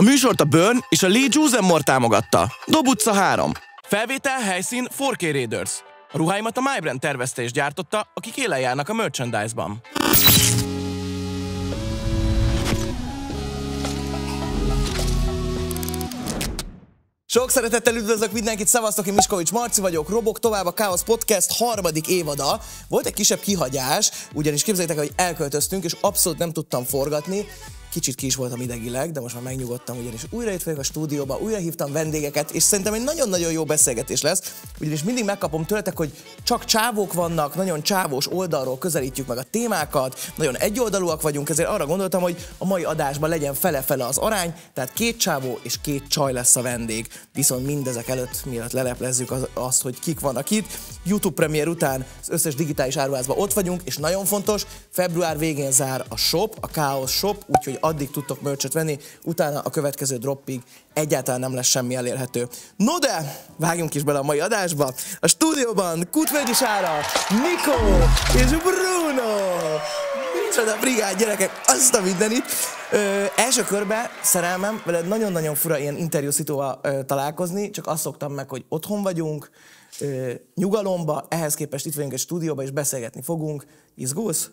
A műsort a Burn és a Lee Jusemore támogatta. Dob utca 3. Felvétel helyszín 4K Raiders. A ruháimat a MyBrand tervezte és gyártotta, akik élen járnak a merchandise-ban. Sok szeretettel üdvözlök mindenkit, szevasztok, én Miskovics Marci vagyok, Robok tovább a Káosz Podcast harmadik évada. Volt egy kisebb kihagyás, ugyanis képzeljétek, hogy elköltöztünk, és abszolút nem tudtam forgatni, kicsit ki is voltam idegileg, de most már megnyugodtam, ugyanis újra itt vagyok a stúdióba, újra hívtam vendégeket, és szerintem egy nagyon-nagyon jó beszélgetés lesz, ugyanis mindig megkapom tőletek, hogy csak csávók vannak, nagyon csávós oldalról közelítjük meg a témákat, nagyon egyoldalúak vagyunk, ezért arra gondoltam, hogy a mai adásban legyen fele-fele az arány, tehát két csávó és két csaj lesz a vendég. Viszont mindezek előtt, mielőtt leleplezzük az, azt, hogy kik vannak itt, YouTube premier után az összes digitális áruházban ott vagyunk, és nagyon fontos, február végén zár a shop, a Chaos Shop, úgyhogy addig tudtok mörcsöt venni, utána a következő droppig egyáltalán nem lesz semmi elérhető. No de, vágjunk is bele a mai adásba. A stúdióban Kutvegyi Sára, Nikó és Bruno. Micsoda brigád gyerekek, azt a mindenit. Ö, első körben szerelmem, veled nagyon-nagyon fura ilyen interjúszítóval ö, találkozni, csak azt szoktam meg, hogy otthon vagyunk, ö, nyugalomba, ehhez képest itt vagyunk egy stúdióban, és beszélgetni fogunk. Izgulsz?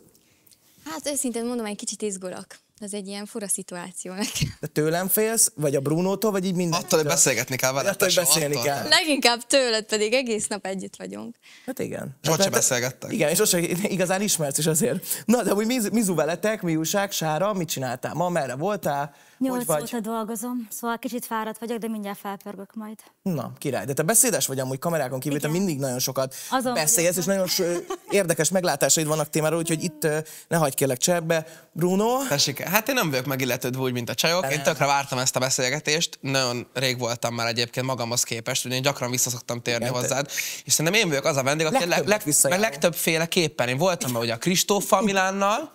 Hát őszintén mondom, egy kicsit izgulok. Ez egy ilyen fura szituáció nekem. De tőlem félsz, vagy a Brunótól, vagy így minden? Attól, hogy beszélgetni kell vele. Attól, hogy beszélni attól. kell. Leginkább tőled pedig egész nap együtt vagyunk. Hát igen. Sose hát, beszélgettek. Igen, és sose igazán ismersz is azért. Na, de hogy mi mizu veletek, mi újság, Sára, mit csináltál ma, merre voltál? Nyolc vagy? óta dolgozom, szóval kicsit fáradt vagyok, de mindjárt felpörgök majd. Na, király, de te beszédes vagy amúgy kamerákon kívül, Igen. te mindig nagyon sokat Azon beszélsz, és nagyon érdekes meglátásaid vannak témáról, úgyhogy itt ne hagyj kérlek cserbe. Bruno? Tessék, hát én nem vagyok megilletődve úgy, mint a csajok. Én tökre vártam ezt a beszélgetést, nagyon rég voltam már egyébként magamhoz képest, hogy én gyakran visszaszoktam térni Igen, hozzád. És szerintem én vagyok az a vendég, aki leg, leg, meg legtöbbféleképpen. Én voltam ugye a Kristófa Milánnal,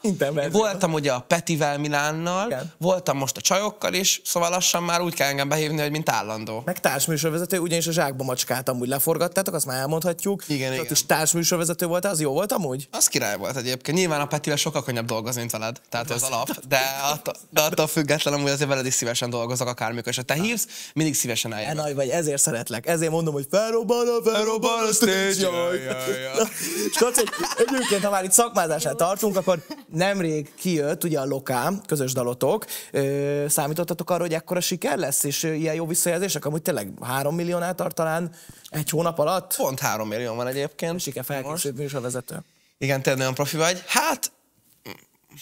voltam ugye a Petivel Milánnal, voltam most a csajok csajokkal is, szóval lassan már úgy kell engem behívni, hogy mint állandó. Meg társműsorvezető, ugyanis a zsákba macskát amúgy leforgattátok, azt már elmondhatjuk. Igen, igen. is társműsorvezető volt, az jó volt amúgy? Az király volt egyébként. Nyilván a Petivel sokkal könnyebb dolgozni, mint veled, tehát az alap, de attól, de attól függetlenül amúgy azért veled is szívesen dolgozok, akármikor. És te hívsz, mindig szívesen eljön. E nagy vagy, ezért szeretlek. Ezért mondom, hogy felrobban a felrobban a stage. egyébként, ha már itt szakmázásnál tartunk, akkor nemrég kijött, ugye a Lokám, közös dalotok, ö, számítottatok arra, hogy ekkora siker lesz, és ilyen jó visszajelzések, amúgy tényleg három milliónál tart talán egy hónap alatt? Pont három millió van egyébként. Siker felkészült műsorvezető. Igen, te nagyon profi vagy. Hát,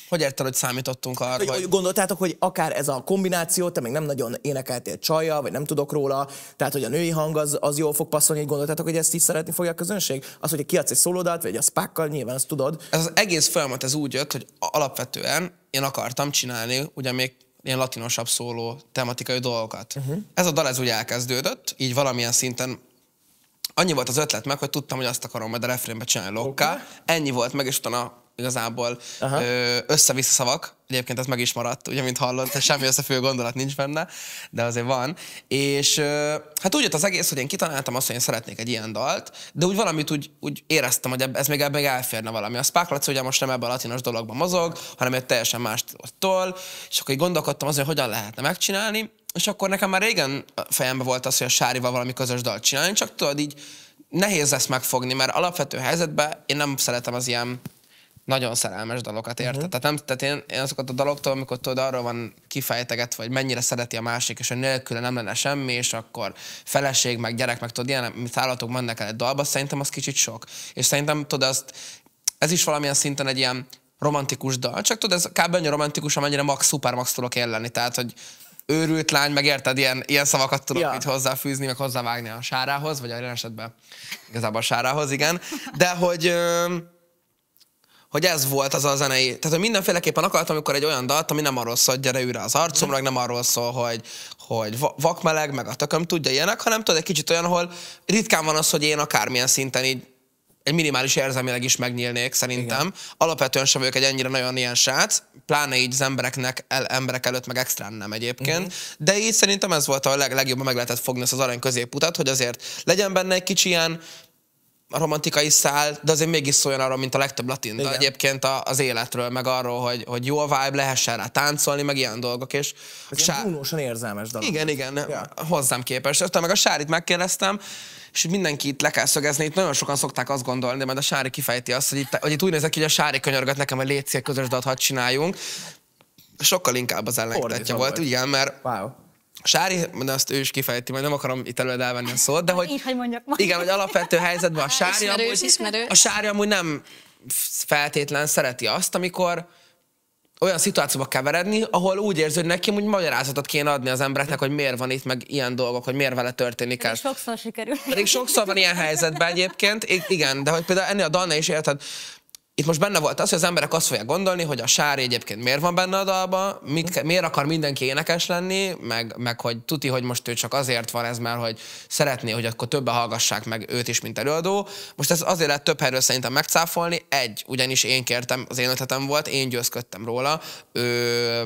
hogy érted, hogy számítottunk arra? Hogy, vagy... Gondoltátok, hogy akár ez a kombináció, te még nem nagyon énekeltél csaja, vagy nem tudok róla, tehát hogy a női hang az, az jól fog passzolni, hogy gondoltátok, hogy ezt is szeretni fogja a közönség? Az, hogy kiadsz egy szólódat, vagy a spákkal, nyilván azt tudod. Ez az egész folyamat ez úgy jött, hogy alapvetően én akartam csinálni, ugye még ilyen latinosabb szóló tematikai dolgokat. Uh-huh. Ez a dal ez úgy elkezdődött, így valamilyen szinten annyi volt az ötlet meg, hogy tudtam, hogy azt akarom majd a refrénbe csinálni lokká. Okay. Ennyi volt meg, és utána igazából össze-vissza szavak, egyébként ez meg is maradt, ugye, mint hallott, tehát semmi összefő gondolat nincs benne, de azért van. És hát úgy jött az egész, hogy én kitaláltam azt, hogy én szeretnék egy ilyen dalt, de úgy valamit úgy, úgy éreztem, hogy ez még ebben elférne valami. A Spák Laci ugye most nem ebben a latinos dologban mozog, hanem egy teljesen más tól, és akkor így gondolkodtam azon, hogy hogyan lehetne megcsinálni, és akkor nekem már régen fejemben volt az, hogy a Sárival valami közös dalt csinálni, csak tudod, így nehéz lesz megfogni, mert alapvető helyzetben én nem szeretem az ilyen nagyon szerelmes dalokat érte. Uh-huh. Mhm. Tehát, nem, tehát én, én azokat a daloktól, amikor tudod, arról van kifejteget vagy mennyire szereti a másik, és hogy nélküle nem lenne semmi, és akkor feleség, meg gyerek, meg tudod, ilyen állatok mennek el egy dalba, szerintem az kicsit sok. És szerintem, tudod, azt, ez is valamilyen szinten egy ilyen romantikus dal, csak tudod, ez kb. annyira romantikus, amennyire max max tudok élni. Tehát, hogy őrült lány, meg érted, ilyen, ilyen szavakat tudok ja. így hozzáfűzni, meg hozzávágni a sárához, vagy a esetben igazából a sárához, igen. De hogy... Ö- hogy ez volt az a zenei. Tehát, hogy mindenféleképpen akartam, amikor egy olyan dalt, ami nem arról szól, hogy gyere az arcomra, nem arról szól, hogy, hogy vakmeleg, meg a tököm tudja ilyenek, hanem tudod, egy kicsit olyan, ahol ritkán van az, hogy én akármilyen szinten így egy minimális érzelmileg is megnyílnék szerintem. Igen. Alapvetően sem vagyok egy ennyire nagyon ilyen srác, pláne így az embereknek, el, emberek előtt meg extrán nem egyébként. Uh-huh. De így szerintem ez volt a leg, legjobban meg lehetett fogni ezt az arany középutat, hogy azért legyen benne egy kicsi ilyen romantikai szál, de azért mégis szóljon arról, mint a legtöbb latin de egyébként a, az életről, meg arról, hogy, hogy jó a vibe, lehessen rá táncolni, meg ilyen dolgok. És Ez sár... ilyen érzelmes dolog. Igen, igen, ja. hozzám képest. Aztán meg a Sárit megkérdeztem, és mindenki itt le kell szögezni, itt nagyon sokan szokták azt gondolni, de majd a Sári kifejti azt, hogy itt, hogy itt úgy nézek ki, hogy a Sári könyörgött nekem, hogy létszél közös dalt, hadd csináljunk. Sokkal inkább az ellentétje volt, volt, igen, mert wow Sári, de azt ő is kifejti, majd nem akarom itt előled elvenni a szót, de hogy... Én, hogy mondjak majd. Igen, hogy alapvető helyzetben a Sári ismerős, amúgy, ismerős. A Sári amúgy nem feltétlen szereti azt, amikor olyan szituációba keveredni, ahol úgy érzi, hogy neki úgy magyarázatot kéne adni az embereknek, hogy miért van itt, meg ilyen dolgok, hogy miért vele történik ez. Sokszor sikerül. Pedig sokszor van ilyen helyzetben egyébként, igen, de hogy például ennél a Danna is érted, itt most benne volt az, hogy az emberek azt fogják gondolni, hogy a sár egyébként miért van benne a dalba, mit, miért akar mindenki énekes lenni, meg, meg hogy tuti, hogy most ő csak azért van ez, mert hogy szeretné, hogy akkor többen hallgassák meg őt is, mint előadó. Most ez azért lehet több helyről szerintem megcáfolni. Egy, ugyanis én kértem, az én ötletem volt, én győzködtem róla. Ö,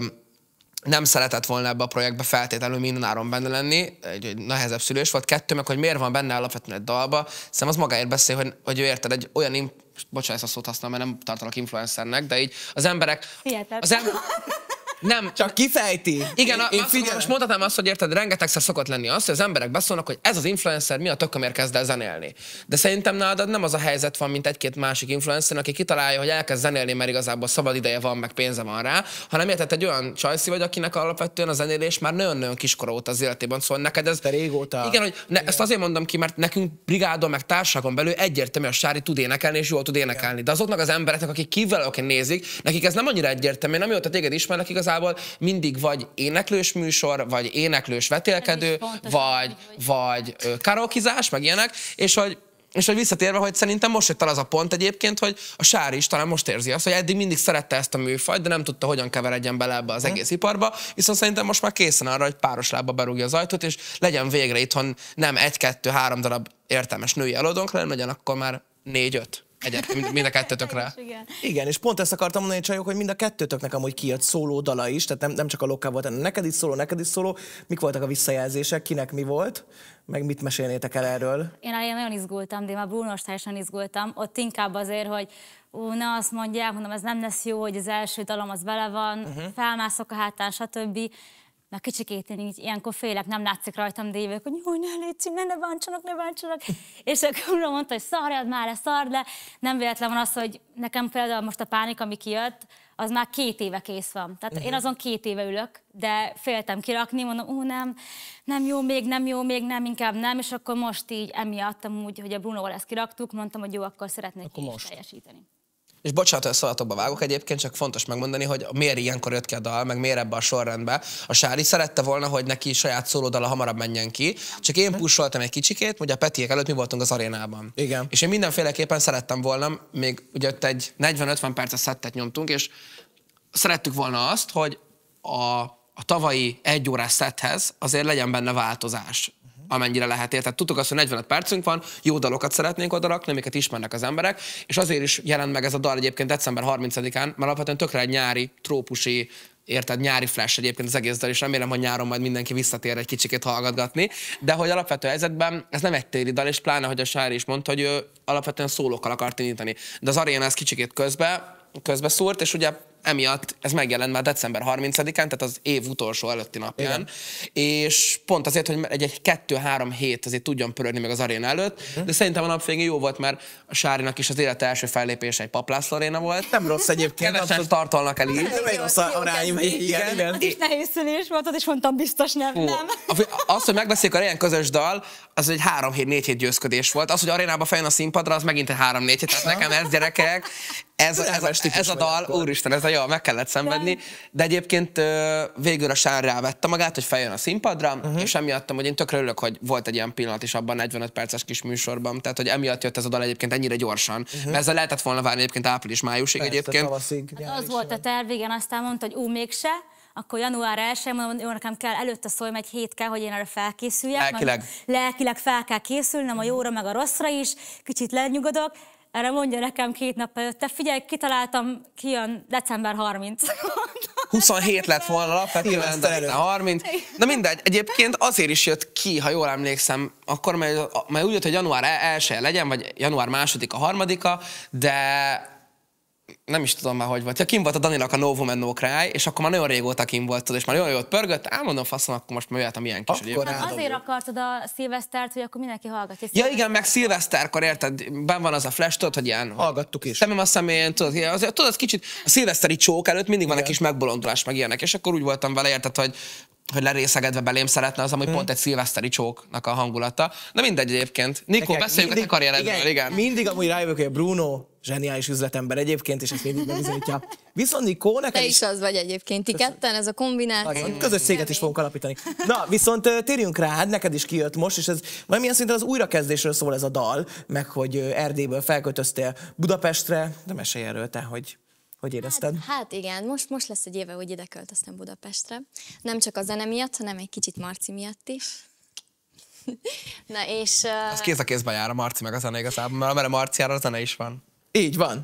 nem szeretett volna ebbe a projektbe feltétlenül mindenáron benne lenni, egy, egy nehezebb szülés volt. Kettő, meg hogy miért van benne alapvetően egy dalba, szerintem az magáért beszél, hogy, hogy ő érted, egy olyan imp- bocsánat, ezt a szót használom, mert nem tartalak influencernek, de így az emberek... Fiatal. Az em- Nem. Csak kifejti. Igen, én, én azt, most mondhatnám azt, hogy érted, rengetegszer szokott lenni az, hogy az emberek beszólnak, hogy ez az influencer mi a tökömért kezd el zenélni. De szerintem nálad nem az a helyzet van, mint egy-két másik influencer, aki kitalálja, hogy elkezd zenélni, mert igazából szabad ideje van, meg pénze van rá, hanem érted, egy olyan csajszi vagy, akinek alapvetően a zenélés már nagyon-nagyon kiskor óta az életében, szóval neked ez... De régóta. Igen, hogy ne, igen. ezt azért mondom ki, mert nekünk brigádon, meg társakon belül egyértelmű, a Sári tud énekelni, és jól tud énekelni. Igen. De azoknak az embereknek, akik kiválóként nézik, nekik ez nem annyira egyértelmű, nem jó, téged ismernek, igazán igazából mindig vagy éneklős műsor, vagy éneklős vetélkedő, vagy, vagy karokizás, meg ilyenek, és hogy és hogy visszatérve, hogy szerintem most jött el az a pont egyébként, hogy a Sári is talán most érzi azt, hogy eddig mindig szerette ezt a műfajt, de nem tudta, hogyan keveredjen bele ebbe az mhm. egész iparba, viszont szerintem most már készen arra, hogy páros lábba berúgja az ajtót, és legyen végre itthon nem egy-kettő-három darab értelmes női előadónk, hanem legyen akkor már négy-öt. Egyet, mind a rá. Igen. Igen, és pont ezt akartam mondani, Csajok, hogy mind a kettőtöknek amúgy kijött szóló dala is, tehát nem, nem csak a lokká volt, hanem neked is szóló, neked is szóló. Mik voltak a visszajelzések, kinek mi volt, meg mit mesélnétek el erről? Én elég nagyon izgultam, de már Brunos teljesen izgultam. Ott inkább azért, hogy ú, ne azt mondják, mondom, ez nem lesz jó, hogy az első dalom az vele van, uh-huh. felmászok a hátán, stb. Na kicsikét én így, ilyenkor félek, nem látszik rajtam, de évek, hogy jó, ne légy, ne, ne bántsanak, ne bántsanak. és akkor mondta, hogy szarjad már le, szard le. Nem véletlen van az, hogy nekem például most a pánik, ami kijött, az már két éve kész van. Tehát uh-huh. én mhm. azon két éve ülök, de féltem kirakni, mondom, ó nem, nem jó még, nem jó még, nem, inkább nem, és akkor most így emiatt amúgy, hogy a bruno lesz kiraktuk, mondtam, hogy jó, akkor szeretnék akkor most. teljesíteni. És bocsánat, hogy a szavatokba vágok egyébként, csak fontos megmondani, hogy miért ilyenkor jött ki a dal, meg miért ebbe a sorrendbe. A Sári szerette volna, hogy neki saját szólódala hamarabb menjen ki, csak én pusoltam egy kicsikét, ugye a Petiek előtt mi voltunk az arénában. Igen. És én mindenféleképpen szerettem volna, még ugye ott egy 40-50 perces szettet nyomtunk, és szerettük volna azt, hogy a a tavalyi egy órás szethez azért legyen benne változás amennyire lehet érted. Tehát tudtuk azt, hogy 45 percünk van, jó dalokat szeretnénk rakni, amiket ismernek az emberek, és azért is jelent meg ez a dal egyébként december 30-án, mert alapvetően tökre egy nyári, trópusi érted, nyári flash egyébként az egész dal, és remélem, hogy nyáron majd mindenki visszatér egy kicsikét hallgatgatni, de hogy alapvető helyzetben ez nem egy téli dal, és pláne, hogy a Sári is mondta, hogy ő alapvetően szólókkal akart indítani. De az aréna ez kicsikét közbe, szúrt, és ugye emiatt ez megjelent már december 30-án, tehát az év utolsó előtti napján, Igen. és pont azért, hogy egy-egy kettő-három hét azért tudjon pörögni meg az aréna előtt, uh-huh. de szerintem a nap végén jó volt, mert a Sárinak is az élet első fellépése egy paplászló aréna volt. Nem rossz egyébként. Kevesen abszol... tartalnak el így. Nem rossz arány, igen. igen. Az is nehéz szülés volt, az is mondtam biztos nem. Ó, nem. Az, hogy megbeszéljük a ilyen közös dal, az egy három hét négy hét győzködés volt. Az, hogy arénába fejön a színpadra, az megint egy három négy hét. Tehát nekem ez gyerekek, ez, ez, ez, ez, a, ez a dal, úristen, ez a ja, meg kellett szenvedni, de, de egyébként végül a sár rávette magát, hogy feljön a színpadra, uh-huh. és emiattam, hogy én tökre örülök, hogy volt egy ilyen pillanat is abban 45 perces kis műsorban, tehát hogy emiatt jött ez oda egyébként ennyire gyorsan, uh-huh. mert ezzel lehetett volna várni egyébként április-májusig egyébként. Tavaszig, hát az volt a terv, igen, aztán mondta, hogy ú, mégse, akkor január 1 mondom, hogy nekem kell előtte szólni, egy hét kell, hogy én erre felkészüljek. Lelkileg. lelkileg fel kell készülnem a jóra, meg a rosszra is, kicsit lenyugodok, erre mondja nekem két nap előtt, te figyelj, kitaláltam, kijön december 30. 27 lett volna nap, tehát 30. Na mindegy, egyébként azért is jött ki, ha jól emlékszem, akkor mert, mert úgy jött, hogy január 1 e- legyen, vagy január 2 a harmadika, de nem is tudom már, hogy volt. Ja, kim volt a Daninak a No Woman No Cry, és akkor már nagyon régóta kim volt, és már nagyon jót pörgött, elmondom faszon, akkor most jöhetem ilyen kis. Akkor azért akartad a szilvesztert, hogy akkor mindenki hallgatja. Ja igen, meg szilveszterkor, érted, ben van az a flash, tudod, hogy ilyen. Hallgattuk is. Szemem a szemén, tudod, az, tudod, az kicsit a szilveszteri csók előtt mindig van egy kis megbolondulás, meg ilyenek, és akkor úgy voltam vele, érted, hogy hogy lerészegedve belém szeretne, az amúgy hmm. pont egy szilveszteri csóknak a hangulata. De mindegy egyébként. Nikó, beszéljünk mindig, a karrieredről, igen. igen. Mindig amúgy rájövök, hogy a Bruno zseniális üzletember egyébként, és ezt mindig bebizonyítja. Viszont Nikó, nekem Te is, is az vagy egyébként, ti ketten, ez a kombináció. Közös céget is fogunk alapítani. Na, viszont térjünk rá, hát neked is kijött most, és ez valamilyen szinten az újrakezdésről szól ez a dal, meg hogy Erdélyből felköltöztél Budapestre, de mesélj erről te, hogy hogy érezted? Hát, hát igen, most, most lesz egy éve, hogy ide költöztem Budapestre. Nem csak a zene miatt, hanem egy kicsit Marci miatt is. Na és... Uh... Az kéz a kézben jár a Marci meg a zene igazából, mert a Marciára a zene is van. Így van.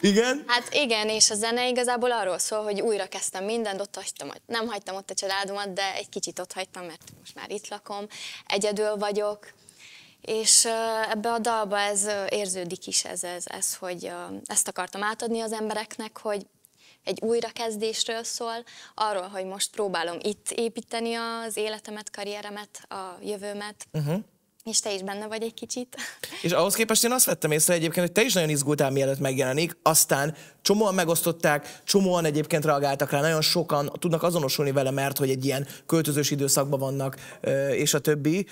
Igen? Hát igen, és a zene igazából arról szól, hogy újra kezdtem mindent, ott hagytam, nem hagytam ott a családomat, de egy kicsit ott hagytam, mert most már itt lakom, egyedül vagyok, és ebbe a dalba ez érződik is, ez, ez, ez hogy ezt akartam átadni az embereknek, hogy egy újrakezdésről szól, arról, hogy most próbálom itt építeni az életemet, karrieremet, a jövőmet, uh-huh. És te is benne vagy egy kicsit. És ahhoz képest én azt vettem észre egyébként, hogy te is nagyon izgultál, mielőtt megjelenik, aztán csomóan megosztották, csomóan egyébként reagáltak rá, nagyon sokan tudnak azonosulni vele, mert hogy egy ilyen költözős időszakban vannak, és a többi.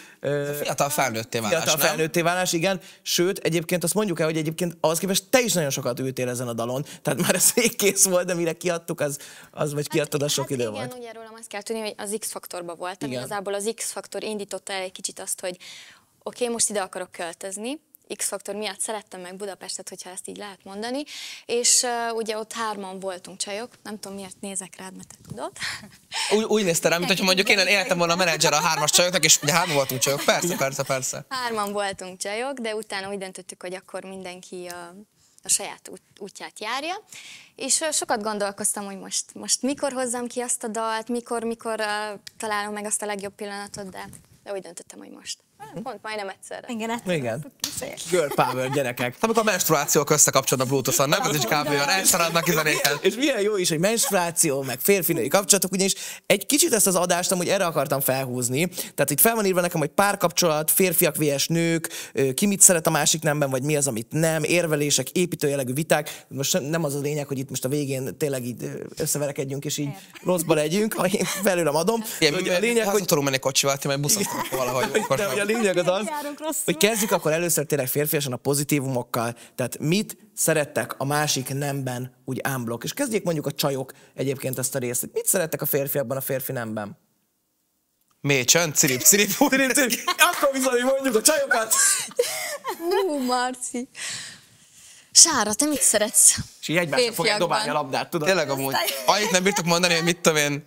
Fiatal felnőtté válás, Fiatal nem? felnőtté válás, igen. Sőt, egyébként azt mondjuk el, hogy egyébként ahhoz képest te is nagyon sokat ültél ezen a dalon, tehát már ez még kész volt, de mire kiadtuk, az, az vagy kiadtad, a hát, sok hát idő igen, volt. Igen, ugye rólam azt kell tudni, hogy az X-faktorban voltam, igazából az X-faktor indította el egy kicsit azt, hogy oké, okay, most ide akarok költözni, X-faktor miatt szerettem meg Budapestet, hogyha ezt így lehet mondani, és uh, ugye ott hárman voltunk csajok, nem tudom miért nézek rád, mert te tudod. Úgy, úgy néztem rá, mintha mondjuk én éltem volna a menedzser a hármas csajoknak, és ugye hárman voltunk csajok, persze, persze, persze. Hárman voltunk csajok, de utána úgy döntöttük, hogy akkor mindenki a, a saját útját járja, és uh, sokat gondolkoztam, hogy most, most mikor hozzam ki azt a dalt, mikor, mikor uh, találom meg azt a legjobb pillanatot, de, de úgy döntöttem, hogy most. Hát, pont majdnem egyszerre. Igen, egyszer. Igen. Girl power, gyerekek. Hát, amikor a menstruációk összekapcsolnak Bluetooth-on, nem? Az is kb. olyan, elszarádnak ki zenéket. És milyen jó is, hogy menstruáció, meg férfinői kapcsolatok, ugyanis egy kicsit ezt az adást amúgy erre akartam felhúzni. Tehát itt fel van írva nekem, hogy párkapcsolat, férfiak vs. nők, ki mit szeret a másik nemben, vagy mi az, amit nem, érvelések, építőjelegű viták. Most nem az a lényeg, hogy itt most a végén tényleg így összeverekedjünk és így rosszba legyünk, ha én belőlem adom. Igen, a lényeg, hogy... tudom menni kocsival, mert majd valahogy. Szóval lényeg az az, hogy kezdjük akkor először tényleg férfiasan a pozitívumokkal, tehát mit szerettek a másik nemben úgy ámblok, és kezdjék mondjuk a csajok egyébként ezt a részt. Mit szerettek a férfiakban, a férfi nemben? Mély csönd, cirip, cirip, cirip, cirip. Akkor viszont mondjuk a csajokat. Hú, Marci. Sára, te mit szeretsz? És így egymásra fogják dobálni a labdát, tudod? Tényleg amúgy. Annyit nem bírtok mondani, hogy mit tudom én,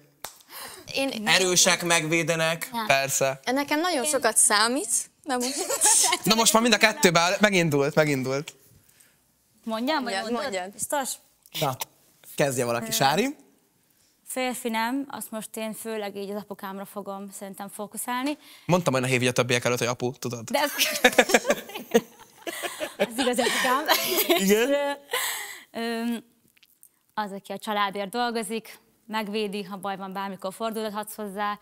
én... Erősek megvédenek, ja. persze. Nekem nagyon én... sokat számít. Na most. Na most már mind a kettőben megindult, megindult. Mondjam, vagy mondjad? Biztos? Na, kezdje valaki, Sári. Férfi nem, azt most én főleg így az apukámra fogom szerintem fókuszálni. Mondtam, hogy ne hívja a többiek előtt, hogy apu, tudod? De ez... az igaz apukám. Igen? És, ö, ö, az, aki a családért dolgozik, megvédi, ha baj van, bármikor fordulhatsz hozzá,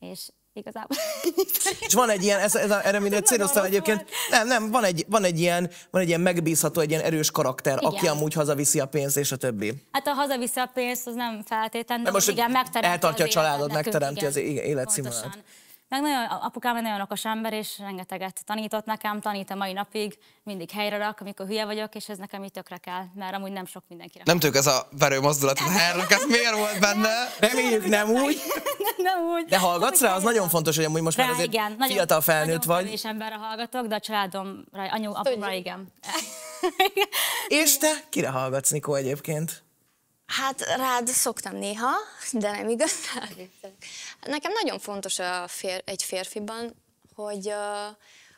és igazából. és van egy ilyen, ez, ez, erre mire céloztam egyébként, volt. nem, nem, van egy, van egy ilyen, van egy ilyen megbízható, egy ilyen erős karakter, igen. aki amúgy hazaviszi a pénzt és a többi. Hát a hazaviszi a pénzt, az nem feltétlenül, de, most igen, megteremti Eltartja a családod, megteremti az életszínvonalat. Meg nagyon, apukám egy nagyon okos ember, és rengeteget tanított nekem, tanít a mai napig, mindig helyre rak, amikor hülye vagyok, és ez nekem itt tökre kell, mert amúgy nem sok mindenkire. Nem tudjuk ez a verő mozdulat hogy ez miért volt benne? Nem, nem úgy. nem úgy. De hallgatsz rá, az nagyon fontos, hogy amúgy most rá, már azért igen, nagyon, fiatal felnőtt nagyon vagy. És emberre hallgatok, de a családomra, anyu, apukra, igen. és te kire hallgatsz, Nikó, egyébként? Hát rád szoktam néha, de nem igazán. Nekem nagyon fontos a fér, egy férfiban, hogy,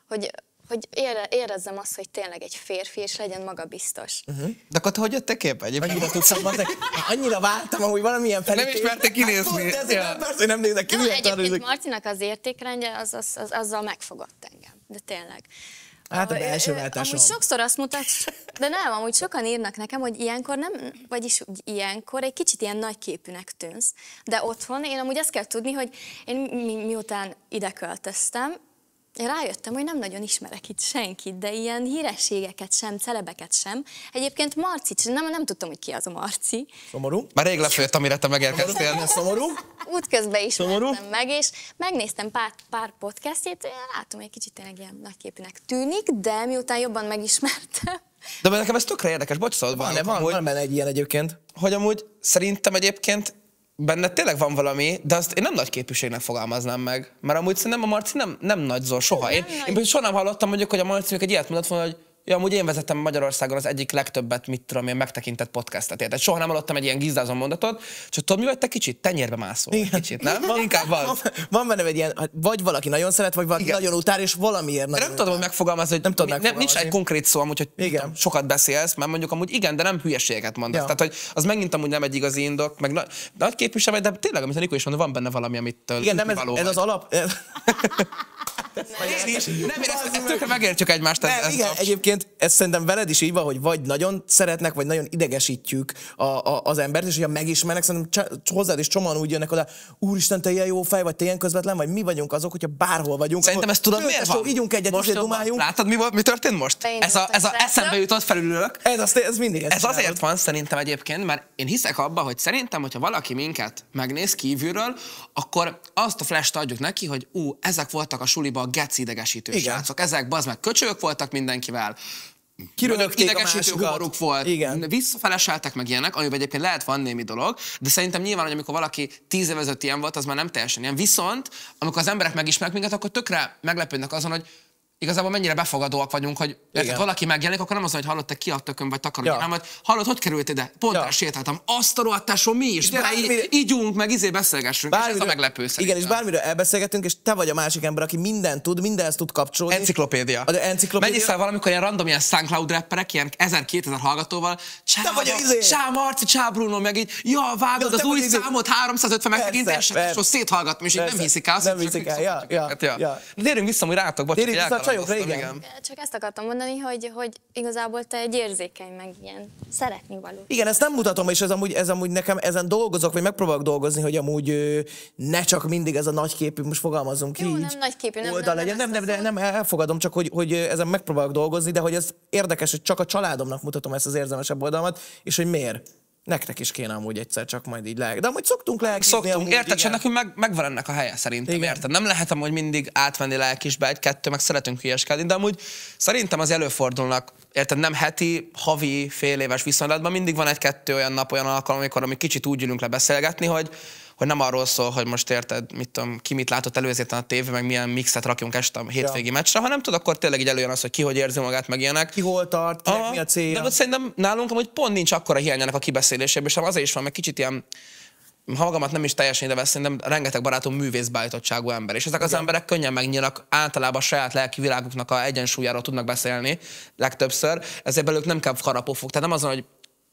hogy hogy érezzem azt, hogy tényleg egy férfi, és legyen magabiztos. Uh-huh. De akkor hogy jöttek képbe egyébként? Annyira tudsz, mondani, annyira vártam, hogy valamilyen felé. Nem ismertek kinézni. Hát, ja. nem, hogy nem nézek ki. egyébként Martinak az értékrendje, az, az, az, azzal megfogott engem. De tényleg. Hát a belső váltásom. Amúgy sokszor azt mutat, de nem, amúgy sokan írnak nekem, hogy ilyenkor nem, vagyis hogy ilyenkor egy kicsit ilyen nagyképűnek tűnsz, de otthon én amúgy azt kell tudni, hogy én mi, miután ide költöztem, rájöttem, hogy nem nagyon ismerek itt senkit, de ilyen hírességeket sem, celebeket sem. Egyébként Marci, nem, nem tudtam, hogy ki az a Marci. Szomorú. Már rég lefőtt, amire te megérkeztél. Szomorú. szomorú. Útközben is szomorú. meg, és megnéztem pár, pár podcastjét, látom, hogy egy kicsit tényleg ilyen nagyképűnek tűnik, de miután jobban megismertem, de nekem ez tökre érdekes, bocs, szóval van, van, van, van benne egy ilyen egyébként. Hogy amúgy szerintem egyébként benne tényleg van valami, de azt én nem nagy képűségnek fogalmaznám meg. Mert amúgy szerintem a Marci nem, nem nagy zor soha. Nem én, nagy. én soha nem hallottam mondjuk, hogy a Marci egy ilyet mondott volna, hogy Ja, amúgy én vezetem Magyarországon az egyik legtöbbet, mit tudom én, megtekintett podcastet. Érted? Soha nem hallottam egy ilyen gizdázom mondatot, csak tudod, mi vagy te kicsit? Tenyérbe mászol. Igen. Kicsit, nem? Van, Inkább van. Van, benne egy ilyen, hát vagy valaki nagyon szeret, vagy valaki Igen. nagyon utár, és valamiért nagyon Nem tudom, hogy megfogalmazni, hogy nem tudod nem, nincs egy konkrét szó, amúgy, hogy igen. Tudom, sokat beszélsz, mert mondjuk amúgy igen, de nem hülyeségeket mondasz. Ja. Tehát, hogy az megint amúgy nem egy igazi indok, meg nagy, nagy képviselő, de tényleg, amit a Nikó is mondta, van benne valami, amit Igen, nem ez, ez az alap. Én is. Nem, én ezt, ezt tökre megértjük egymást. Nem, ez, igen, ez egyébként ez szerintem veled is így van, hogy vagy nagyon szeretnek, vagy nagyon idegesítjük a, a, az embert, és hogyha megismernek, szerintem hozzád is csomóan úgy jönnek oda, úristen, te ilyen jó fej, vagy te ilyen közvetlen, vagy mi vagyunk azok, hogyha bárhol vagyunk. Szerintem ezt tudod, miért van? Ígyunk egyet, most dumáljunk. Látod, mi, volt, mi történt most? Ez a, ez a eszembe jutott felülülök. Ez, az, ez mindig ez azért van szerintem egyébként, mert én hiszek abba, hogy szerintem, hogyha valaki minket megnéz kívülről, akkor azt a flash adjuk neki, hogy ú, ezek voltak a suliba a geci idegesítő Igen. srácok. Ezek bazd meg köcsögök voltak mindenkivel, idegesítő humoruk volt, Igen. visszafeleseltek meg ilyenek, amiben egyébként lehet van némi dolog, de szerintem nyilván, hogy amikor valaki tíz évezett ilyen volt, az már nem teljesen ilyen. Viszont, amikor az emberek megismerik, minket, akkor tökre meglepődnek azon, hogy igazából mennyire befogadóak vagyunk, hogy érted, valaki megjelenik, akkor nem az, hogy hallott, te ki a tökön vagy takarod, ja. hanem hogy hallott, hogy került ide? Pont ja. sétáltam. Azt a rohadt mi is, igen, bár, bármire, ígyunk, meg izé beszélgessünk, bármire, és ez a meglepő szerintem. Igen, és bármiről elbeszélgetünk, és te vagy a másik ember, aki mindent tud, mindenhez tud kapcsolni. Enciklopédia. A, enciklopédia. Megy valamikor ilyen random ilyen SoundCloud rapperek, ilyen 1000-2000 hallgatóval, csá, te vagy izé. csá Marci, csá Bruno, meg így, ja, vágod ja, az új izé. számot, 350 meg, megint, és széthallgatom, és így nem hiszik el. Nem hiszik el, ja, hát ja, ja. Térjünk vissza, hogy rátok, bocsánat, Rajokra, igen. igen. Csak ezt akartam mondani, hogy, hogy igazából te egy érzékeny, meg ilyen szeretni való. Igen, ezt nem mutatom, és ez amúgy, ez amúgy nekem ezen dolgozok, vagy megpróbálok dolgozni, hogy amúgy ne csak mindig ez a nagyképű, most fogalmazunk Jó, így. nem nagyképű, nem, oldal nem, legyen. nem, nem, nem, nem, elfogadom, csak hogy, hogy ezen megpróbálok dolgozni, de hogy ez érdekes, hogy csak a családomnak mutatom ezt az érzelmesebb oldalmat, és hogy miért. Nektek is kéne amúgy egyszer csak majd így leeg. De amúgy szoktunk lelkizni. Szoktunk, amúgy, érted? Csak nekünk meg, megvan ennek a helye szerintem, igen. érted? Nem lehet hogy mindig átvenni lelkisbe egy-kettő, meg szeretünk hülyeskedni, de amúgy szerintem az előfordulnak, érted? Nem heti, havi, fél éves viszonylatban mindig van egy-kettő olyan nap, olyan alkalom, amikor ami kicsit úgy ülünk le beszélgetni, hogy hogy nem arról szól, hogy most érted, mit tudom, ki mit látott előzéten a tévé, meg milyen mixet rakjunk este a hétvégi ja. meccsre, hanem tudod, akkor tényleg így előjön az, hogy ki hogy érzi magát, meg ilyenek. Ki hol tart, ki mi a cél. De ott szerintem nálunk hogy pont nincs akkora hiányának a kibeszélésében, és azért is van, meg kicsit ilyen ha magamat nem is teljesen ide veszem, de rengeteg barátom művészbeállítottságú ember, és ezek az Igen. emberek könnyen megnyílnak, általában a saját lelki világuknak a egyensúlyáról tudnak beszélni legtöbbször, ezért belőlük nem kell harapófok. Tehát nem azon, hogy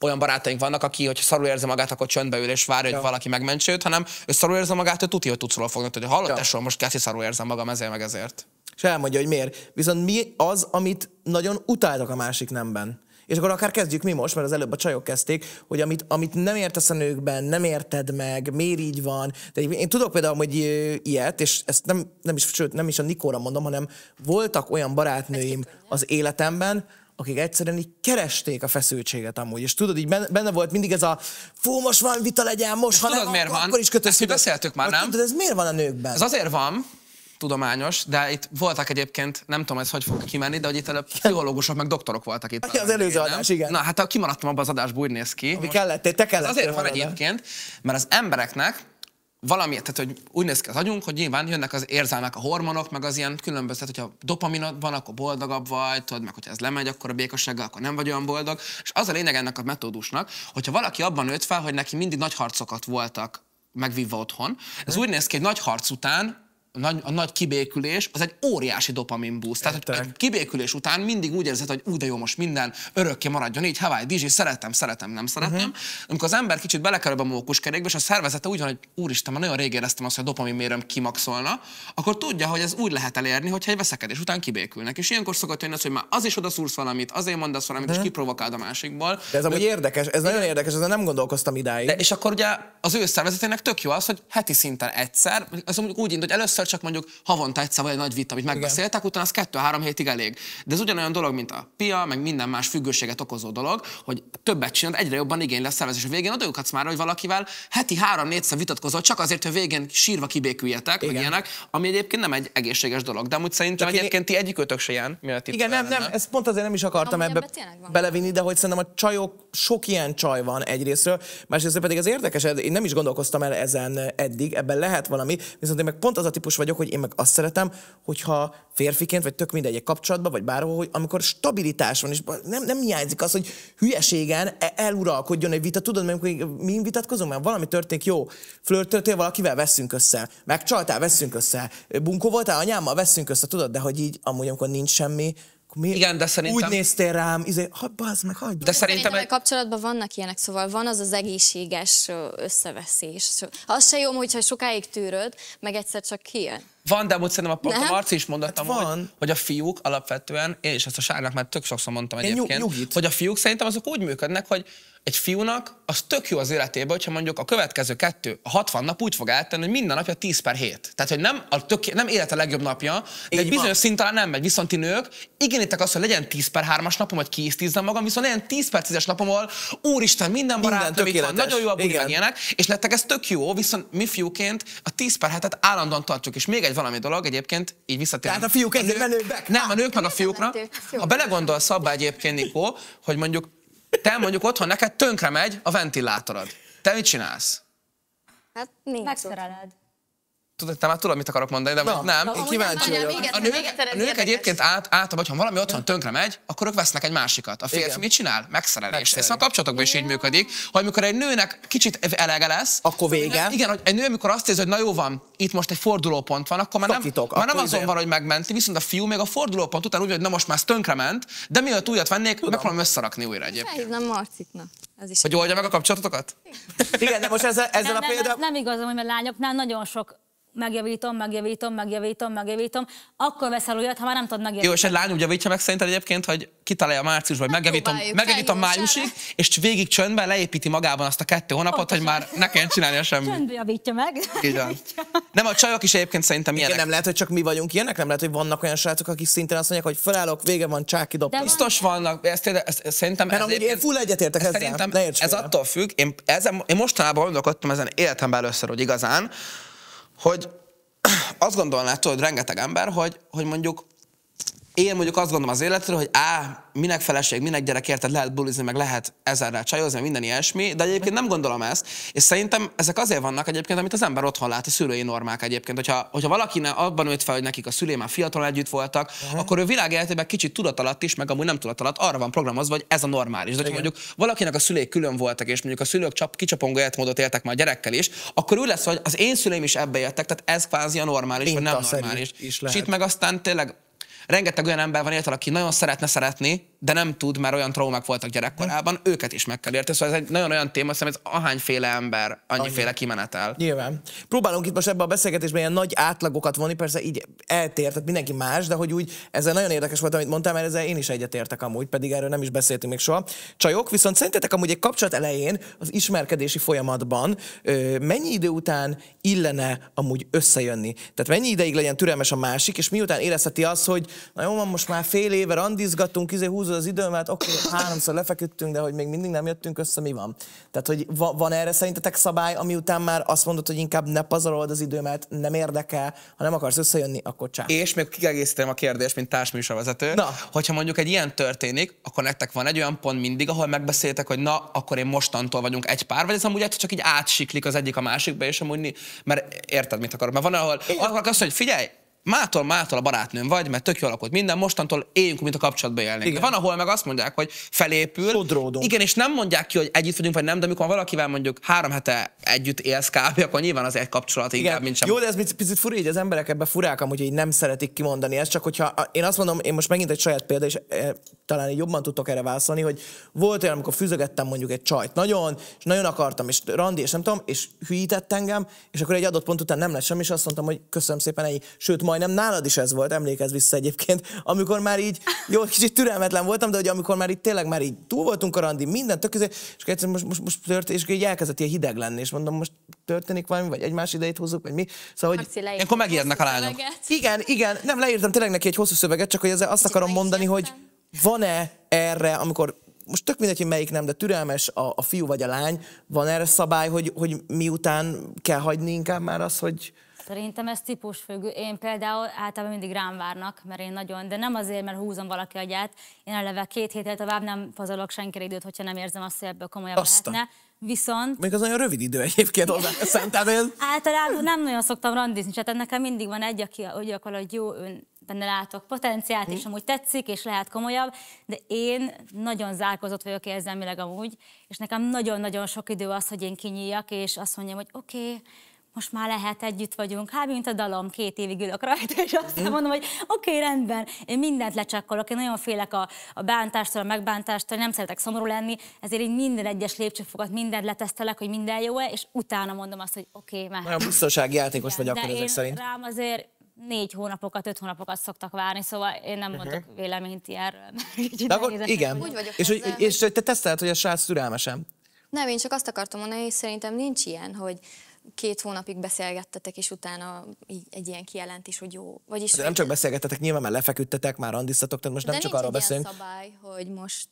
olyan barátaink vannak, aki, hogyha szarul érzi magát, akkor csöndbe ül és várja, ja. hogy valaki megmentse őt, hanem ő szarul érzi magát, ő tudja, hogy tudsz róla fognak, hogy hallott, ja. Tesó, most kezdi szarul érzem magam ezért meg ezért. És elmondja, hogy miért. Viszont mi az, amit nagyon utáltak a másik nemben. És akkor akár kezdjük mi most, mert az előbb a csajok kezdték, hogy amit, amit nem értesz a nőkben, nem érted meg, miért így van. De én tudok például, hogy ilyet, és ezt nem, nem is, sőt, nem is a Nikóra mondom, hanem voltak olyan barátnőim az életemben, akik egyszerűen így keresték a feszültséget amúgy, és tudod, így benne volt mindig ez a fú, most van vita legyen, most, és ha tudod, nem, miért van? akkor is kötözsz. Ezt beszéltük már, nem? Tudod, ez miért van a nőkben? Ez azért van, tudományos, de itt voltak egyébként, nem tudom ez hogy fog kimenni, de hogy itt előbb pszichológusok meg doktorok voltak itt. Az előző adás, igen. Na hát kimaradtam abban az adásból, úgy néz ki. Mi kellett, te kellett. Azért van egyébként, mert az embereknek valami, tehát hogy úgy néz ki az agyunk, hogy nyilván jönnek az érzelmek, a hormonok, meg az ilyen különböző, tehát hogyha dopaminod van, akkor boldogabb vagy, tudod, meg hogyha ez lemegy, akkor a békossággal, akkor nem vagy olyan boldog. És az a lényeg ennek a metódusnak, hogyha valaki abban nőtt fel, hogy neki mindig nagy harcokat voltak megvívva otthon, ez hm. úgy néz ki, hogy nagy harc után nagy, a nagy kibékülés, az egy óriási dopamin boost. Tehát a egy kibékülés után mindig úgy érzed, hogy úgy de jó, most minden örökké maradjon így, Hawaii Dizsi, szeretem, szeretem, nem szeretem. Uh-huh. Amikor az ember kicsit belekerül a mókuskerékbe, és a szervezete úgy van, hogy úristen, már nagyon rég éreztem azt, hogy a dopamin mérőm kimaxolna, akkor tudja, hogy ez úgy lehet elérni, hogyha egy veszekedés után kibékülnek. És ilyenkor szokott jönni az, hogy már az is oda szúrsz valamit, azért mondasz valamit, uh-huh. és mhm. kiprovokáld a másikból. De ez amúgy érdekes, ez nagyon érdekes, ez nem gondolkoztam idáig. De, és akkor ugye az ő szervezetének tök jó az, hogy heti szinten egyszer, az úgy indult, hogy először egyszer csak mondjuk havonta egyszer vagy egy nagy vita, amit megbeszéltek, utána az kettő-három hétig elég. De ez ugyanolyan dolog, mint a pia, meg minden más függőséget okozó dolog, hogy többet csinál, egyre jobban igény lesz szervezés. A végén odajukhatsz már, hogy valakivel heti három-négyszer vitatkozol, csak azért, hogy végén sírva kibéküljetek, vagy meg ilyenek, ami egyébként nem egy egészséges dolog. De amúgy szerintem Csak egyébként én... ti egyikőtök se ilyen. Igen, nem, nem, ezt pont azért nem is akartam ebbe belevinni, de hogy szerintem a csajok sok ilyen csaj van egyrésztről, másrészt pedig ez érdekes, én nem is gondolkoztam el ezen eddig, ebben lehet valami, viszont én meg pont az a típus vagyok, hogy én meg azt szeretem, hogyha férfiként, vagy tök mindegy, egy kapcsolatban, vagy bárhol, hogy amikor stabilitás van, és nem, nem hiányzik az, hogy hülyeségen e- eluralkodjon egy vita, tudod, mert mi vitatkozunk, mert valami történik, jó, flörtöltél valakivel, veszünk össze, megcsaltál, veszünk össze, bunkó voltál anyámmal, veszünk össze, tudod, de hogy így amúgy, amikor nincs semmi, mi, Igen, de szerintem... Úgy néztél rám, izé, ha, bazd meg, hagyd. De szerintem... Szerintem kapcsolatban vannak ilyenek, szóval van az az egészséges összeveszés. Az se jó, hogyha sokáig tűröd, meg egyszer csak kijön. Van, de most szerintem a, pont a Marci is mondottam, hát van. Hogy, hogy, a fiúk alapvetően, és ezt a sárnak már tök sokszor mondtam egyébként, nyug, hogy a fiúk szerintem azok úgy működnek, hogy egy fiúnak az tök jó az életében, hogyha mondjuk a következő kettő, a 60 nap úgy fog eltenni, hogy minden napja 10 per 7. Tehát, hogy nem, a tök, nem élet a legjobb napja, de egy bizonyos szint talán nem megy. Viszont ti nők igényítek azt, hogy legyen 10 per 3-as napom, vagy hogy kiisztízzem magam, viszont legyen 10 per 10-es napom, ahol úristen, minden barátom, itt van, nagyon jó a buli, ilyenek, és nektek ez tök jó, viszont mi fiúként a 10 per 7-et állandóan tartjuk. És még egy valami dolog egyébként, így visszatérünk. Tehát a fiúk egyre menőbbek. Nem, a nők meg a fiúkra. Ha belegondolsz abba egyébként, Nikó, hogy mondjuk te mondjuk otthon neked tönkre megy a ventilátorod. Te mit csinálsz? Hát nincs. Megszereled tudod, te már tudod, mit akarok mondani, de Na. nem. Na, én kíváncsi vagyok. A, nők, a nők, a nők egyébként át, át, vagy ha valami otthon tönkre megy, akkor ők vesznek egy másikat. A férfi Igen. mit csinál? Megszerelés. Megszereli. Ez szóval a kapcsolatokban is így működik, hogy amikor egy nőnek kicsit elege lesz, akkor vége. Igen, hogy egy nő, amikor azt érzi, hogy na jó van, itt most egy fordulópont van, akkor már nem, Szakítok, már nem azon izé. van, hogy megmenti, viszont a fiú még a fordulópont után úgy, hogy na most már tönkre ment, de mielőtt újat vennék, Tudom. megpróbálom összerakni újra egyébként. Szerintem Marciknak. Ez is hogy oldja meg a kapcsolatokat? Igen, de most ezzel, ezzel nem, a példával... Nem, nem igazam, hogy a lányoknál nagyon sok megjavítom, megjavítom, megjavítom, megjavítom, akkor veszel olyat, ha már nem tudod megjavítani. Jó, és egy lány úgy javítja meg szerinted egyébként, hogy kitalálja márciusban, hogy hát megjavítom, megjavítom májusig, és végig csöndben leépíti magában azt a kettő hónapot, Pontosan. hogy már ne kelljen a semmit. Csöndbe javítja meg. Igen. Nem, a csajok is egyébként szerintem ilyenek. Igen, nem lehet, hogy csak mi vagyunk ilyenek, nem lehet, hogy vannak olyan srácok, akik szintén azt mondják, hogy felállok, vége van, csáki dob. Biztos vannak, ezt, ezt, ezt, ezt szerintem. Mert ez amúgy én full egyetértek ezzel. Szerintem ez attól függ, én, ezen, én mostanában gondolkodtam ezen életemben először, hogy igazán, hogy azt gondolná, tudod, rengeteg ember, hogy, hogy mondjuk én mondjuk azt gondolom az életről, hogy á, minek feleség, minek gyerek, érted, lehet bulizni, meg lehet ezerrel csajozni, meg minden ilyesmi, de egyébként nem gondolom ezt, és szerintem ezek azért vannak egyébként, amit az ember otthon lát, a szülői normák egyébként. Hogyha, hogyha valaki abban nőtt fel, hogy nekik a szülei már fiatalon együtt voltak, uh-huh. akkor ő világ életében kicsit tudat alatt is, meg amúgy nem tudat alatt, arra van programozva, hogy ez a normális. De ha mondjuk valakinek a szülei külön voltak, és mondjuk a szülők csap, kicsapongó életmódot éltek már a gyerekkel is, akkor ő lesz, hogy az én szüleim is ebbe éltek, tehát ez kvázi a normális, Pinta vagy nem normális. És itt meg aztán tényleg rengeteg olyan ember van, érted, aki nagyon szeretne szeretni, de nem tud, mert olyan traumák voltak gyerekkorában, de. Hm. őket is meg kell érteni. Szóval ez egy nagyon olyan téma, szerintem ez ahányféle ember, annyiféle Annyi. kimenetel. Nyilván. Próbálunk itt most ebben a beszélgetésben ilyen nagy átlagokat vonni, persze így eltér, tehát mindenki más, de hogy úgy ezzel nagyon érdekes volt, amit mondtam, mert ezzel én is egyetértek amúgy, pedig erről nem is beszéltünk még soha. Csajok, viszont szerintetek amúgy egy kapcsolat elején az ismerkedési folyamatban ö, mennyi idő után illene amúgy összejönni? Tehát mennyi ideig legyen türelmes a másik, és miután érezheti azt, hogy na jó, van, most már fél éve randizgatunk, izé, húzunk húzod az időn, mert hát okay, háromszor lefeküdtünk, de hogy még mindig nem jöttünk össze, mi van? Tehát, hogy va- van erre szerintetek szabály, ami után már azt mondod, hogy inkább ne pazarold az időmet, nem érdekel, ha nem akarsz összejönni, akkor csak. És még kiegészítem a kérdést, mint társműsorvezető. Na. Hogyha mondjuk egy ilyen történik, akkor nektek van egy olyan pont mindig, ahol megbeszéltek, hogy na, akkor én mostantól vagyunk egy pár, vagy ez amúgy egyszer csak így átsiklik az egyik a másikba, és amúgy, mert érted, mit akarok. Mert van, ahol, ahol azt mondja, hogy figyelj, mától mától a barátnőm vagy, mert tök jól alakult minden, mostantól éljünk, mint a kapcsolatban élnénk. Igen. van, ahol meg azt mondják, hogy felépül. Odródom. Igen, és nem mondják ki, hogy együtt vagyunk, vagy nem, de amikor valakivel mondjuk három hete együtt élsz kb, akkor nyilván az egy kapcsolat inkább, Igen. mint sem. Jó, de ez picit, picit furi, így az emberek ebbe furák, amúgy így nem szeretik kimondani ezt, csak hogyha én azt mondom, én most megint egy saját példa, és eh, talán így jobban tudtok erre válaszolni, hogy volt olyan, amikor füzögettem mondjuk egy csajt nagyon, és nagyon akartam, és randi, és nem tudom, és hülyített engem, és akkor egy adott pont után nem lett semmi, és azt mondtam, hogy köszönöm szépen, ennyi. Sőt, majdnem nálad is ez volt, emlékezz vissza egyébként, amikor már így, jó, kicsit türelmetlen voltam, de hogy amikor már itt tényleg már így túl voltunk a randi, minden tökéletes, izé, és akkor egyszerűen most, most, most tört, és így elkezdett ilyen hideg lenni, és mondom, most történik valami, vagy egymás idejét hozzuk, vagy mi. Szóval, hogy... én Ilyenkor megijednek a lányok. Igen, igen, nem leírtam tényleg neki egy hosszú szöveget, csak hogy ezzel azt akarom mondani, hogy, van-e erre, amikor most tök mindegy, hogy melyik nem, de türelmes a, a fiú vagy a lány, van erre szabály, hogy, hogy miután kell hagyni inkább már az, hogy, Szerintem ez típusfüggő. Én például általában mindig rám várnak, mert én nagyon, de nem azért, mert húzom valaki agyát. Én eleve két héttel tovább nem fazolok senkire időt, hogyha nem érzem azt, hogy ebből komolyabb Aztán. lehetne. Viszont... Még az olyan rövid idő egyébként hozzá. Szerintem én... Általában nem nagyon szoktam randizni, tehát nekem mindig van egy, aki hogy akar, hogy jó, ön benne látok potenciált, hm. és amúgy tetszik, és lehet komolyabb, de én nagyon zárkozott vagyok érzelmileg amúgy, és nekem nagyon-nagyon sok idő az, hogy én kinyíljak, és azt mondjam, hogy oké, okay, most már lehet, együtt vagyunk, hát mint a dalom, két évig ülök rajta, és azt mm. mondom, hogy oké, okay, rendben, én mindent lecsekkolok, én nagyon félek a, a bántástól, a megbántástól, nem szeretek szomorú lenni, ezért így minden egyes lépcsőfokat, mindent letesztelek, hogy minden jó-e, és utána mondom azt, hogy oké, okay, mehet. Nagyon biztonsági játékos vagy akkor ezek szerint. Rám azért négy hónapokat, öt hónapokat szoktak várni, szóval én nem mhm. mondok uh-huh. véleményt ilyenről. De akkor igen. Úgy vagyok és, ezzel, hogy, és hogy te tesztelt, hogy a srác türelmesen? Nem, én csak azt akartam mondani, hogy szerintem nincs ilyen, hogy két hónapig beszélgettetek, és utána így, egy ilyen kijelentés, hogy jó. Vagyis hát nem csak beszélgettetek, nyilván már lefeküdtetek, már randiztatok, tehát most De nem csak arról beszélünk. szabály, hogy most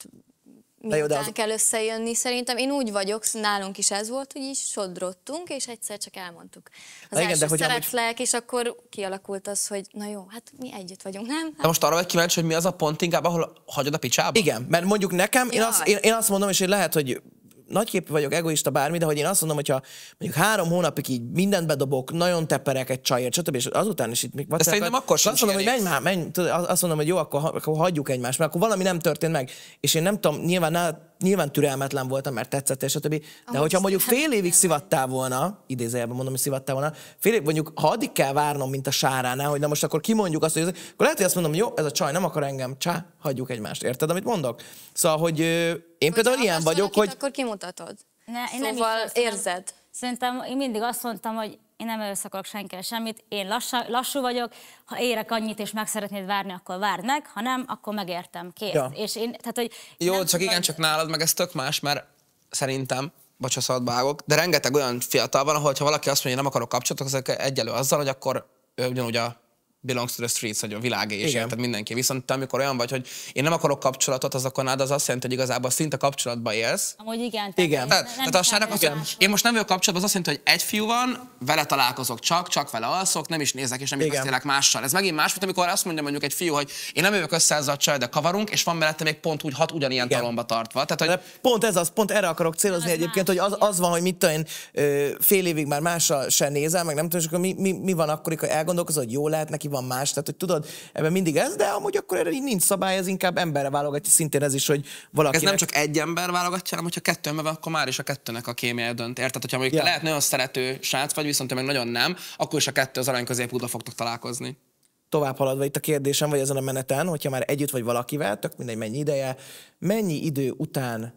miután jó, de az... kell összejönni szerintem. Én úgy vagyok, nálunk is ez volt, hogy is sodrottunk, és egyszer csak elmondtuk. Az na igen, első de hogy szeretlek, amúgy... és akkor kialakult az, hogy na jó, hát mi együtt vagyunk, nem? Hát... De most arra vagy kíváncsi, hogy mi az a pont inkább, ahol hagyod a picsába? Igen, mert mondjuk nekem, ja. én, azt, én, én azt mondom, és én lehet, hogy nagyképű vagyok, egoista, bármi, de hogy én azt mondom, hogyha mondjuk három hónapig így mindent bedobok, nagyon teperek egy csajért, stb. és azután is itt még vagy. szerintem akkor sem azt mondom, hogy menj már, menj, azt mondom, hogy jó, akkor, akkor hagyjuk egymást, mert akkor valami nem történt meg. És én nem tudom, nyilván nyilván türelmetlen voltam, mert tetszett, és a többi. De ah, hogyha mondjuk fél évig szivattál volna, idézőjelben mondom, hogy szivattál volna, fél év, mondjuk ha addig kell várnom, mint a sáránál, hogy na most akkor kimondjuk azt, hogy ez, akkor lehet, hogy azt mondom, jó, ez a csaj nem akar engem, csá, hagyjuk egymást, érted, amit mondok? Szóval, hogy én hogy például ilyen vagyok, hogy... Akkor kimutatod. Ne, én szóval nem érzed. Szerintem én mindig azt mondtam, hogy én nem erőszakolok senkivel semmit, én lassa, lassú vagyok, ha érek annyit és meg szeretnéd várni, akkor várd meg, ha nem, akkor megértem, kész. Ja. És én, tehát, hogy Jó, csak tudom... igen, csak nálad meg ez tök más, mert szerintem bocs, bágok, de rengeteg olyan fiatal van, ahol ha valaki azt mondja, hogy nem akarok kapcsolatot, az egyelő azzal, hogy akkor ő ugyanúgy a belongs to the streets, hogy a világ és érted mindenki. Viszont te, amikor olyan vagy, hogy én nem akarok kapcsolatot, az akkor nád az azt jelenti, hogy igazából szinte kapcsolatba élsz. Amúgy igen. Tehát igen. Tehát, tehát a sárnak az, én most nem vagyok kapcsolatban, az azt jelenti, hogy egy fiú van, vele találkozok csak, csak vele alszok, nem is nézek és nem is beszélek mással. Ez megint más, mint amikor azt mondja mondjuk egy fiú, hogy én nem jövök össze ezzel a csaj, de kavarunk, és van mellette még pont úgy hat ugyanilyen igen. talomba tartva. Tehát, hogy... pont ez az, pont erre akarok célozni az egyébként, más, hogy az, az van, hogy mit én fél évig már mással se nézel, meg nem tudom, és akkor mi, mi, mi van akkor, hogy elgondolkozol, hogy jó lehet neki van más, tehát hogy tudod, ebben mindig ez, de amúgy akkor erre így nincs szabály, ez inkább emberre válogatja, szintén ez is, hogy valaki. Ez nem csak egy ember válogatja, hanem hogyha kettő ember, akkor már is a kettőnek a kémia dönt. Érted, hogyha mondjuk ja. lehet nagyon szerető srác vagy, viszont te meg nagyon nem, akkor is a kettő az arany középútra fogtok találkozni tovább haladva itt a kérdésem, vagy ezen a meneten, hogyha már együtt vagy valakivel, tök mindegy mennyi ideje, mennyi idő után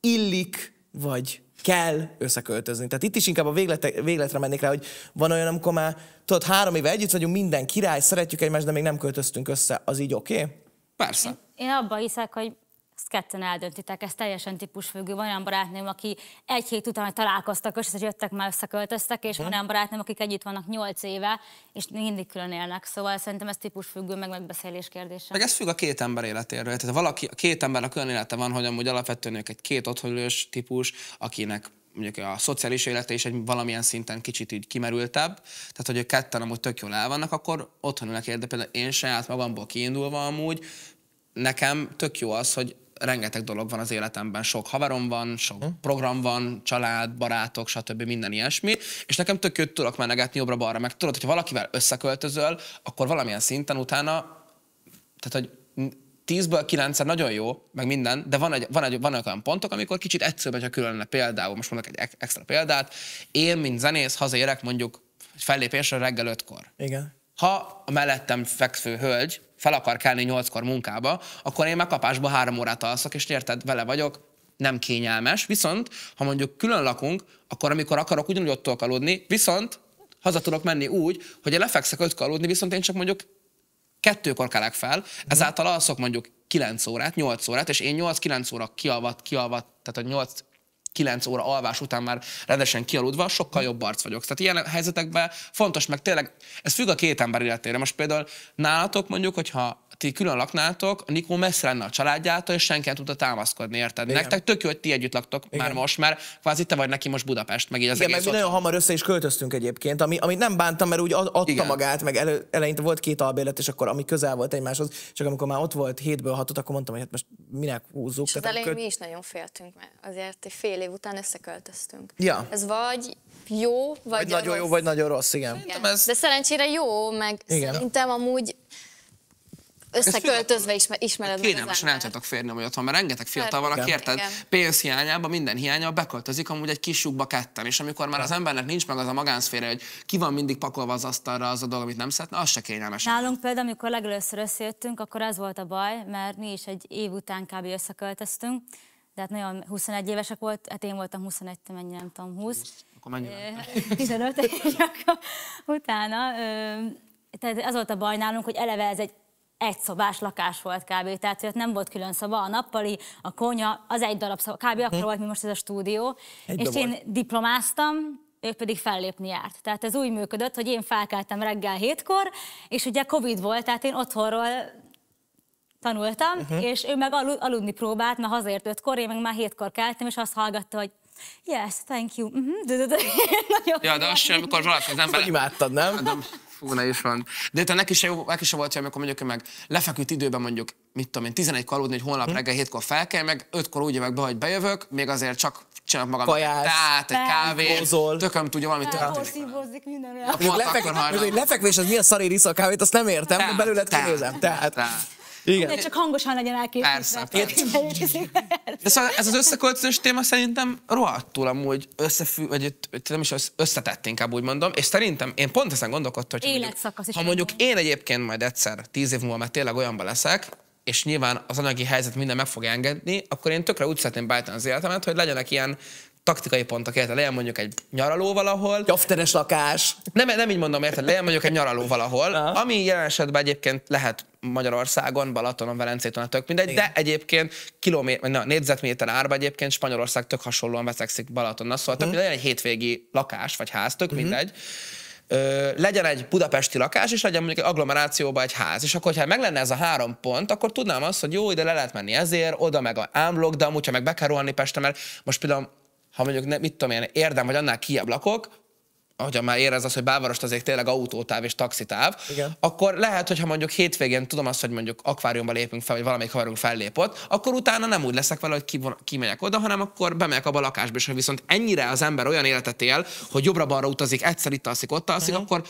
illik, vagy kell összeköltözni. Tehát itt is inkább a véglete, végletre mennék rá, hogy van olyan, amikor már, tudod, három éve együtt vagyunk, minden király, szeretjük egymást, de még nem költöztünk össze. Az így oké? Okay? Persze. Én, én abba hiszek, hogy ketten eldöntitek, ez teljesen típusfüggő. Van olyan barátnőm, aki egy hét után találkoztak, és jöttek már összeköltöztek, és van mhm. olyan barátnőm, akik együtt vannak nyolc éve, és mindig külön élnek. Szóval szerintem ez típusfüggő, meg megbeszélés kérdése. Meg ez függ a két ember életéről. Tehát valaki, a két embernek olyan élete van, hogy amúgy alapvetően ők egy két otthonülős típus, akinek mondjuk a szociális élete is egy valamilyen szinten kicsit így kimerültebb, tehát hogy ők ketten amúgy tök jól el vannak, akkor otthon ülnek érde, például én saját magamból kiindulva amúgy, nekem tök jó az, hogy rengeteg dolog van az életemben, sok haverom van, sok hm? program van, család, barátok, stb. minden ilyesmi, és nekem tök jött tudok menegetni jobbra-balra, meg tudod, hogyha valakivel összeköltözöl, akkor valamilyen szinten utána, tehát hogy tízből kilencszer nagyon jó, meg minden, de van egy, van egy, egy olyan pontok, amikor kicsit egyszerűbb, külön lenne például, most mondok egy extra példát, én, mint zenész, hazaérek mondjuk egy fellépésre reggel ötkor. Igen ha a mellettem feksző hölgy fel akar kelni nyolckor munkába, akkor én megkapásba három órát alszok, és érted, vele vagyok, nem kényelmes. Viszont, ha mondjuk külön lakunk, akkor amikor akarok, ugyanúgy ott tudok aludni, viszont haza tudok menni úgy, hogy én lefekszek ötkor aludni, viszont én csak mondjuk kettőkor kelek fel, ezáltal alszok mondjuk 9 órát, 8 órát, és én 8-9 óra kialvat, kialvat, tehát a 8 9 óra alvás után már rendesen kialudva, sokkal jobb arc vagyok. Tehát ilyen helyzetekben fontos, meg tényleg ez függ a két ember életére. Most például nálatok mondjuk, hogyha ti külön laknátok, a Nikó messze lenne a családjától, és senki nem tudta támaszkodni, érted? Igen. Nektek tök jó, hogy ti együtt laktok Igen. már most, mert kvázi te vagy neki most Budapest, meg így az Igen, egész mert mi nagyon hamar össze is költöztünk egyébként, ami, amit nem bántam, mert úgy adta Igen. magát, meg elő, eleinte volt két albélet, és akkor ami közel volt egymáshoz, csak amikor már ott volt hétből hatot, akkor mondtam, hogy hát most minek húzzuk. És az elején költ... mi is nagyon féltünk, mert azért egy fél év után összeköltöztünk. Ja. Ez vagy jó, vagy, vagy nagyon rossz. jó, vagy nagyon rossz, igen. igen. Ez... De szerencsére jó, meg igen. szerintem amúgy összeköltözve is ismered meg Kényelmesen el tudtok férni, hogy otthon, mert rengeteg fiatal van, aki érted, pénz hiányában, minden hiánya beköltözik amúgy egy kis lyukba ketten, és amikor már az embernek nincs meg az a magánszféra, hogy ki van mindig pakolva az asztalra az a dolog, amit nem szeretne, az se kényelmes. Nálunk például, amikor legelőször összejöttünk, akkor az volt a baj, mert mi is egy év után kb. összeköltöztünk, de hát nagyon 21 évesek volt, hát én voltam 21, te mennyi nem tudom, 20. akkor mennyi? 15, és akkor utána. Ö, tehát az volt a baj nálunk, hogy eleve ez egy egy szobás lakás volt kb. Tehát hogy nem volt külön szoba, a nappali, a konya, az egy darab szoba, kb. akkor mhm. volt, mi most ez a stúdió. Egy és én diplomáztam, ő pedig fellépni járt. Tehát ez úgy működött, hogy én felkeltem reggel hétkor, és ugye Covid volt, tehát én otthonról tanultam, uh-huh. és ő meg alud, aludni próbált, mert hazért ötkor, én meg már hétkor keltem, és azt hallgatta, hogy yes, thank you. Uh-huh. ja, de azt sem, amikor valaki az ember... Imádtad, nem? Hát, Fú, ne is van. De te neki se, jó, neki se volt, hogy amikor mondjuk meg lefeküdt időben mondjuk, mit tudom én, 11 aludni, hogy holnap hm? reggel 7-kor fel kell, meg 5-kor úgy jövök be, hogy bejövök, még azért csak csinálok magam Kajás, tehát egy kávé, tököm tudja, valami történik. Hosszívozik minden. Lefek, lefekvés az milyen szaré iszol a kávét, azt nem értem, belőled kinézem. Tehát. tehát. Igen. De csak hangosan legyen elkészítve. Persze, persze. De szóval ez az összeköltözős téma szerintem rohadtul amúgy összefű, vagy nem is összetett, inkább úgy mondom, és szerintem én pont ezen gondolkodtam, hogy mondjuk, ha mondjuk én egyébként majd egyszer, tíz év múlva már tényleg olyanba leszek, és nyilván az anyagi helyzet minden meg fog engedni, akkor én tökre úgy szeretném beállítani az életemet, hogy legyenek ilyen taktikai pontok, érted? mondjuk egy nyaraló valahol. Jofteres lakás. Nem, nem így mondom, érted? mondjuk egy nyaraló valahol, Aha. ami jelen esetben egyébként lehet Magyarországon, Balatonon, Velencétonon, tök mindegy, Igen. de egyébként kilométer, na, négyzetméter árba egyébként Spanyolország tök hasonlóan veszekszik Balatonnal, szóval hmm. tök, legyen egy hétvégi lakás vagy ház, tök hmm. mindegy. Ö, legyen egy budapesti lakás, és legyen mondjuk egy agglomerációban egy ház. És akkor, ha meg lenne ez a három pont, akkor tudnám azt, hogy jó, ide le lehet menni ezért, oda meg a ámlok, de amúgy, ha meg be kell rohanni Pestre, mert most például ha mondjuk, ne, mit tudom én, érdem, vagy annál kiebb lakok, ahogyan már érez az, hogy Bávarost azért tényleg autótáv és taxitáv, Igen. akkor lehet, hogy ha mondjuk hétvégén tudom azt, hogy mondjuk akváriumba lépünk fel, vagy valamelyik haverunk fellépott, akkor utána nem úgy leszek vele, hogy ki, kimegyek oda, hanem akkor bemegyek abba a lakásba, és ha viszont ennyire az ember olyan életet él, hogy jobbra-balra utazik, egyszer itt alszik, ott alszik, uh-huh. akkor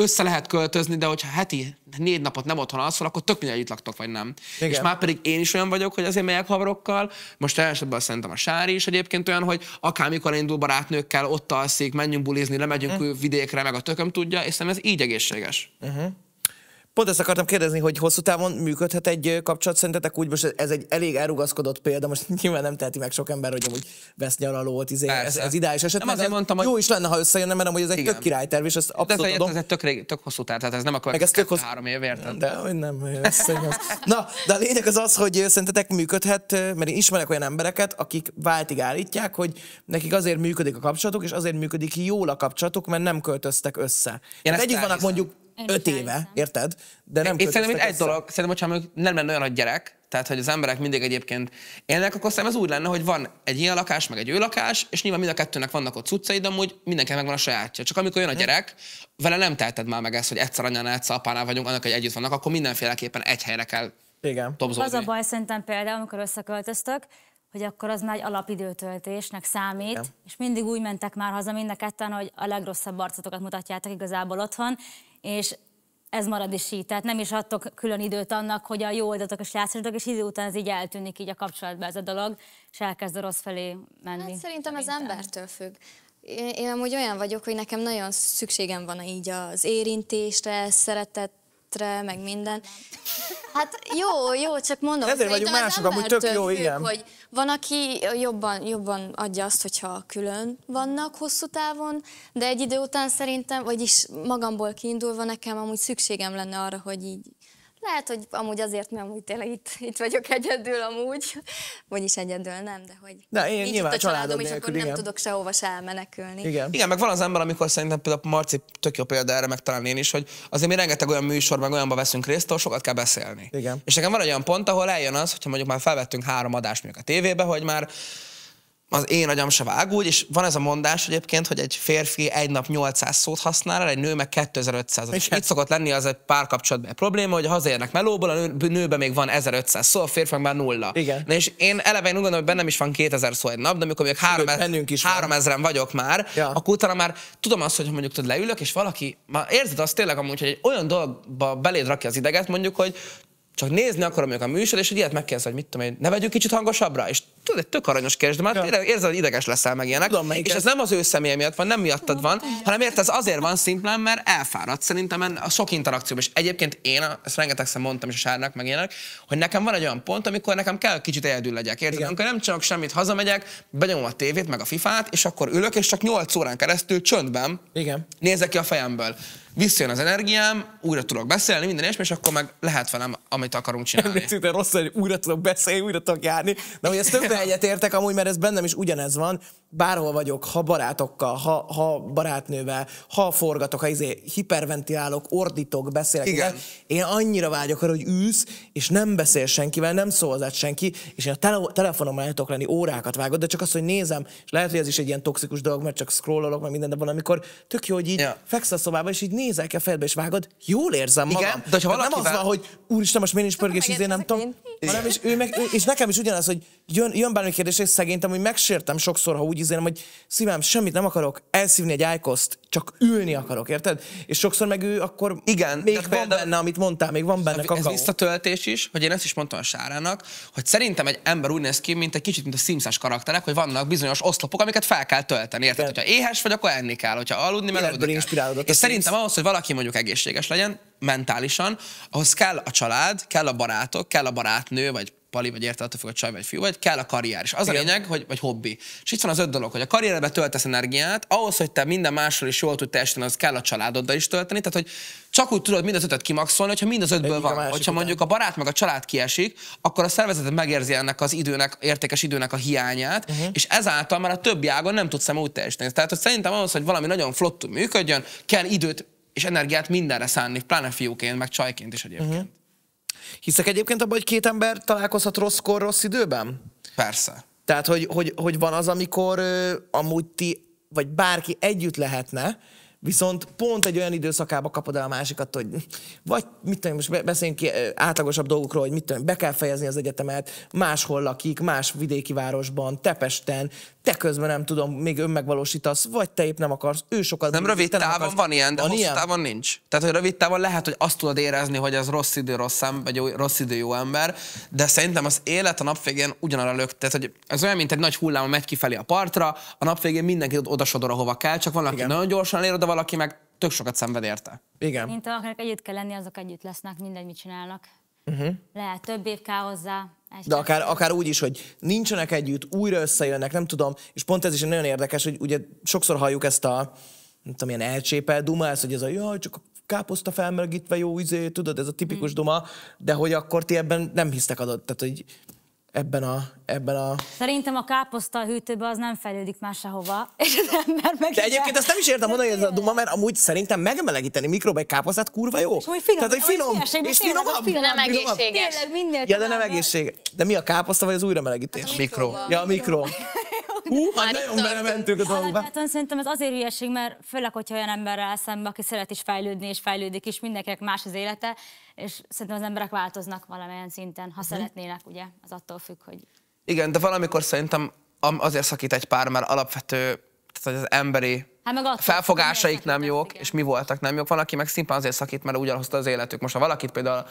össze lehet költözni, de hogyha heti négy napot nem otthon alszol, akkor tök mindegy, itt laktok, vagy nem. Igen. És már pedig én is olyan vagyok, hogy azért megyek havarokkal, most elsőbben szerintem a Sári is egyébként olyan, hogy akármikor indul barátnőkkel, ott alszik, menjünk bulizni, lemegyünk uh-huh. Mhm. vidékre, meg a tököm tudja, és szerintem ez így egészséges. Uh-huh. Pont ezt akartam kérdezni, hogy hosszú távon működhet egy kapcsolat, szerintetek úgy, most ez egy elég elrugaszkodott példa, most nyilván nem teheti meg sok ember, hogy amúgy vesz nyaralót, izé, ez, ez ideális eset. Nem azért hát, mondtam, hogy... Jó is lenne, ha összejönne, mert amúgy ez egy Igen. tök királyterv, és ezt abszolút de ez, adom. Ez egy tök, rég, tök hosszú táv, tehát ez nem akar ez tök hosszú... három év, érted? De hogy nem, ez Na, de a lényeg az az, hogy szerintetek működhet, mert én ismerek olyan embereket, akik váltig állítják, hogy nekik azért működik a kapcsolatuk, és azért működik jól a kapcsolatuk, mert nem költöztek össze. Egyik hát vannak mondjuk öt éve, érted? De nem Én szerintem itt egy dolog, szerintem, hogyha mondjuk nem lenne olyan a gyerek, tehát, hogy az emberek mindig egyébként élnek, akkor szerintem ez úgy lenne, hogy van egy ilyen lakás, meg egy ő lakás, és nyilván mind a kettőnek vannak ott cuccaid, de amúgy mindenkinek megvan a sajátja. Csak amikor jön a hm. gyerek, vele nem teheted már meg ezt, hogy egyszer anyánál, egyszer apánál vagyunk, annak, hogy együtt vannak, akkor mindenféleképpen egy helyre kell Igen. Tobzolni. Az a baj szerintem például, amikor összeköltöztök, hogy akkor az már egy alapidőtöltésnek számít, Igen. és mindig úgy mentek már haza mind a ketten, hogy a legrosszabb arcotokat mutatjátok igazából otthon, és ez marad is így, tehát nem is adtok külön időt annak, hogy a jó oldatok és játszatok, és idő után ez így eltűnik így a kapcsolatban ez a dolog, és elkezd a rossz felé menni. Hát szerintem ez embertől függ. Én amúgy olyan vagyok, hogy nekem nagyon szükségem van így az érintésre, szeretet szettre, meg minden. Hát jó, jó, csak mondom. Ezért vagyunk mások, amúgy tök jó, függ, igen. Hogy van, aki jobban, jobban adja azt, hogyha külön vannak hosszú távon, de egy idő után szerintem, vagyis magamból kiindulva nekem amúgy szükségem lenne arra, hogy így lehet, hogy amúgy azért, mert amúgy tényleg itt, itt vagyok egyedül amúgy, vagyis egyedül nem, de hogy de én, így nyilván, itt a családom, nélkül, és akkor igen. nem tudok sehova se elmenekülni. Igen. igen, meg van az ember, amikor szerintem például Marci tök jó példa erre, meg talán én is, hogy azért mi rengeteg olyan műsor, meg olyanba veszünk részt, ahol sokat kell beszélni. Igen. És nekem van egy olyan pont, ahol eljön az, hogyha mondjuk már felvettünk három adást mondjuk a tévébe, hogy már az én agyam se vág úgy, és van ez a mondás egyébként, hogy egy férfi egy nap 800 szót használ egy nő meg 2500 és Itt szokott lenni az egy párkapcsolatban a probléma, hogy hazaérnek melóból, a nőben még van 1500 szó, a férfi már nulla. Igen. Na és én eleve én úgy gondolom, hogy bennem is van 2000 szó egy nap, de amikor még 3000-en e- vagyok már, ja. akkor utána már tudom azt, hogy mondjuk tud leülök, és valaki, már érzed azt tényleg amúgy, hogy egy olyan dologba beléd rakja az ideget, mondjuk, hogy csak nézni akarom ők a műsor, és egy ilyet megkérdez, hogy mit tudom én, ne vegyük kicsit hangosabbra, és tudod, egy tök aranyos kérdés, már ja. érzed, ideges leszel meg ilyenek. Tudom, és ez nem az ő személy miatt van, nem miattad van, hanem érted, ez azért van szimplán, mert elfáradt szerintem a sok interakció És egyébként én, ezt rengetegszer mondtam is a sárnak meg ilyenek, hogy nekem van egy olyan pont, amikor nekem kell kicsit egyedül legyek. Érted? Igen. Amikor nem csinálok semmit, hazamegyek, benyomom a tévét, meg a fifát, és akkor ülök, és csak 8 órán keresztül csöndben Igen. nézek ki a fejemből visszajön az energiám, újra tudok beszélni, minden és és akkor meg lehet velem, amit akarunk csinálni. Emlékszik, rossz, hogy újra tudok beszélni, újra tudok járni. De hogy ezt többen egyetértek amúgy, mert ez bennem is ugyanez van bárhol vagyok, ha barátokkal, ha, ha barátnővel, ha forgatok, ha izé, hiperventilálok, ordítok, beszélek. Igen. Én annyira vágyok arra, hogy ülsz, és nem beszél senkivel, nem szól az senki, és én a tele- telefonommal lehetok lenni, órákat vágod, de csak azt, hogy nézem, és lehet, hogy ez is egy ilyen toxikus dolog, mert csak scrollolok, meg minden, de amikor tök jó, hogy így ja. feksz a szobába, és így nézel ki a fejedbe, és vágod, jól érzem Igen, magam. de ha valaki nem az van, hogy úristen, most miért is pörgés, izé, nem tudom. Hanem, és, ő meg, és nekem is ugyanaz, hogy jön, jön bármi kérdés, és szegényt, hogy megsértem sokszor, ha úgy úgy izélem, hogy szívem, semmit nem akarok, elszívni egy ájkoszt, csak ülni akarok, érted? És sokszor meg ő akkor Igen, még van például... benne, amit mondtál, még van benne kakaó. Ez visszatöltés is, hogy én ezt is mondtam a Sárának, hogy szerintem egy ember úgy néz ki, mint egy kicsit, mint a Simpsons karakterek, hogy vannak bizonyos oszlopok, amiket fel kell tölteni, érted? Igen. Hogyha éhes vagy, akkor enni kell, hogyha aludni, mert aludni kell. És szerintem ahhoz, hogy valaki mondjuk egészséges legyen, mentálisan, ahhoz kell a család, kell a barátok, kell a barátnő, vagy pali vagy érted, attól függ, hogy csaj vagy fiú vagy, kell a karrier is. Az Igen. a lényeg, hogy, vagy hobbi. És itt van az öt dolog, hogy a karrierbe töltesz energiát, ahhoz, hogy te minden másról is jól tud teljesíteni, az kell a családoddal is tölteni. Tehát, hogy csak úgy tudod mind az ötöt kimaxolni, hogyha mind az ötből Egyik van. Hogyha mondjuk a barát meg a család kiesik, akkor a szervezeted megérzi ennek az időnek, értékes időnek a hiányát, uh-huh. és ezáltal már a többi ágon nem tudsz úgy teljesíteni. Tehát, hogy szerintem ahhoz, hogy valami nagyon flottul működjön, kell időt és energiát mindenre szánni, pláne fiúként, meg csajként is egyébként. Uh-huh. Hiszek egyébként abban, hogy két ember találkozhat rosszkor, rossz időben? Persze. Tehát, hogy, hogy, hogy van az, amikor ö, amúgy ti, vagy bárki együtt lehetne, Viszont pont egy olyan időszakába kapod el a másikat, hogy vagy mit tudom, most beszéljünk ki átlagosabb dolgokról, hogy mit tudom, be kell fejezni az egyetemet, máshol lakik, más vidéki városban, Tepesten, te közben nem tudom, még önmegvalósítasz, vagy te épp nem akarsz, ő sokat... Nem rövid nem távon akarsz. van ilyen, de van hosszú ilyen? távon nincs. Tehát, hogy rövid távon lehet, hogy azt tudod érezni, hogy az rossz idő, rossz szem, vagy rossz idő, jó ember, de szerintem az élet a nap végén ugyanarra lök. Tehát, hogy ez olyan, mint egy nagy hullám, megy kifelé a partra, a nap végén mindenki odasodor, sodor, ahova kell, csak van, aki nagyon gyorsan ér, de valaki meg tök sokat szenved érte. Igen. Mint akinek együtt kell lenni, azok együtt lesznek, mindegy, mit csinálnak. Uh-huh. Lehet több év kell hozzá. De akár, akár úgy is, hogy nincsenek együtt, újra összejönnek, nem tudom, és pont ez is nagyon érdekes, hogy ugye sokszor halljuk ezt a, nem tudom, ilyen elcsépelt duma, ez, hogy ez a jaj, csak a káposzta felmelegítve jó, izé, tudod, ez a tipikus mm. duma, de hogy akkor ti ebben nem hisztek adott, tehát hogy ebben a... Ebben a... Szerintem a káposzta a hűtőbe az nem fejlődik már sehova, és az ember meg... De egyébként ezt nem is értem mondani, ez a duma, mert amúgy szerintem megmelegíteni mikróba egy káposztát kurva jó. És finom, Tehát, hogy finom, hülyeség, és finomabb. Finom, nem egészséges. Tényleg ja, de nem egészséges. De mi a káposzta, vagy az melegítés? Hát a mikro. Ja, a mikro. Hú, hát nagyon belementünk a dolgokba. Hát, szerintem ez azért hülyeség, mert főleg, hogyha olyan emberrel szemben, aki szeret is fejlődni, és fejlődik is, mindenkinek más az élete, és szerintem az emberek változnak valamilyen szinten, ha mhm. szeretnének, ugye, az attól függ, hogy... Igen, de valamikor szerintem azért szakít egy pár, mert alapvető tehát az emberi hát meg attól, felfogásaik nem jók, igen. és mi voltak nem jók. Van, aki meg szimplán azért szakít, mert úgy az életük. Most ha valakit például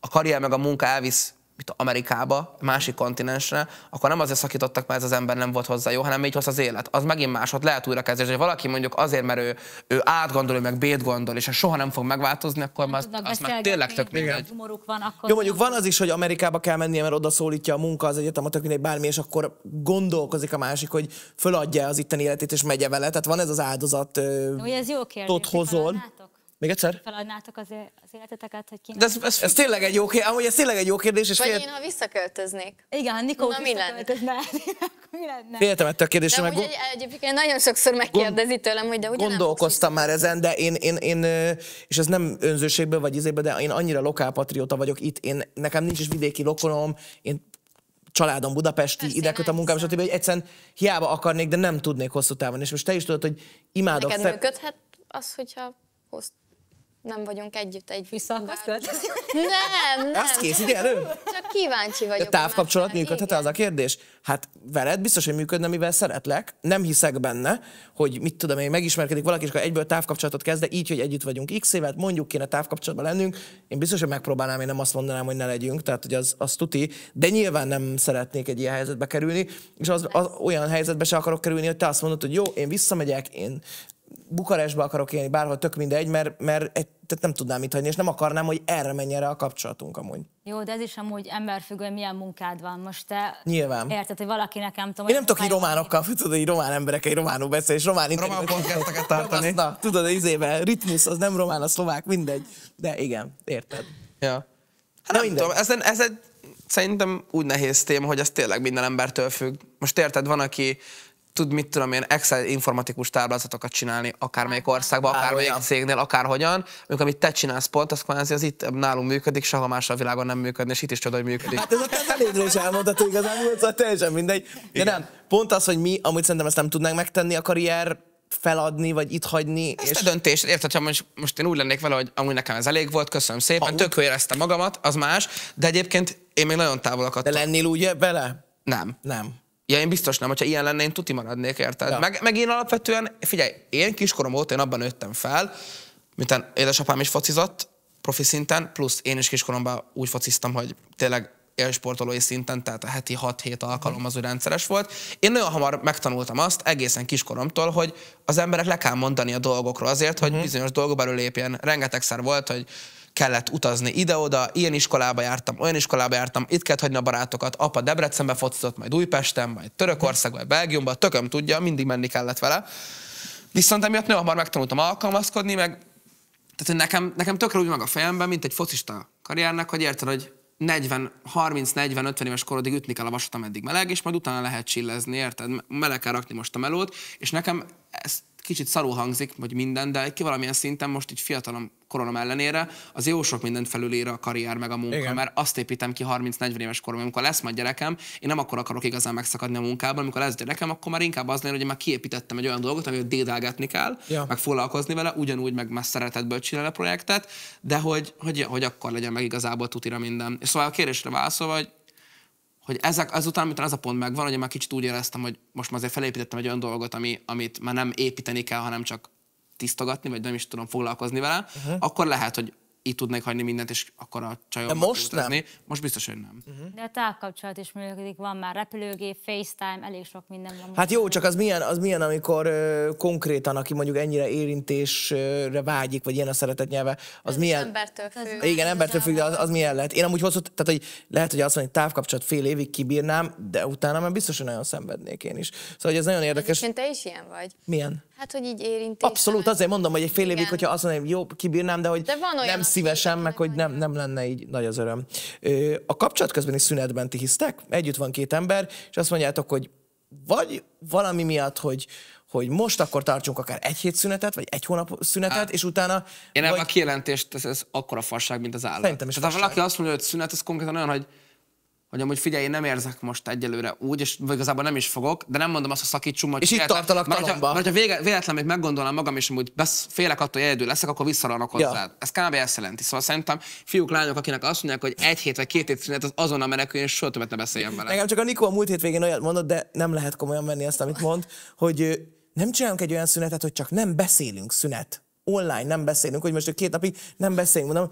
a karrier meg a munka elvisz mit Amerikába, másik kontinensre, akkor nem azért szakítottak, mert ez az ember nem volt hozzá jó, hanem így hozz az élet. Az megint más, ott lehet újrakezdés. Hogy valaki mondjuk azért, mert ő, ő átgondol, ő meg bét gondol, és ez soha nem fog megváltozni, akkor nem azt, meg tényleg tök mindegy. Van, akkor jó, mondjuk van az is, hogy Amerikába kell mennie, mert oda szólítja a munka, az egyetem, a tök bármi, és akkor gondolkozik a másik, hogy föladja az itteni életét, és megye vele. Tehát van ez az áldozat. Ö, ez jó kérdés. Ott hozol. Még egyszer? Feladnátok az, az életeteket, hogy kinek... De ez, ez, ez, tényleg egy jó kérdés, amúgy ez tényleg egy jó kérdés. És Vagy fél... én, ha visszaköltöznék. Igen, Nikó Na, mi lenne? mi lenne? Féltem ettől a kérdésre. Meg... Egy, egyébként nagyon sokszor megkérdezi tőlem, hogy de ugye Gondolkoztam már ezen, de én, én, én, és ez nem önzőségből vagy izéből, de én annyira lokálpatrióta vagyok itt, én, nekem nincs is vidéki lokonom, én családom budapesti, Persze, ide köt a munkám, stb. hogy egyszerűen hiába akarnék, de nem tudnék hosszú távon. És most te is tudod, hogy imádok... Neked szep... működhet az, hogyha hosszú nem vagyunk együtt egy Visszahangolsz Nem, nem. Azt készíti elő? Csak kíváncsi vagyok. A távkapcsolat működhet az a kérdés? Hát veled biztos, hogy működne, mivel szeretlek. Nem hiszek benne, hogy mit tudom én, megismerkedik valaki, és akkor egyből távkapcsolatot kezd, de így, hogy együtt vagyunk x évet, mondjuk kéne távkapcsolatban lennünk. Én biztos, hogy megpróbálnám, én nem azt mondanám, hogy ne legyünk, tehát hogy az, az tuti, de nyilván nem szeretnék egy ilyen helyzetbe kerülni, és az, az olyan helyzetbe se akarok kerülni, hogy te azt mondod, hogy jó, én visszamegyek, én Bukarestbe akarok élni, bárhol tök mindegy, mert, mert egy, tehát nem tudnám itt hagyni, és nem akarnám, hogy erre menjen rá a kapcsolatunk amúgy. Jó, de ez is amúgy emberfüggő, hogy milyen munkád van most te. Nyilván. Érted, hogy valaki nekem tudom. Én nem tudok így románokkal, tudod, így román egy románul beszél, és román Román podcasteket tartani. Na, tudod, az izébe, ritmus, az nem román, a szlovák, mindegy. De igen, érted. Ja. Hát nem, mindegy. tudom, ez, ez egy, szerintem úgy nehéz téma, hogy ez tényleg minden embertől függ. Most érted, van, aki tud, mit tudom én, Excel informatikus táblázatokat csinálni akármelyik országban, akármelyik Olyan. cégnél, akárhogyan, amikor amit te csinálsz pont, az kvázi az itt nálunk működik, sehol más a világon nem működne, és itt is csoda, hogy működik. Hát ez a te felédre is elmondható igazán, szóval teljesen mindegy. De nem, pont az, hogy mi, amúgy szerintem ezt nem tudnánk megtenni a karrier feladni, vagy itt hagyni. Ez és... a döntés, érted, ha most, most én úgy lennék vele, hogy amúgy nekem ez elég volt, köszönöm szépen, ha, tök éreztem magamat, az más, de egyébként én még nagyon távol akadtam. De lennél úgy vele? Nem. Nem. Ja, én biztos nem, hogyha ilyen lenne, én tuti maradnék, érted? Ja. Meg, meg én alapvetően, figyelj, én kiskorom óta, én abban nőttem fel, miután édesapám is focizott, profi szinten, plusz én is kiskoromban úgy fociztam, hogy tényleg élsportolói szinten, tehát a heti 6-7 alkalom az úgy rendszeres volt. Én nagyon hamar megtanultam azt egészen kiskoromtól, hogy az emberek le kell mondani a dolgokról azért, hogy mhm. bizonyos dolgokba lépjen. Rengetegszer volt, hogy kellett utazni ide-oda, ilyen iskolába jártam, olyan iskolába jártam, itt kellett hagyni a barátokat, apa Debrecenbe focizott, majd Újpesten, majd Törökország, vagy Belgiumban, tököm tudja, mindig menni kellett vele. Viszont emiatt nagyon hamar megtanultam alkalmazkodni, meg tehát nekem, nekem tökre úgy meg a fejemben, mint egy focista karriernek, hogy érted, hogy 40, 30, 40, 50 éves korodig ütni kell a vasat, ameddig meleg, és majd utána lehet csillezni, érted? Meleg kell rakni most a melót, és nekem ez kicsit szarú hangzik, vagy minden, de ki valamilyen szinten most így fiatalom koronom ellenére, az jó sok mindent felülír a karrier meg a munka, Igen. mert azt építem ki 30-40 éves koromban, amikor lesz majd gyerekem, én nem akkor akarok igazán megszakadni a munkában, amikor lesz gyerekem, akkor már inkább az lenne, hogy én már kiépítettem egy olyan dolgot, amit dédelgetni kell, ja. meg foglalkozni vele, ugyanúgy meg már szeretetből csinálni a projektet, de hogy, hogy, hogy akkor legyen meg igazából tutira minden. És szóval a kérdésre válaszolva, hogy hogy ezek, azután, amit ez a pont megvan, hogy én már kicsit úgy éreztem, hogy most már azért felépítettem egy olyan dolgot, ami, amit már nem építeni kell, hanem csak tisztogatni, vagy nem is tudom foglalkozni vele, uh-huh. akkor lehet, hogy itt tudnék hagyni mindent, és akkor a csajom. De most nem? Most biztos, hogy nem. Uh-huh. De a távkapcsolat is működik, van már repülőgép, FaceTime, elég sok minden van. Hát jó, csak az milyen, az milyen amikor ö, konkrétan, aki mondjuk ennyire érintésre vágyik, vagy ilyen a szeretet nyelve, az ez milyen... embertől függ. Igen, embertől függ, de az, az milyen lehet Én amúgy hosszú, tehát hogy lehet, hogy azt mondja, hogy távkapcsolat fél évig kibírnám, de utána már hogy nagyon szenvednék én is. Szóval hogy ez nagyon érdekes. Egyébként te is ilyen vagy. Milyen? Hát, hogy így érintés. Abszolút, azért mondom, hogy egy fél évig, igen. hogyha azt mondom, hogy jó, kibírnám, de hogy de van olyan, nem szívesen, meg hogy nem, nem lenne így nagy az öröm. A kapcsolat közbeni szünetben ti hisztek, együtt van két ember, és azt mondjátok, hogy vagy valami miatt, hogy, hogy most akkor tartsunk akár egy hét szünetet, vagy egy hónap szünetet, hát, és utána... Én vagy... ebben a kijelentést, ez, ez akkora fasság, mint az állat. Szerintem is Tehát ha valaki azt mondja, hogy szünet, az konkrétan olyan, hogy hogy amúgy figyelj, én nem érzek most egyelőre úgy, és igazából nem is fogok, de nem mondom azt, hogy szakítsunk majd. És itt tartalak mert, talomba. mert, mert ha vége, véletlenül még meggondolom magam, és amúgy besz, félek attól, hogy egyedül leszek, akkor visszaranok hozzád. Ja. Ez kb. ezt jelenti. Szóval szerintem fiúk, lányok, akinek azt mondják, hogy egy hét vagy két hét szünet, az a menekül, és soha többet ne beszéljen vele. Nekem csak a Nikó a múlt hétvégén olyat mondott, de nem lehet komolyan menni azt, amit mond, hogy nem csinálunk egy olyan szünetet, hogy csak nem beszélünk szünet. Online nem beszélünk, hogy most a két napig nem beszélünk. Mondom,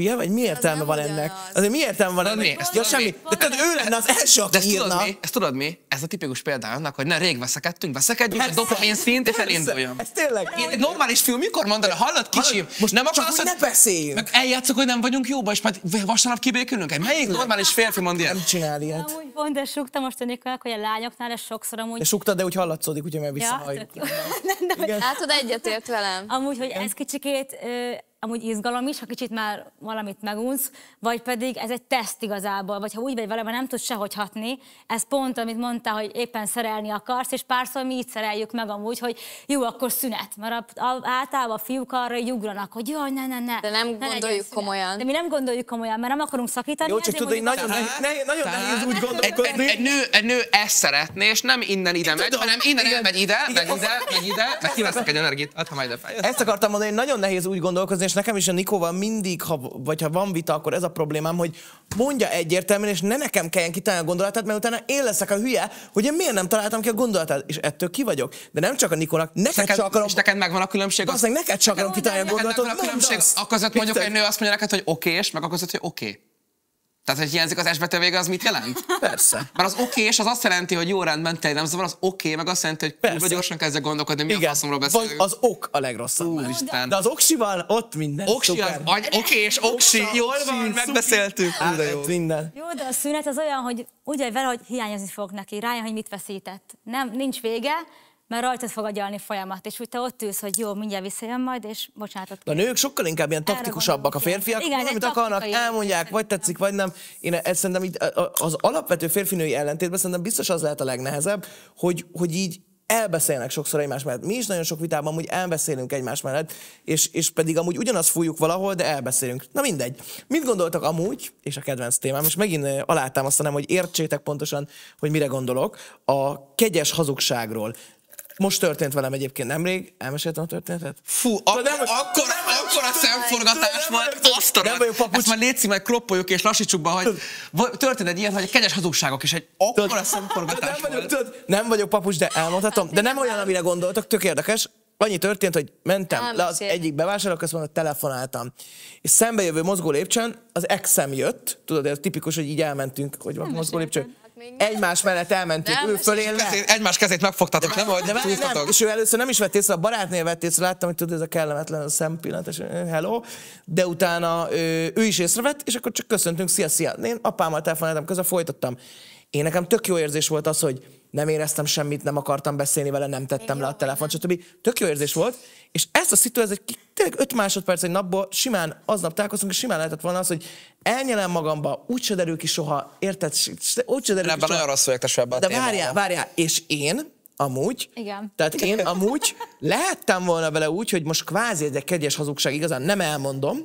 hülye, vagy mi értelme van ennek? Azért mi értelme van ennek? Ezt tudod semmi. De tudod, ő lenne az első, aki ezt írna. Tudod mi? Ezt tudod mi? Ez a tipikus példa annak, hogy ne rég veszekedtünk, veszekedjünk, dopamin szint, és elinduljam. Ez tényleg. Én egy normális film, mikor mondaná, hallod kicsim, most nem akarsz, hogy ne beszéljünk. Meg eljátszok, hogy nem vagyunk jóban, és majd vasárnap kibékülünk. Melyik normális férfi mond ilyet? Nem csinál ilyet. Amúgy pont, de sugtam most a Nikolák, hogy a lányoknál ez sokszor amúgy. De sugtad, de úgy hallatszódik, ugye, mert hát Látod, egyetért velem. Amúgy, hogy ez kicsikét amúgy izgalom is, ha kicsit már valamit megunsz, vagy pedig ez egy teszt igazából, vagy ha úgy vagy vele, mert nem tudsz sehogy hatni, ez pont, amit mondta, hogy éppen szerelni akarsz, és párszor mi így szereljük meg amúgy, hogy jó, akkor szünet, mert a, a, általában a fiúk arra így ugranak, hogy jaj, ne, ne, ne. De nem ne gondoljuk komolyan. De mi nem gondoljuk komolyan, mert nem akarunk szakítani. Jó, csak tudod, hogy nagyon, nehéz, ne, nagyon nehéz úgy gondolkodni. Egy, egy, nő, egy nő ezt szeretné, és nem innen ide megy, hanem innen igen, megy ide, megy ide, megy ide, meg kiveszek egy energiát, hát ha majd Ezt akartam mondani, hogy nagyon nehéz úgy gondolkozni, és nekem is a Nikóval mindig, ha, vagy ha van vita, akkor ez a problémám, hogy mondja egyértelműen, és ne nekem kelljen kitalálni a gondolatát, mert utána én leszek a hülye, hogy én miért nem találtam ki a gondolatát, és ettől ki vagyok. De nem csak a Nikónak, neked, neked csak akarom. És neked megvan a különbség. Az, az neked csak akarom kitalálni a gondolatot. Megvan a különbség. Aközött mondjuk egy nő azt mondja neked, hogy oké, és meg aközött, hogy oké. Okay. Tehát, hogy hiányzik az esbete vége, az mit jelent? Persze. Mert az oké, okay, és az azt jelenti, hogy jó rendben te, nem szóval az oké, okay, meg azt jelenti, hogy Persze. kurva gyorsan kezdek gondolkodni, mi Igen. a faszomról beszélünk. Vagy az ok a legrosszabb. Úristen. De az oksival ott minden. Oksi az agy, oké, okay, és oksi, oksa, jól van, oksin, megbeszéltük. Hát, jó. Minden. Jó, de a szünet az olyan, hogy úgy vagy vele, hogy hiányozni fog neki, rájön, hogy mit veszített. Nem, nincs vége, mert rajtad fog agyalni folyamat, és úgy te ott ülsz, hogy jó, mindjárt visszajön majd, és bocsánatot kér. A nők sokkal inkább ilyen taktikusabbak a férfiak, igen, amit akarnak, elmondják, vagy tetszik, vagy nem. Én ezt szerintem így e, e, az alapvető férfinői ellentétben szerintem biztos az lehet a legnehezebb, hogy, hogy így elbeszélnek sokszor egymás mellett. Mi is nagyon sok vitában amúgy elbeszélünk egymás mellett, és, és pedig amúgy ugyanaz fújjuk valahol, de elbeszélünk. Na mindegy. Mit gondoltak amúgy, és a kedvenc témám, és megint e, alátámasztanám, hogy értsétek pontosan, hogy mire gondolok, a kegyes hazugságról. Most történt velem egyébként nemrég, elmeséltem a történetet? Fú, ak- ak- nem, akkor, nem akkor a szemforgatás volt, azt a Ezt már létszik, majd kroppoljuk és lassítsuk be, hogy történt egy ilyen, hogy a kegyes hazugságok és egy akkora szemforgatás nem vagyok, tudod, nem vagyok papucs, de elmondhatom, de nem olyan, amire gondoltak, tök érdekes. Annyi történt, hogy mentem nem, le az szépen. egyik bevásárlóközpontba, telefonáltam. És szembejövő mozgó lépcsőn az exem jött, tudod, ez tipikus, hogy így elmentünk, hogy van mozgó lépcső. Egymás mellett elmentünk, nem, ő fölé kezét, Egymás kezét megfogtatok, nem? vagy nem, nem, nem, és ő először nem is vett észre, a barátnél vett észre, láttam, hogy tudod, ez a kellemetlen szempillanat, és hello, de utána ő, ő is észrevett, és akkor csak köszöntünk, szia, szia. Én apámmal telefonáltam, közben folytattam. Én nekem tök jó érzés volt az, hogy nem éreztem semmit, nem akartam beszélni vele, nem tettem Én le a telefon, stb. Tök jó érzés volt, és ezt a szitu, ez egy tényleg öt másodperc egy napból simán, aznap találkoztunk, és simán lehetett volna az, hogy elnyelem magamba, úgyse derül ki soha, érted? Úgyse derül ki soha. nagyon rossz vagyok, te De várjál, várjál, és én, amúgy. Igen. Tehát én amúgy lehettem volna vele úgy, hogy most kvázi egy kegyes hazugság, igazán nem elmondom,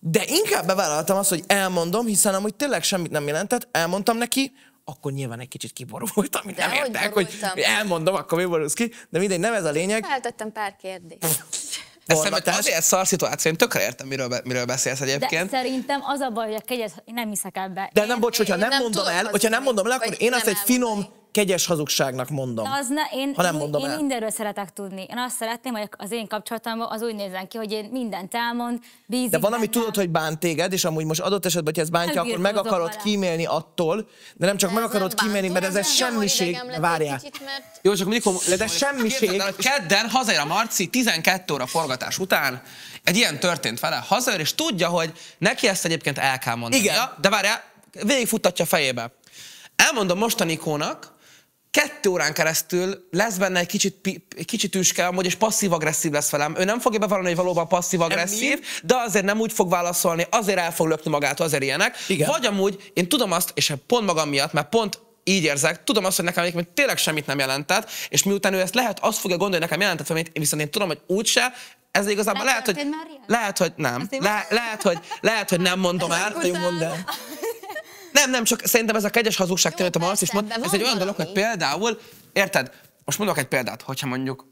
de inkább bevállaltam azt, hogy elmondom, hiszen amúgy tényleg semmit nem jelentett, elmondtam neki, akkor nyilván egy kicsit kiborultam, amit nem értek, hogy elmondom, akkor mi borulsz ki, de mindegy, nem ez a lényeg. Feltettem pár kérdést. De szerintem ez azért szar szituáció, én tökre értem, miről, be, miről beszélsz egyébként. De szerintem az a baj, hogy a kegyet, én nem hiszek ebbe. De nem, bocs, hogyha nem, nem mondom el, hogyha nem mondom el, akkor én azt egy finom, kegyes hazugságnak mondom. Na az ne, én, ha nem mondom én, én mindenről szeretek tudni. Én azt szeretném, hogy az én kapcsolatomban az úgy nézzen ki, hogy én mindent elmond, bízik De van, ami tudod, hogy bánt téged, és amúgy most adott esetben, hogy ez bántja, hát akkor meg akarod vele. kímélni attól, de nem csak de meg akarod kímélni, mert ez, semmiség. Várjál. Mert... Jó, csak mondjuk, de ez semmiség. Kedden hazaér a Marci 12 óra forgatás után, egy ilyen történt vele, hazaér, és tudja, hogy neki ezt egyébként el kell mondani. Igen. De várjál, végigfuttatja fejébe. Elmondom mostanikónak, kettő órán keresztül lesz benne egy kicsit, egy kicsit tüske, amúgy és passzív-agresszív lesz velem. Ő nem fogja bevallani, hogy valóban passzív-agresszív, de azért nem úgy fog válaszolni, azért el fog lökni magát, azért ilyenek. Igen. Vagy amúgy én tudom azt, és pont magam miatt, mert pont így érzek, tudom azt, hogy nekem egyébként tényleg semmit nem jelentett, és miután ő ezt lehet, azt fogja gondolni, hogy nekem jelentett valamit, viszont én tudom, hogy úgyse, ez igazából lehet, lehet hogy, lehet, hogy nem. Le, lehet, hogy, lehet, hogy nem mondom el. Mondd el. Nem, nem, csak szerintem ez a kegyes hazugság tényleg, amit azt is mond, ez egy olyan dolog, hogy például, érted, most mondok egy példát, hogyha mondjuk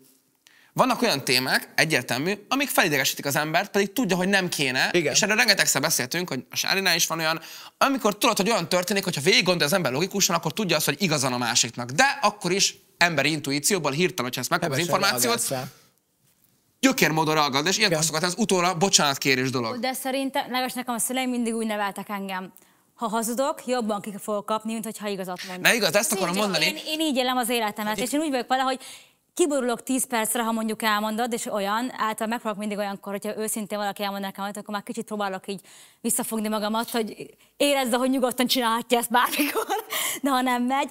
vannak olyan témák, egyértelmű, amik felidegesítik az embert, pedig tudja, hogy nem kéne, Igen. és erről rengetegszer beszéltünk, hogy a Sárinál is van olyan, amikor tudod, hogy olyan történik, hogyha végig gondol az ember logikusan, akkor tudja azt, hogy igazan a másiknak. De akkor is emberi intuícióból hirtelen, hogyha ezt megkap az információt, módon reagálod, és ilyen szokott az utóra bocsánatkérés dolog. De szerintem, legalábbis nekem a szüleim mindig úgy neveltek engem, ha hazudok, jobban ki fogok kapni, mint hogyha igazat mondok. Na igaz, ezt akarom mondani. Én, én így élem az életemet, hát és én úgy vagyok vele, hogy kiborulok 10 percre, ha mondjuk elmondod, és olyan, által megpróbálok mindig olyankor, hogyha őszintén valaki elmond nekem, akkor már kicsit próbálok így visszafogni magamat, hogy érezze, hogy nyugodtan csinálhatja ezt bármikor, de ha nem megy,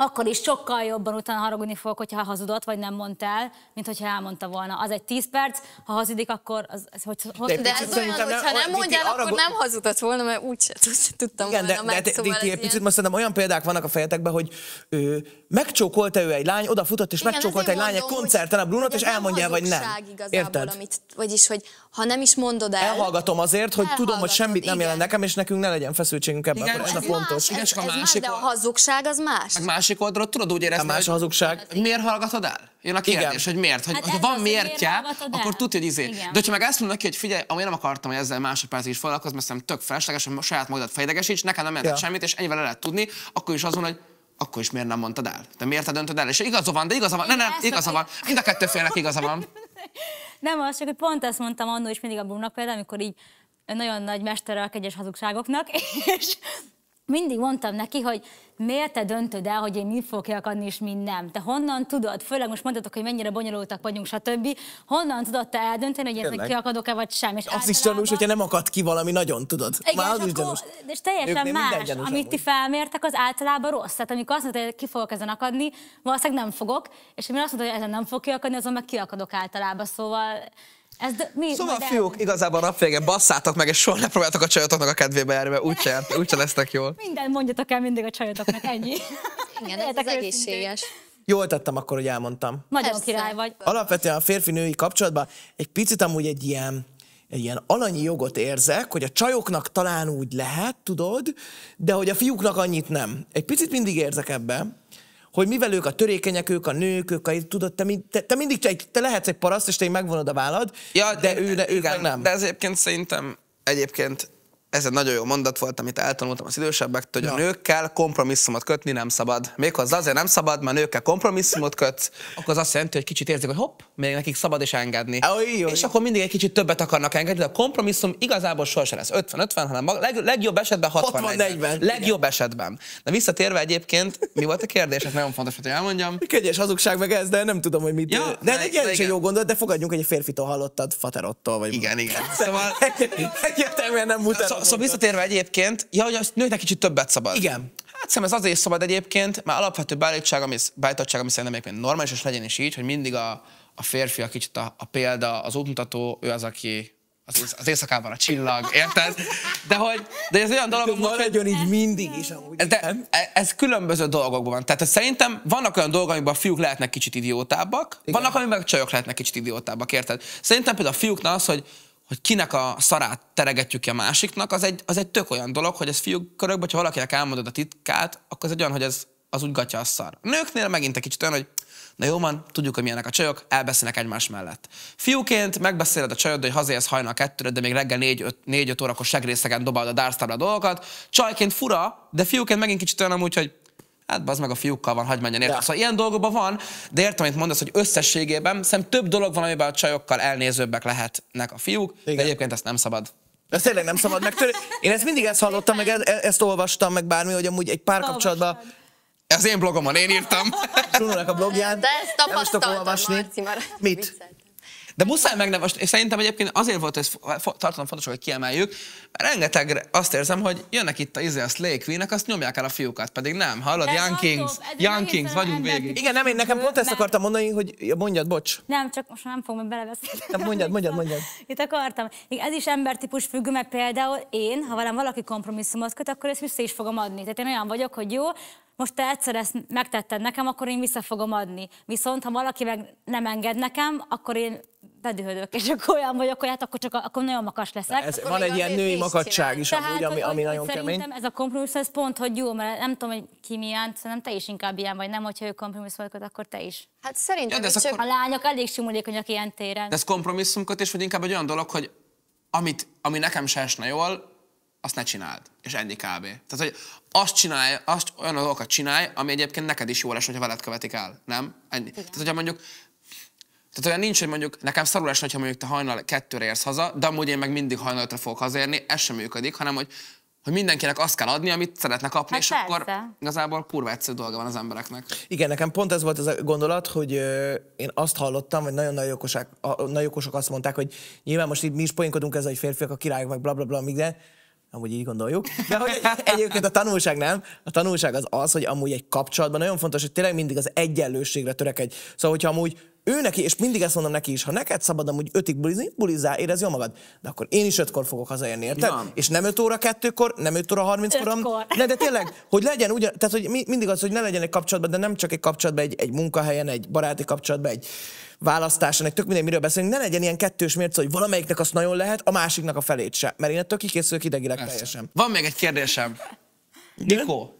akkor is sokkal jobban utána haragudni fogok, hogyha hazudott, vagy nem mondta el, mint hogyha elmondta volna. Az egy 10 perc, ha hazudik, akkor az, az hogy hosszú. De, ez olyan, nem, hogyha nem mondja, arra... akkor nem hazudott volna, mert úgyse tudtam igen, volna de, meg, de, de, de, de, picit de, de de, olyan példák vannak a de, hogy de megcsókolta ő egy lány, odafutott és megcsókolta egy lány egy koncerten a Brunot, és elmondja vagy nem. Igazából, Érted? Amit, vagyis, hogy ha nem is mondod el... Elhallgatom azért, hogy tudom, hogy semmit nem jelent nekem, és nekünk ne legyen feszültségünk ebben. Igen, ez, ez fontos. Más, ez, ez, más, de a hazugság az más. Meg másik oldalról tudod úgy érezni, más a hazugság. miért hallgatod el? Jön a kérdés, igen. hogy miért. Hogy, hát ha van mértje, akkor tudja, hogy izé. Igen. De ha meg ezt mondom neki, hogy figyelj, ami nem akartam, hogy ezzel másodpercig is foglalkozz, mert tök felesleges, hogy saját magadat fejlegesíts, nekem nem mentett ja. semmit, és ennyivel le lehet tudni, akkor is azon, hogy akkor is miért nem mondtad el? De miért te döntöd el? És igaza van, de igaza van, ne, nem, igaza van. Mind a félnek igaza van. Nem az, csak hogy pont ezt mondtam annó is mindig a Bumnak például, amikor így nagyon nagy mestere a kegyes hazugságoknak, és mindig mondtam neki, hogy miért te döntöd el, hogy én mit fogok kiakadni, és mi nem? Te honnan tudod, főleg most mondhatok, hogy mennyire bonyolultak vagyunk, stb. Honnan tudod te eldönteni, hogy én kiakadok-e vagy sem? És azt is gyanús, hogyha nem akad ki valami nagyon, tudod? Igen, Már az és, is akkor, és teljesen más, amit ti felmértek, az általában rossz. Tehát amikor azt mondod, hogy ki fogok ezen akadni, valószínűleg nem fogok, és amikor azt mondod, hogy ezen nem fog kiakadni, azon meg kiakadok általában. Szóval ez de, mi, szóval de... fiúk, igazából végén basszátok meg, és soha ne próbáltok a csajotoknak a kedvébe járni, mert úgyse, úgyse lesznek jól. Minden mondjatok el mindig a csajotoknak, ennyi. Igen, ez az egészséges. Jól tettem akkor, hogy elmondtam. Nagyon Persze. király vagy. Alapvetően a férfi-női kapcsolatban egy picit amúgy egy ilyen egy ilyen alanyi jogot érzek, hogy a csajoknak talán úgy lehet, tudod, de hogy a fiúknak annyit nem. Egy picit mindig érzek ebben, hogy mivel ők a törékenyek, ők a nők, ők a, tudod, te, mind, te, te mindig te, te lehetsz egy paraszt, és te megvonod a vállad, ja, de, de ő, de, ők igen, meg nem. De ez egyébként szerintem egyébként ez egy nagyon jó mondat volt, amit eltanultam az idősebbektől, hogy ja. a nőkkel kompromisszumot kötni nem szabad. Méghozzá azért nem szabad, mert nőkkel kompromisszumot kötsz. Akkor az azt jelenti, hogy kicsit érzik, hogy hopp, még nekik szabad is engedni. Oly, oly. És akkor mindig egy kicsit többet akarnak engedni, de a kompromisszum igazából sose lesz 50-50, hanem leg, legjobb esetben 60-40. Legjobb esetben. De visszatérve egyébként, mi volt a kérdés? Ez nagyon fontos, hogy elmondjam. Kegyes hazugság meg ez, de nem tudom, hogy mit. Ja, de, de, de igen, egy jó gondolat, de fogadjunk, hogy egy férfitől hallottad, faterottól vagy. Igen, igen. Szóval egyértelműen nem mutat. Szóval szóval, szóval visszatérve egyébként, ja, hogy a nőknek kicsit többet szabad. Igen. Hát szerintem ez azért szabad egyébként, mert alapvető beállítottság, ami, beállítottság, ami szerintem egyébként normális, és legyen is így, hogy mindig a, a férfi a kicsit a, a példa, az útmutató, ő az, aki az, éjszakában a csillag, érted? De hogy, de ez olyan dolog, hogy... Nagyon így mindig is amúgy. De e, ez különböző dolgokban van. Tehát szerintem vannak olyan dolgok, amiben a fiúk lehetnek kicsit idiótábbak, Igen. vannak, amiben a csajok lehetnek kicsit idiótábbak, érted? Szerintem például a fiúknál az, hogy hogy kinek a szarát teregetjük ki a másiknak, az egy, az egy tök olyan dolog, hogy ez fiúk körökben, hogyha valakinek elmondod a titkát, akkor ez egy olyan, hogy ez az úgy gatya a szar. A nőknél megint egy kicsit olyan, hogy na jó van, tudjuk, hogy milyenek a csajok, elbeszélnek egymás mellett. Fiúként megbeszéled a csajod, hogy hazajesz hajnal kettőre, de még reggel 4-5 órakor segrészegen dobálod a dársztábra dolgokat. Csajként fura, de fiúként megint kicsit olyan amúgy, hogy hát az meg a fiúkkal van, hagyd menjen érte. Szóval ilyen dolgokban van, de értem, amit mondasz, hogy összességében szem több dolog van, amiben a csajokkal elnézőbbek lehetnek a fiúk, Igen. de egyébként ezt nem szabad. Ez tényleg nem szabad megtörni. Én ezt mindig ezt hallottam, meg e- e- ezt, olvastam, meg bármi, hogy amúgy egy kapcsolatban ez én blogomon, én írtam. Zsunónak a blogján. De ezt tapasztaltam, Marci, Mit? Viccet. De muszáj megnevezni, most és szerintem egyébként azért volt ez tartalom fontos, hogy kiemeljük, mert rengeteg azt érzem, hogy jönnek itt a izé a Slay queen azt nyomják el a fiúkat, pedig nem, hallod, Young Kings, Young Kings, vagyunk végig. Igen, nem, én nekem pont ezt akartam mondani, hogy mondjad, bocs. Nem, csak most nem fogom belebeszélni. Nem, mondjad, mondjad, szóval mondjad. Itt akartam. Igen, ez is embertípus függő, meg például én, ha velem valaki kompromisszumot köt, akkor ezt vissza is fogom adni. Tehát én olyan vagyok, hogy jó, most te egyszer ezt megtetted nekem, akkor én vissza fogom adni. Viszont ha valaki meg nem enged nekem, akkor én bedühödök, és akkor olyan vagyok, hogy hát akkor, csak, akkor nagyon makas leszek. Ez, van egy ilyen női makacság is, Tehát, amúgy, ami, ami nagyon kemény. ez a kompromisszum, ez pont, hogy jó, mert nem tudom, hogy ki milyen, szerintem te is inkább ilyen vagy, nem, hogyha ő kompromisszumkodik, akkor te is. Hát szerintem ja, de csak akkor... a lányok elég simulékonyak ilyen téren. De ez is, vagy inkább egy olyan dolog, hogy amit, ami nekem se esne jól, azt ne csináld. És ennyi kb. Tehát, hogy azt csinálj, azt olyan dolgokat csinálj, ami egyébként neked is jó lesz, hogyha veled követik el. Nem? Ennyi. Igen. Tehát, hogyha mondjuk tehát olyan nincs, hogy mondjuk nekem szarul esne, ha mondjuk te hajnal kettőre érsz haza, de amúgy én meg mindig hajnal ötre fogok hazérni, ez sem működik, hanem hogy hogy mindenkinek azt kell adni, amit szeretne kapni, hát és persze. akkor igazából kurva egyszerű dolga van az embereknek. Igen, nekem pont ez volt ez a gondolat, hogy ö, én azt hallottam, hogy nagyon nagy okosok, nagy okosok azt mondták, hogy nyilván most így mi is poénkodunk ezzel, hogy férfiak a királyok, meg blablabla, bla, bla, de amúgy így gondoljuk. De hogy egyébként a tanulság nem. A tanulság az az, hogy amúgy egy kapcsolatban nagyon fontos, hogy tényleg mindig az egyenlőségre törekedj. Szóval, hogyha amúgy ő neki, és mindig ezt mondom neki is, ha neked szabad amúgy ötig bulizni, bulizál, érez jól magad. De akkor én is ötkor fogok hazajönni, érted? Ja. És nem öt óra kettőkor, nem öt óra harminckor. Ne, de tényleg, hogy legyen ugyan, tehát hogy mi, mindig az, hogy ne legyen egy kapcsolatban, de nem csak egy kapcsolatban, egy, egy munkahelyen, egy baráti kapcsolatban, egy választáson, egy tök minden, miről beszélünk, ne legyen ilyen kettős mérce, hogy valamelyiknek azt nagyon lehet, a másiknak a felét se. Mert én ettől kikészülök idegileg Persze. teljesen. Van még egy kérdésem. Nikó,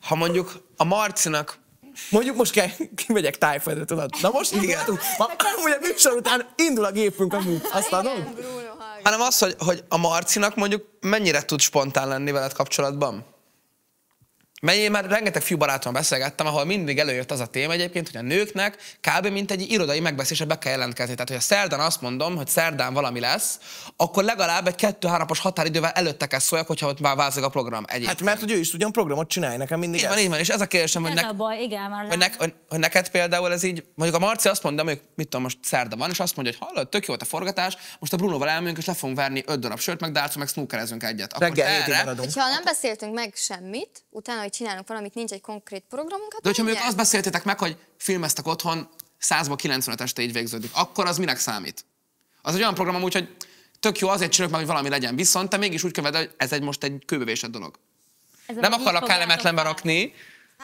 ha mondjuk a Marcinak Mondjuk most kell, kimegyek tájföldre, tudod? Na most indultunk. Ma, hát ugye műsor után indul a gépünk amúgy. Hát azt adom? Hanem az, hogy, hogy a Marcinak mondjuk mennyire tud spontán lenni veled kapcsolatban? Mert én már rengeteg fiú barátommal beszélgettem, ahol mindig előjött az a téma egyébként, hogy a nőknek kb. mint egy irodai megbeszélésre be kell jelentkezni. Tehát, hogy a szerdán azt mondom, hogy szerdán valami lesz, akkor legalább egy kettő-három napos határidővel előtte kell szóljak, hogyha ott már változik a program. Egyébként. Hát mert, hogy ő is tudjon programot csinálni, nekem mindig. Igen, van, így van, és ez a kérdésem, hogy, hát ne, a baj, igen, hogy, ne, hogy, neked például ez így, mondjuk a Marci azt mondja, hogy mit tudom, most szerda van, és azt mondja, hogy hallod, tök jó volt a forgatás, most a Brunoval elmegyünk, és le fogunk verni öt darab sört, meg dárcot, meg snookerezünk egyet. Akkor Reggel erre, Ha nem beszéltünk meg semmit, utána, csinálunk valamit, nincs egy konkrét programunk. Hát De hogyha mondjuk azt beszéltétek meg, hogy filmeztek otthon, 100-ból 95 este így végződik, akkor az minek számít? Az egy olyan program amúgy, hogy tök jó, azért csinálok meg, hogy valami legyen, viszont te mégis úgy követed, hogy ez egy most egy kőbevésed dolog. Ez nem akarlak kellemetlenbe rakni,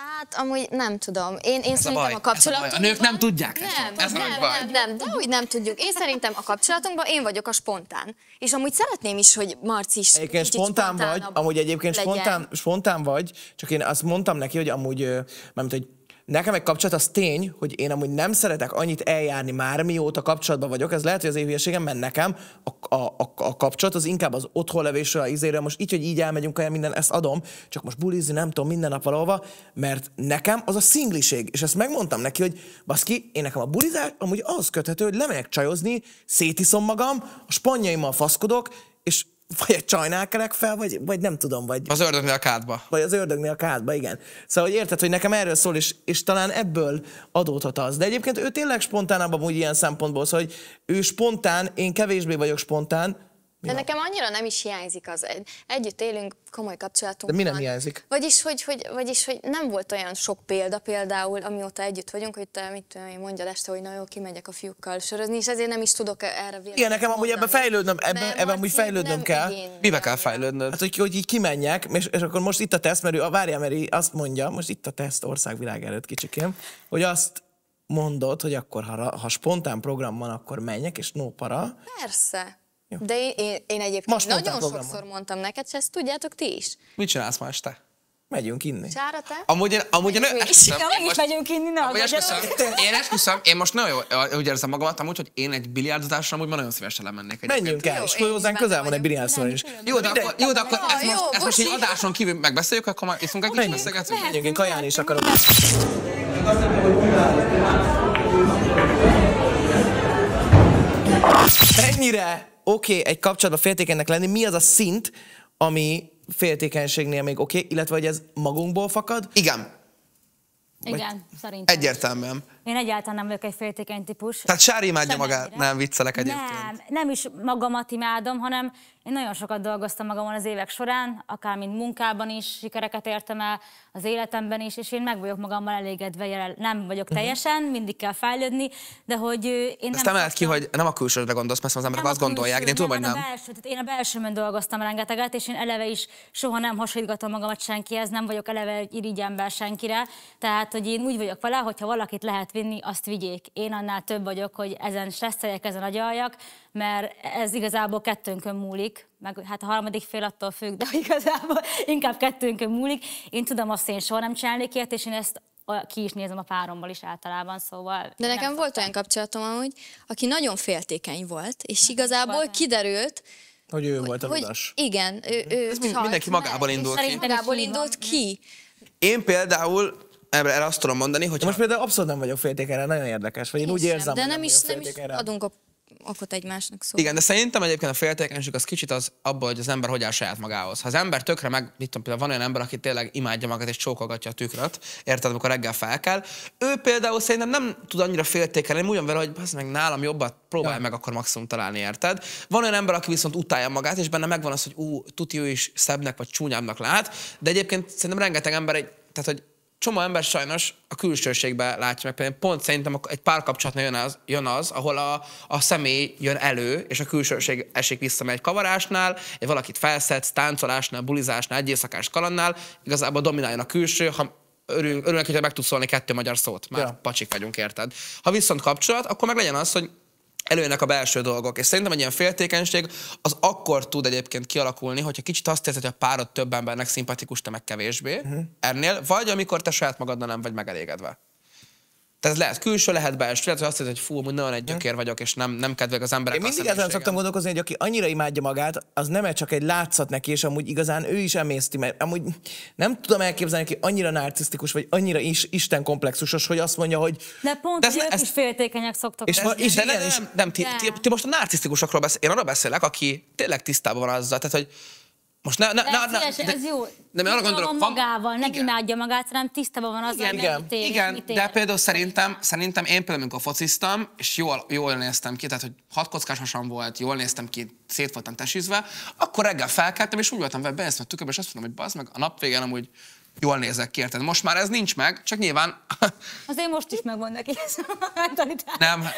Hát, amúgy nem tudom. Én, én szerintem a, baj, a kapcsolatunkban... A, a nők nem tudják. Nem, ez, nem, nem, baj. nem, nem, de úgy nem tudjuk. Én szerintem a kapcsolatunkban én vagyok a spontán. És amúgy szeretném is, hogy Marci is Egyébként spontán vagy, amúgy egyébként spontán, spontán vagy, csak én azt mondtam neki, hogy amúgy, mert hogy Nekem egy kapcsolat az tény, hogy én amúgy nem szeretek annyit eljárni már, mióta kapcsolatban vagyok. Ez lehet, hogy az évhülyeségem, mert nekem a, a, a, a kapcsolat az inkább az levésre, az izére, most így, hogy így elmegyünk, olyan minden, ezt adom, csak most bulizni nem tudom minden nap valahova, mert nekem az a szingliség. És ezt megmondtam neki, hogy baszki, én nekem a bulizás amúgy az köthető, hogy lemegyek csajozni, szétiszom magam, a spanyaimmal faszkodok, és vagy a csajnál kerek fel, vagy, vagy nem tudom, vagy... Az ördögnél a kádba. Vagy az ördögnél a kádba, igen. Szóval, hogy érted, hogy nekem erről szól, és, és talán ebből adódhat az. De egyébként ő tényleg spontánabb amúgy ilyen szempontból, szóval, hogy ő spontán, én kevésbé vagyok spontán, de ja. nekem annyira nem is hiányzik az. Együtt élünk, komoly kapcsolatunk De mi nem van. hiányzik? Vagyis hogy, hogy, vagyis, hogy nem volt olyan sok példa például, amióta együtt vagyunk, hogy te mit tudom mondjad este, hogy nagyon kimegyek a fiúkkal sörözni, és ezért nem is tudok e- erre véleményt Igen, nekem amúgy ebben fejlődnöm, ebben, ebben amúgy fejlődnöm kell. Igény, Mivel kell fejlődnöd? Hát, hogy, hogy így kimenjek, és, és akkor most itt a teszt, mert ő, várja, mert azt mondja, most itt a teszt országvilág előtt kicsikém, hogy azt mondod, hogy akkor ha, ha spontán program van, akkor menjek, és no para. Persze. De én, én, én egyébként Most nagyon sokszor mondtam neked, és ezt tudjátok ti is. Mit csinálsz ma este? Megyünk inni. Csára te? Amúgy én, amúgy én, én esküszöm. megyünk inni, na, amúgy esküszöm, én esküszöm, én most nagyon jól, úgy érzem magamat, amúgy, hogy én egy biliárdozásra amúgy ma nagyon szívesen lemennék. Egyébként. Menjünk el, és hozzánk közel van egy biliárdszóra is. Jó, de akkor, jó, de akkor ezt most, ezt most így adáson kívül megbeszéljük, akkor már iszunk egy kicsit beszélgetünk. Menjünk, én kaján is akarok. Ennyire! oké okay, egy kapcsolatban féltékenynek lenni, mi az a szint, ami féltékenységnél még oké, okay, illetve hogy ez magunkból fakad? Igen. Vagy Igen, szerintem. Egyértelműen. Én egyáltalán nem vagyok egy féltékeny típus. Tehát Sári imádja magát, nem viccelek egyébként. Nem, nem is magamat imádom, hanem én nagyon sokat dolgoztam magamon az évek során, akár mint munkában is, sikereket értem el, az életemben is, és én meg vagyok magammal elégedve, jelen. nem vagyok mhm. teljesen, mindig kell fejlődni, de hogy én Ezt nem... Ezt ki, hogy nem a külsőre gondolsz, mert az emberek azt gondolják, én tudom, hogy nem. A belső, tehát én a belsőben dolgoztam rengeteget, és én eleve is soha nem hasonlítgatom magamat senkihez, nem vagyok eleve egy irigy ember senkire, tehát hogy én úgy vagyok vele, hogyha valakit lehet vinni, azt vigyék. Én annál több vagyok, hogy ezen stresszeljek, ezen agyaljak, mert ez igazából kettőnkön múlik, meg hát a harmadik fél attól függ, de igazából inkább kettőnkön múlik. Én tudom azt, én soha nem csinálnék ilyet, és én ezt ki is nézem a párommal is általában, szóval... De nekem volt olyan kapcsolatom amúgy, aki nagyon féltékeny volt, és igazából kiderült, hogy ő volt a rudas. Igen, ő, mhm. ő Ez sajt, mindenki magából indul ki. Magából indult ki. Én például erre, erre azt tudom mondani, hogy... Most például abszolút nem vagyok féltékenyre, nagyon érdekes, vagy én, én úgy sem, érzem, De nem, nem is, nem is adunk a okot egymásnak szó. Igen, de szerintem egyébként a féltékenység az kicsit az abból, hogy az ember hogy áll saját magához. Ha az ember tökre meg, mit tudom, például van olyan ember, aki tényleg imádja magát és csókolgatja a tükröt, érted, amikor reggel fel kell. Ő például szerintem nem tud annyira féltékelni, úgy vele, hogy az meg nálam jobbat próbálj ja. meg akkor maximum találni, érted? Van olyan ember, aki viszont utálja magát, és benne megvan az, hogy ú, tuti ő is szebbnek vagy csúnyábbnak lát, de egyébként szerintem rengeteg ember egy tehát, hogy csomó ember sajnos a külsőségbe látja meg, például pont szerintem egy párkapcsolatnál jön az, jön az ahol a, a személy jön elő, és a külsőség esik vissza, egy kavarásnál, egy valakit felszedsz, táncolásnál, bulizásnál, egy éjszakás kalannál, igazából domináljon a külső, ha örülünk, örülnek, hogyha meg tudsz szólni kettő magyar szót, már ja. pacsik vagyunk, érted? Ha viszont kapcsolat, akkor meg legyen az, hogy előjönnek a belső dolgok. És szerintem egy ilyen féltékenység az akkor tud egyébként kialakulni, hogyha kicsit azt érzed, hogy a párod több embernek szimpatikus, te meg kevésbé uh-huh. ennél, vagy amikor te saját magadnal nem vagy megelégedve. Tehát ez lehet külső, lehet belső, lehet, hogy azt hiszed, hogy fú, hogy nagyon egy gyökér vagyok, és nem, nem kedvek az emberek. Én mindig ezen szoktam gondolkozni, hogy aki annyira imádja magát, az nem csak egy látszat neki, és amúgy igazán ő is emészti, mert amúgy nem tudom elképzelni, aki annyira narcisztikus, vagy annyira is, isten komplexusos, hogy azt mondja, hogy. De pont de ők ezt, is féltékenyek szoktak. És, ma, és de igen, nem, nem, ti, ti, ti, most a narcisztikusokról beszél, én arra beszélek, aki tényleg tisztában van azzal, tehát hogy most ne, ne, ne, ne, de, ez jó. De mi arra gondolok, van magával, ne igen. imádja magát, hanem szóval tisztában van az, igen, hogy igen, tél, igen mit de például szerintem, szerintem én például, amikor fociztam, és jól, jól néztem ki, tehát hogy hat hasam volt, jól néztem ki, szét voltam tesízve, akkor reggel felkeltem, és úgy voltam vele, benéztem a tükörbe, és azt mondom, hogy bazd meg, a nap végén amúgy jól nézek ki, érted? Most már ez nincs meg, csak nyilván... Azért most is megvan neki. nem,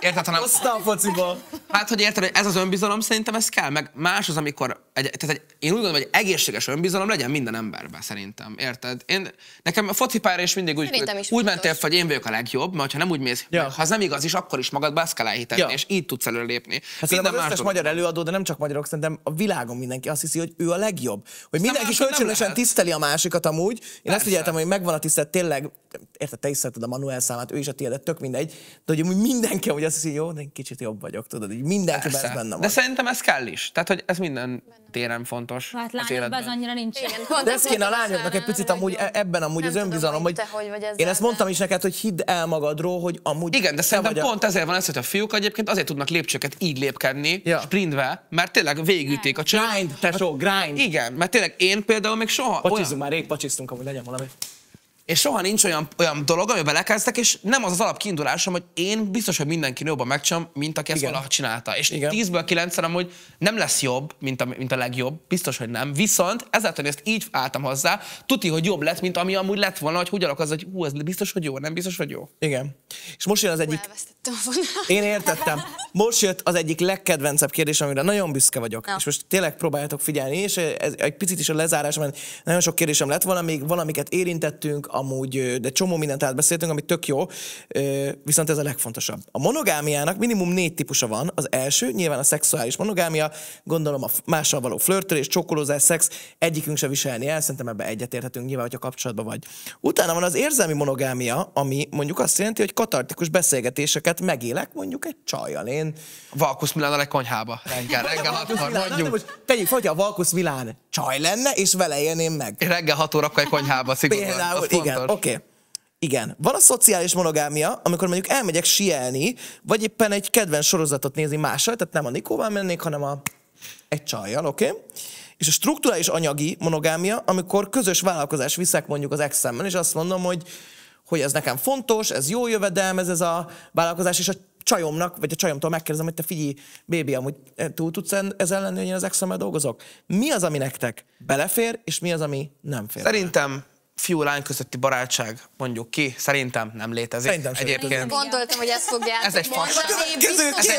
érted, hanem... Aztán fociba. Hát, hogy érted, hogy ez az önbizalom szerintem ez kell, meg más az, amikor... Egy, tehát egy, én úgy gondolom, hogy egészséges önbizalom legyen minden emberben, szerintem, érted? Én, nekem a focipályára is mindig úgy, szerintem is úgy mentél, hogy én vagyok a legjobb, mert ha nem úgy mész, ja. ha ez nem igaz is, akkor is magad ezt kell elhitetni, ja. és így tudsz előlépni. Hát minden az összes magyar előadó, de nem csak magyarok, szerintem a világon mindenki azt hiszi, hogy ő a legjobb. Hogy mindenki kölcsönösen tiszteli a másikat amúgy, amúgy. Én Persze. azt figyeltem, hogy megvan a tisztelet tényleg érted, te is szereted a manuál számát, ő is a tiédet, tök mindegy, de hogy mindenki hogy azt hiszi, jó, de én kicsit jobb vagyok, tudod, hogy mindenki ez benne van. De szerintem ez kell is, tehát hogy ez minden téren fontos Hát lányokban az annyira nincs. Igen, de ez kéne a lányoknak egy picit amúgy, e- ebben amúgy az önbizalom, hogy, vagy én ezt mondtam is neked, hogy hidd el magadról, hogy amúgy Igen, de szerintem pont ezért van ez, hogy a fiúk egyébként azért tudnak lépcsőket így lépkedni, sprintve, mert tényleg végülték a csőt. Grind, tesó, hát grind. Igen, mert tényleg én például még soha Pacsizunk már rég, pacsiztunk, amúgy legyen valami és soha nincs olyan, olyan dolog, amiben belekezdtek, és nem az az alap kiindulásom, hogy én biztos, hogy mindenki jobban megcsinálom, mint aki ezt valaha csinálta. És Igen. tízből kilencszer, hogy nem lesz jobb, mint a, mint a legjobb, biztos, hogy nem. Viszont ezáltal, hogy ezt így álltam hozzá, tuti, hogy jobb lett, mint ami amúgy lett volna, hogy hogy az, hogy hú, ez biztos, hogy jó, nem biztos, hogy jó. Igen. És most jön az egyik... Én értettem. Most jött az egyik legkedvencebb kérdés, amire nagyon büszke vagyok. No. És most tényleg próbáljátok figyelni, és ez egy picit is a lezárás, mert nagyon sok kérdésem lett volna, még valamiket érintettünk, a amúgy, de csomó mindent átbeszéltünk, ami tök jó, viszont ez a legfontosabb. A monogámiának minimum négy típusa van. Az első, nyilván a szexuális monogámia, gondolom a mással való flörtölés, csokolózás szex, egyikünk se viselni el, szerintem ebbe egyetérthetünk nyilván, hogyha kapcsolatban vagy. Utána van az érzelmi monogámia, ami mondjuk azt jelenti, hogy katartikus beszélgetéseket megélek mondjuk egy csajjal. Én... Valkusz Milán a legkonyhába. Reggel, reggel hatkor, mondjuk. Most tegyük fel, hogy a Valkusz Milán csaj lenne, és vele élném meg. Én reggel hat órakor egy konyhába szigorúan. Például, igen, oké. Okay. Igen. Van a szociális monogámia, amikor mondjuk elmegyek sielni, vagy éppen egy kedvenc sorozatot nézni mással, tehát nem a Nikóval mennék, hanem a egy csajjal, oké? Okay? És a strukturális anyagi monogámia, amikor közös vállalkozás viszek mondjuk az exemmel, és azt mondom, hogy hogy ez nekem fontos, ez jó jövedelm, ez, ez a vállalkozás, és a csajomnak, vagy a csajomtól megkérdezem, hogy te figyelj, bébi, amúgy eh, túl tudsz ezzel lenni, hogy én az exemmel dolgozok? Mi az, ami nektek belefér, és mi az, ami nem fér? Szerintem fiú-lány közötti barátság mondjuk ki, szerintem nem létezik. Szerintem sem Egyébként. Én gondoltam, hogy ezt fogják Ez egy fasz. Ez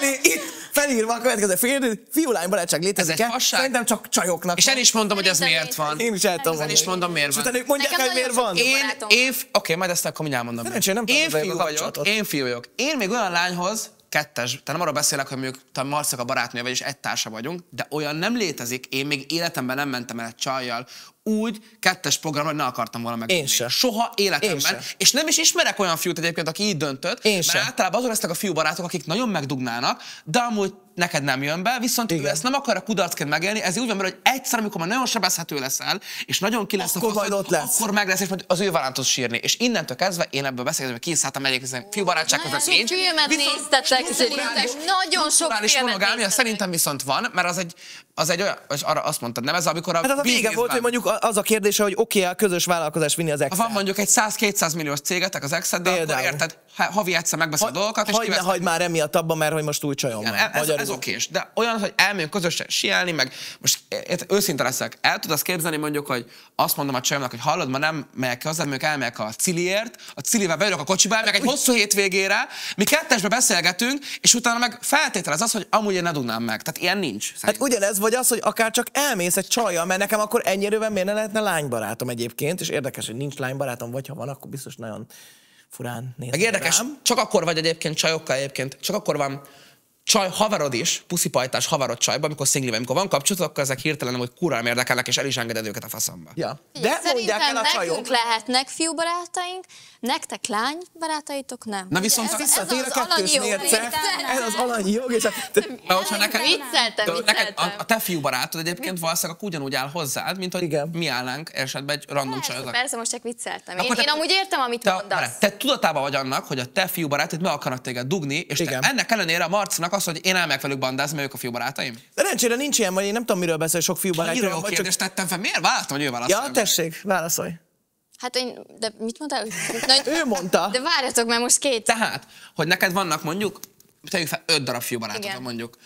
egy itt felírva a következő fél, fiú-lány barátság létezik -e? Szerintem csak csajoknak. És én is mondom, hogy ez miért van. Én is eltom. Én is mondom, miért van. És utána mondják, hogy miért van. Én, én, oké, majd ezt akkor mindjárt mondom. Én fiú vagyok, én fiú vagyok. Én még olyan lányhoz, kettes, tehát nem arra beszélek, hogy mondjuk te Marcek a barátnője vagy, és egy társa vagyunk, de olyan nem létezik, én még életemben nem mentem el egy csajjal, úgy kettes program, hogy ne akartam volna meg. Én se. Soha életemben. Én se. És nem is ismerek olyan fiút egyébként, aki így döntött. Én mert se. általában azok lesznek a fiú barátok, akik nagyon megdugnának, de amúgy neked nem jön be, viszont Igen. ő ezt nem akar a kudarcként megélni, ezért úgy van, mert hogy egyszer, amikor már nagyon sebezhető leszel, és nagyon ki lesz akkor a faszod, lesz. akkor meg lesz, és majd az ő vállán tudsz sírni. És innentől kezdve én ebből beszélgetem, hogy készítettem egyik fiú barátság között nincs. filmet néztetek, Nagyon sok filmet monogámia szerintem viszont van, mert az egy, az egy olyan, és arra azt mondtad, nem ez, amikor a Hát az a vége volt, hogy mondjuk az a kérdése, hogy oké, okay, a közös vállalkozás vinni az ex Ha van mondjuk egy 100-200 milliós cégetek az ex de akkor érted, havi egyszer megbeszél ha, dolgokat. És hagyd, kivesz... hagyd már emiatt abba, mert hogy most új csajom Igen, van. E- ez, ez okés, de olyan, hogy elmegyünk közösen sielni, meg most ért, őszinte leszek, el tudod azt képzelni mondjuk, hogy azt mondom a csajomnak, hogy hallod, ma nem megyek hozzá, mondjuk elmegyek a Ciliért, a Cilivel beülök a kocsiba, meg egy hosszú hétvégére, mi kettesbe beszélgetünk, és utána meg feltételez az, hogy amúgy én ne dugnám meg. Tehát ilyen nincs. Szerintem. Hát ugyanez vagy az, hogy akár csak elmész egy csajjal, mert nekem akkor ennyire miért ne lehetne lánybarátom egyébként, és érdekes, hogy nincs lánybarátom, vagy ha van, akkor biztos nagyon furán néz. Meg érdekes, rám. csak akkor vagy egyébként csajokkal egyébként, csak akkor van csaj haverod is, puszipajtás haverod csajba, amikor szingli amikor van kapcsolat, akkor ezek hirtelen, hogy kurám érdekelnek, és el is engeded őket a faszomba. Ja. De Szerintem mondják el a csajok. lehetnek lehetnek fiúbarátaink, nektek lány barátaitok nem. Na viszont ez, visszatér a kettős mérce, ez az alanyi jog, és a... Na, hogyha neked, vicceltem, neked a, a, te fiúbarátod egyébként valószínűleg ugyanúgy áll hozzád, mint hogy Igen. mi állnánk esetben egy random csajhoz. Persze, most csak vicceltem. Én, én amúgy értem, amit mondasz. Te tudatában vagy annak, hogy a te fiúbarátod meg akarnak téged dugni, és ennek ellenére a Marcinak magának azt, hogy én elmegyek velük bandázni, mert ők a fiú barátaim? Szerencsére nincs ilyen, vagy én nem tudom, miről beszél sok fiú barátom. Jó kérdést csak... tettem fel, miért váltam, hogy ő válaszol? Ja, tessék, válaszolj. Hát én, de mit mondtál? Na, ő mondta. De várjatok, mert most két. Tehát, hogy neked vannak mondjuk, tegyük fel öt darab fiú barátod, mondjuk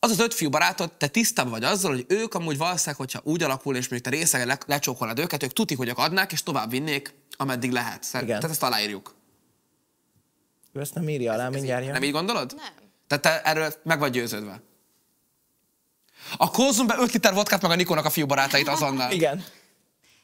az az öt fiú barátod, te tisztában vagy azzal, hogy ők amúgy valószínűleg, hogyha úgy alakul, és még te részegen le- lecsókolod őket, ők tudik, hogy adnák, és tovább vinnék, ameddig lehet. Szer- Igen. Tehát ezt aláírjuk. Ő ezt nem írja alá, mindjárt. Nem így gondolod? Nem. Tehát te erről meg vagy győződve. A hozzunk 5 liter vodkát meg a Nikónak a fiú barátait azonnal. Igen.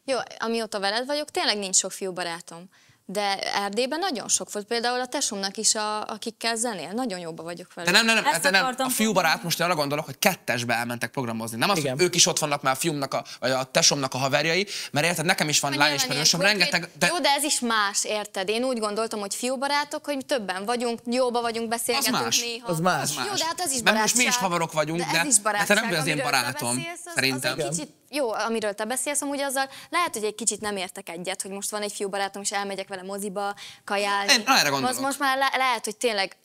Jó, amióta veled vagyok, tényleg nincs sok fiú barátom. De Erdélyben nagyon sok volt, például a tesómnak is, a, akikkel zenél, nagyon jóba vagyok vele. De nem, nem, nem, Ezt nem. a fiúbarát most arra gondolok, hogy kettesbe elmentek programozni. Nem az, Igen. hogy ők is ott vannak már a fiúmnak, a, vagy a tesómnak a haverjai, mert érted, nekem is van lány és párjosom, rengeteg... De... Jó, de ez is más, érted? Én úgy gondoltam, hogy fiúbarátok, hogy többen vagyunk, jóba vagyunk, beszélgetünk az más. néha. Az más. Jó, de hát ez is barátság. Mert most mi is havarok vagyunk, de, de, ez is barátság, de nem az én barátom, beszélsz, az, szerintem. Az egy kicsit jó, amiről te beszélsz amúgy azzal, lehet, hogy egy kicsit nem értek egyet, hogy most van egy fiú barátom, és elmegyek vele moziba, kajálni. Én erre gondolok. Most, most már le, lehet, hogy tényleg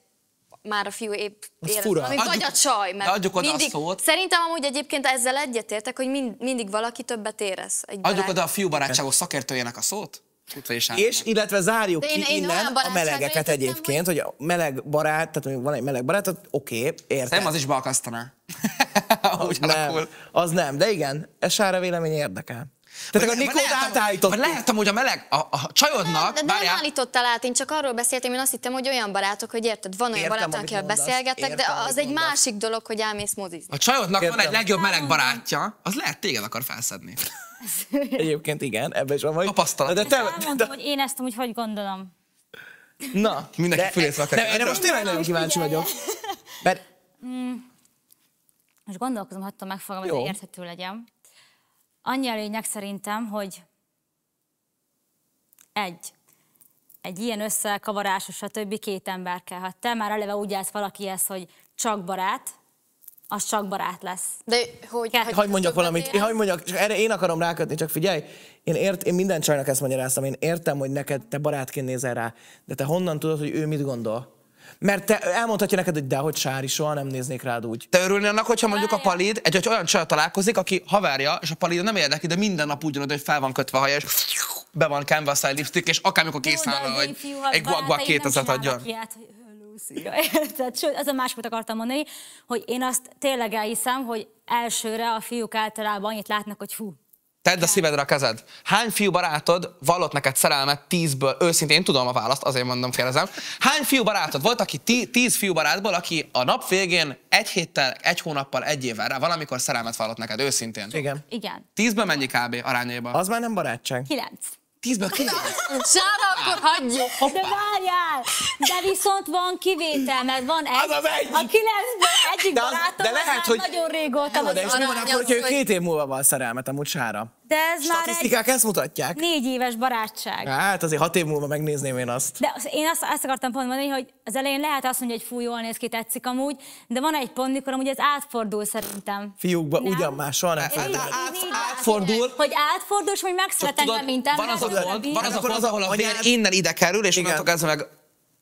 már a fiú épp érez adjuk, vagy a csaj, mert adjuk oda mindig, a szót. Szerintem amúgy egyébként ezzel egyetértek, hogy mind, mindig valaki többet érez. Egy adjuk barát. oda a barátságos szakértőjének a szót? És, és illetve zárjuk én, ki én innen a melegeket egyébként, hogy a meleg barát, tehát van egy meleg barát, oké, okay, értem. Nem, az is balkasztaná. Úgy nem, alakul. az nem, de igen, ez sára vélemény érdekel. Tehát akkor Nikó átállított. vagy Lehet hogy a meleg, a, a csajodnak... Nem, de nem állítottál át, én csak arról beszéltem, én azt hittem, hogy olyan barátok, hogy érted, van olyan barátok, akivel beszélgetek, de az egy mondasz. másik dolog, hogy elmész mozizni. A csajodnak Értem. van egy legjobb meleg barátja, az lehet téged akar felszedni. Egyébként igen, ebben is van majd. Tapasztalat. De te, elmondtam, de... hogy én ezt amúgy hogy gondolom. Na, mindenki fülét rakja. De most tényleg nagyon kíváncsi vagyok. Mert mm. Most gondolkozom, hagytam meg fogom, hogy érthető legyen. Annyi a lényeg szerintem, hogy egy, egy ilyen összekavarásos, stb. két ember kell. Ha hát te már eleve úgy állsz valakihez, hogy csak barát, az csak barát lesz. De hogy... Kell, hogy mondjak valamit, én, hogy mondjak, csak erre én akarom rákötni, csak figyelj, én, ért, én minden csajnak ezt magyaráztam, én értem, hogy neked te barátként nézel rá, de te honnan tudod, hogy ő mit gondol? Mert te elmondhatja neked, hogy dehogy Sári, soha nem néznék rád úgy. Te örülni annak, hogyha mondjuk a Palid egy, egy olyan csaj találkozik, aki haverja, és a Palid nem érdekli, de minden nap úgy hogy fel van kötve a haja, és be van canvas lipstick, és akármikor kész nála, hogy egy guagua hát két azat adjon. Ilyet, Sőt, az a másikot akartam mondani, hogy én azt tényleg elhiszem, hogy elsőre a fiúk általában annyit látnak, hogy fú, Tedd a szívedre a kezed. Hány fiú barátod vallott neked szerelmet tízből, őszintén, én tudom a választ, azért mondom, kérdezem. Hány fiú barátod volt, aki tí, tíz fiú barátból, aki a nap végén egy héttel, egy hónappal, egy évvel rá valamikor szerelmet vallott neked, őszintén? Igen. Igen. Tízből mennyi kb. arányaiban? Az már nem barátság. Kilenc. Tízből kilenc? Sára, akkor hagyjuk. De várjál, de viszont van kivétel, mert van egy. Az az egy. A kilencből egyik de az, barátom, de lehet, hogy... nagyon régóta. Hello, de és mi van akkor, hogy ő két év múlva van szerelmet, amúgy Sára? De ez Statisztikák már egy ezt mutatják? Négy éves barátság. Hát azért hat év múlva megnézném én azt. De én azt, azt akartam pont mondani, hogy az elején lehet azt mondja, hogy fú, jól néz ki, tetszik amúgy, de van egy pont, mikor amúgy ez átfordul szerintem. Fiúkban ugyan már soha nem hát, át, átfordul. Hogy átfordul, és hogy megszületek, mint ember. Van az a hát az ahol a vér innen ide kerül, és onnantól meg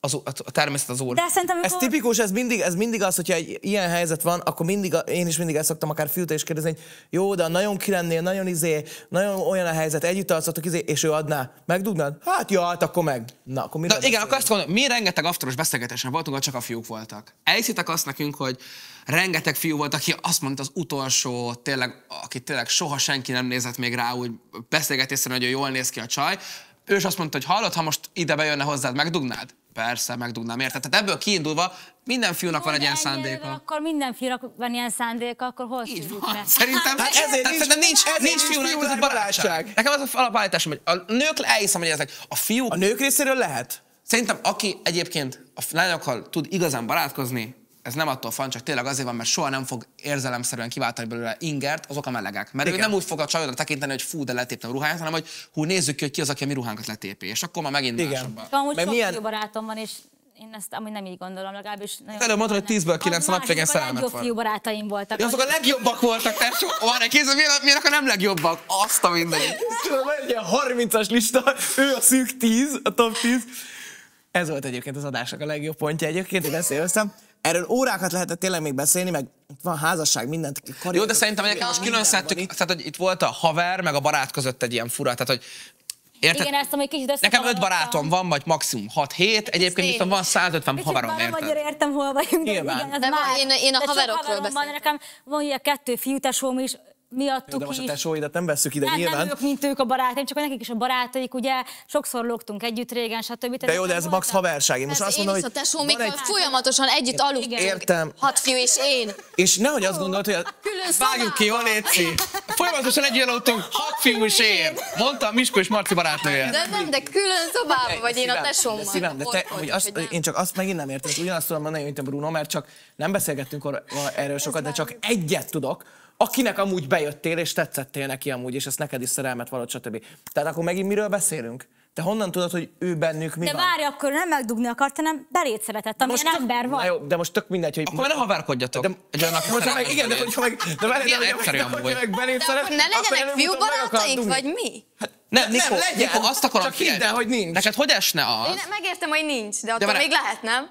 az, a természet az úr. De szerintem, amikor... Ez tipikus, ez mindig, ez mindig az, hogyha egy ilyen helyzet van, akkor mindig, a, én is mindig ezt szoktam akár fiút és kérdezni, hogy jó, de nagyon lennél, nagyon izé, nagyon olyan a helyzet, együtt alszatok izé, és ő adná. Megdugnád? Hát jó, hát akkor meg. Na, akkor mi? igen, akkor azt mondom, mi rengeteg aftoros beszélgetésen voltunk, ahol csak a fiúk voltak. Elhiszitek azt nekünk, hogy rengeteg fiú volt, aki azt mondta az utolsó, tényleg, aki tényleg soha senki nem nézett még rá, úgy beszélgetésre, hogy jól néz ki a csaj, ő is azt mondta, hogy hallod, ha most ide bejönne hozzád, megdugnád? Persze, megdugnám, érted? Tehát ebből kiindulva minden fiúnak van egy ilyen szándéka. Akkor minden fiúnak van ilyen szándéka, akkor hol Így van. Szerintem, hát ezért nincs, szerintem nincs, ezért nincs, fiúnak ez a barátság. Nekem az a alapállításom, hogy a nők elhiszem, hogy ezek a fiúk... A nők részéről lehet? Szerintem, aki egyébként a lányokkal tud igazán barátkozni, ez nem attól fan, csak tényleg azért van, mert soha nem fog érzelemszerűen kiváltani belőle ingert, azok a melegek. Mert Igen. ő nem úgy fog a csajodra tekinteni, hogy fú, de letéptem a ruháját, hanem hogy hú, nézzük ki, hogy ki az, aki a mi ruhánkat letépi. És akkor már megint Igen. másabban. Amúgy Meg sok milyen... jó barátom van, és én ezt amúgy nem így gondolom, legalábbis... Nagyon Előbb mondtad, hogy 10-ből 9 a napvégén szerelmet van. A legjobb fiú barátaim voltak. azok a legjobbak voltak, tesó. Várj, kézzel, miért, miért akkor nem legjobbak? Azt a mindenit. Tudom, van egy ilyen 30-as lista, ő a szűk 10, a top 10. Ez volt egyébként az adásnak a legjobb pontja egyébként, én ezt élveztem. Erről órákat lehetett tényleg még beszélni, meg itt van házasság, mindent. Karrier, Jó, de szerintem nekem most külön szedtük, tehát hogy itt volt a haver, meg a barát között egy ilyen fura, tehát hogy Érted? Igen, ezt amúgy kicsit Nekem öt barátom van, vagy maximum 6-7, egyébként viszont van 150 Kicsit haverom, érted? Magyarul értem, hol vagyunk, de igen, az de már, én, én a haverokról beszélek. Van, Nekem van ugye kettő fiú tesóm is, miattuk De most is. a nem veszük ide nem, nyilván. Nem ők, mint ők a barátaim, csak nekik is a barátaik, ugye sokszor loktunk együtt régen, stb. De jó, de ez max haverság. Én most azt mondom, hogy... a még egy... folyamatosan együtt aludtunk. Értem. Hat fiú és én. És nehogy azt gondolt, hogy vágjuk ki, jól Léci. Folyamatosan együtt aludtunk, hat fiú és én. Mondta Miskó és Marci barátnője. De nem, de külön szobában vagy én a tesómmal. Szívem, de te, hogy azt, én csak azt megint nem értem, ugyanazt tudom mondani, mint a Bruno, mert csak nem beszélgettünk erről sokat, de csak egyet tudok, akinek amúgy bejöttél, és tetszettél neki amúgy, és ezt neked is szerelmet valott, stb. Tehát akkor megint miről beszélünk? Te honnan tudod, hogy ő bennük mi de van? De várj, akkor nem megdugni akart, hanem beléd szeretett, ami most ember van. jó, de most tök mindegy, hogy... Akkor ne haverkodjatok. De, de, most meg, igen, de hogyha meg, de várj, de, de, de, meg beléd szeret, akkor ne legyenek fiú barátaink, vagy mi? Hát, nem, Nikó, nem, legyen, Nikó, azt akarom Csak hidd hogy nincs. Neked hogy esne az? Én megértem, hogy nincs, de attól még lehet, nem?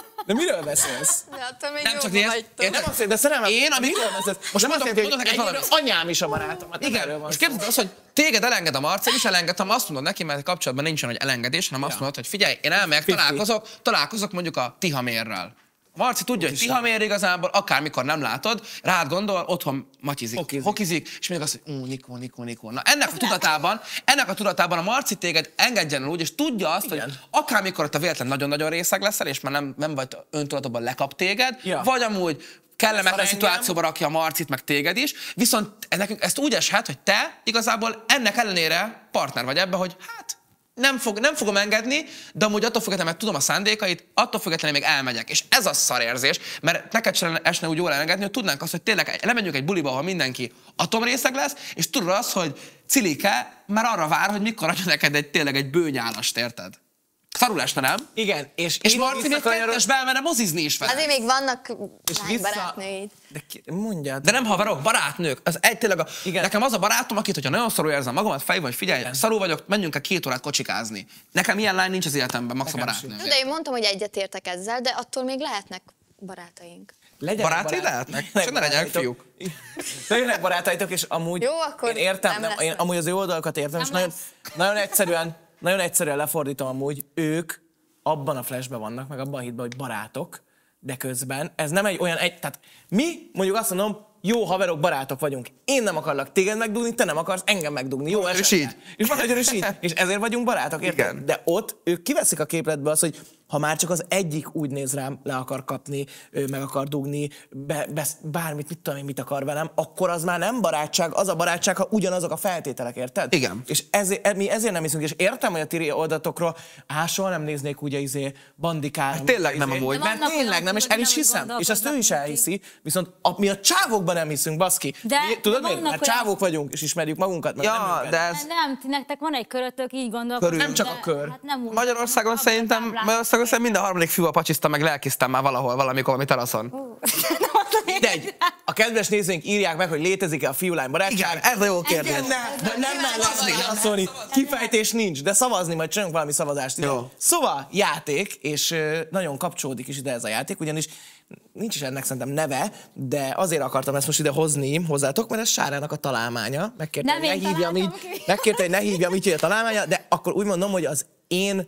De miről beszélsz? De attól még nem csak néz, én nem azt jelenti, de szerelem, én, amit miről beszélsz? Most nem azt mondom, hogy neked valamit. anyám is a barátomat. Igen, most képzeld azt, hogy téged elenged a Marci, és elengedtem, azt mondod neki, mert kapcsolatban nincsen, hogy elengedés, hanem azt mondod, hogy figyelj, én elmegyek, találkozok, találkozok mondjuk a Tihamérrel. Marci tudja, hogy Tihamér igazából, akármikor nem látod, rád gondol, otthon matyizik, hokizik, hokizik és még azt, hogy ú, Nikó, Nikó, Nikó. Na ennek a hát tudatában, ennek a tudatában a Marci téged engedjen el úgy, és tudja azt, Igen. hogy akármikor a véletlen nagyon-nagyon részeg leszel, és már nem, nem vagy öntudatban lekap téged, ja. vagy amúgy kellemetlen szóval szituációba rakja a Marcit, meg téged is, viszont nekünk ezt úgy eshet, hogy te igazából ennek ellenére partner vagy ebben, hogy hát nem, fog, nem fogom engedni, de amúgy attól függetlenül, mert tudom a szándékait, attól függetlenül még elmegyek. És ez a szarérzés, mert neked sem esne úgy jól elengedni, hogy tudnánk azt, hogy tényleg lemegyünk egy buliba, ahol mindenki atomrészeg lesz, és tudod azt, hogy Cilike már arra vár, hogy mikor adja neked egy, tényleg egy bőnyálast, érted? Szarulás, nem? Igen, és, és Marci még kettes belmene mozizni is fel. Azért még vannak és vissza... barátnőid. De ki, mondjad. De nem haverok, barátnők. Az egy tényleg a... Igen. Nekem az a barátom, akit, hogyha nagyon szarul érzem magamat, fej vagy figyelj, Igen. szarul vagyok, menjünk el két órát kocsikázni. Nekem ilyen lány nincs az életemben, max a barátnő. De én mondtam, hogy egyetértek ezzel, de attól még lehetnek barátaink. Legyenek barátai barát... lehetnek? Csak ne legyenek fiúk. Legyenek barátaitok, és amúgy Jó, akkor én értem, nem, nem én amúgy az ő oldalakat értem, nem és lesz. nagyon, nagyon egyszerűen nagyon egyszerűen lefordítom amúgy, ők abban a flashben vannak, meg abban a hitben, hogy barátok, de közben ez nem egy olyan egy... Tehát mi mondjuk azt mondom, jó haverok, barátok vagyunk. Én nem akarlak téged megdugni, te nem akarsz engem megdugni. Jó esetben. És így. És van, hogy így. És ezért vagyunk barátok, érted? De ott ők kiveszik a képletbe azt, hogy ha már csak az egyik úgy néz rám, le akar kapni, meg akar dugni, be, be, bármit, mit tudom én, mit akar velem, akkor az már nem barátság, az a barátság, ha ugyanazok a feltételek, érted? Igen. És ezért, e, mi ezért nem hiszünk, és értem, hogy a tiri oldatokról, á, nem néznék úgy a izé, bandikára. Hát tényleg nem izé, amúgy. Mert tényleg nem, és el is hiszem, és ezt ő is elhiszi, viszont a, mi a csávokban nem hiszünk, baszki. De mi, tudod miért? Mert csávok vagyunk, és ismerjük magunkat. Ja, ja, de ez... Nem, nektek van egy körötök, így gondolkodunk. Nem csak a kör. Hát Magyarországon szerintem, Magyarországon aztán mind minden harmadik fiúval pacsiztam, meg lelkiztem már valahol, valamikor, valami teraszon. De egy. A kedves nézőink írják meg, hogy létezik-e a fiú-lány barátság. Igen, ez a jó kérdés. Nem, nem, nem nem, nem, Kifejtés nincs, de szavazni, majd csinálunk valami szavazást. Jó. Szóval játék, és nagyon kapcsolódik is ide ez a játék, ugyanis nincs is ennek szerintem neve, de azért akartam ezt most ide hozni hozzátok, mert ez Sárának a találmánya. Megkérte, hogy ne hívjam így, megkérte, hogy ne hívjam így, hogy a találmánya, de akkor úgy mondom, hogy az én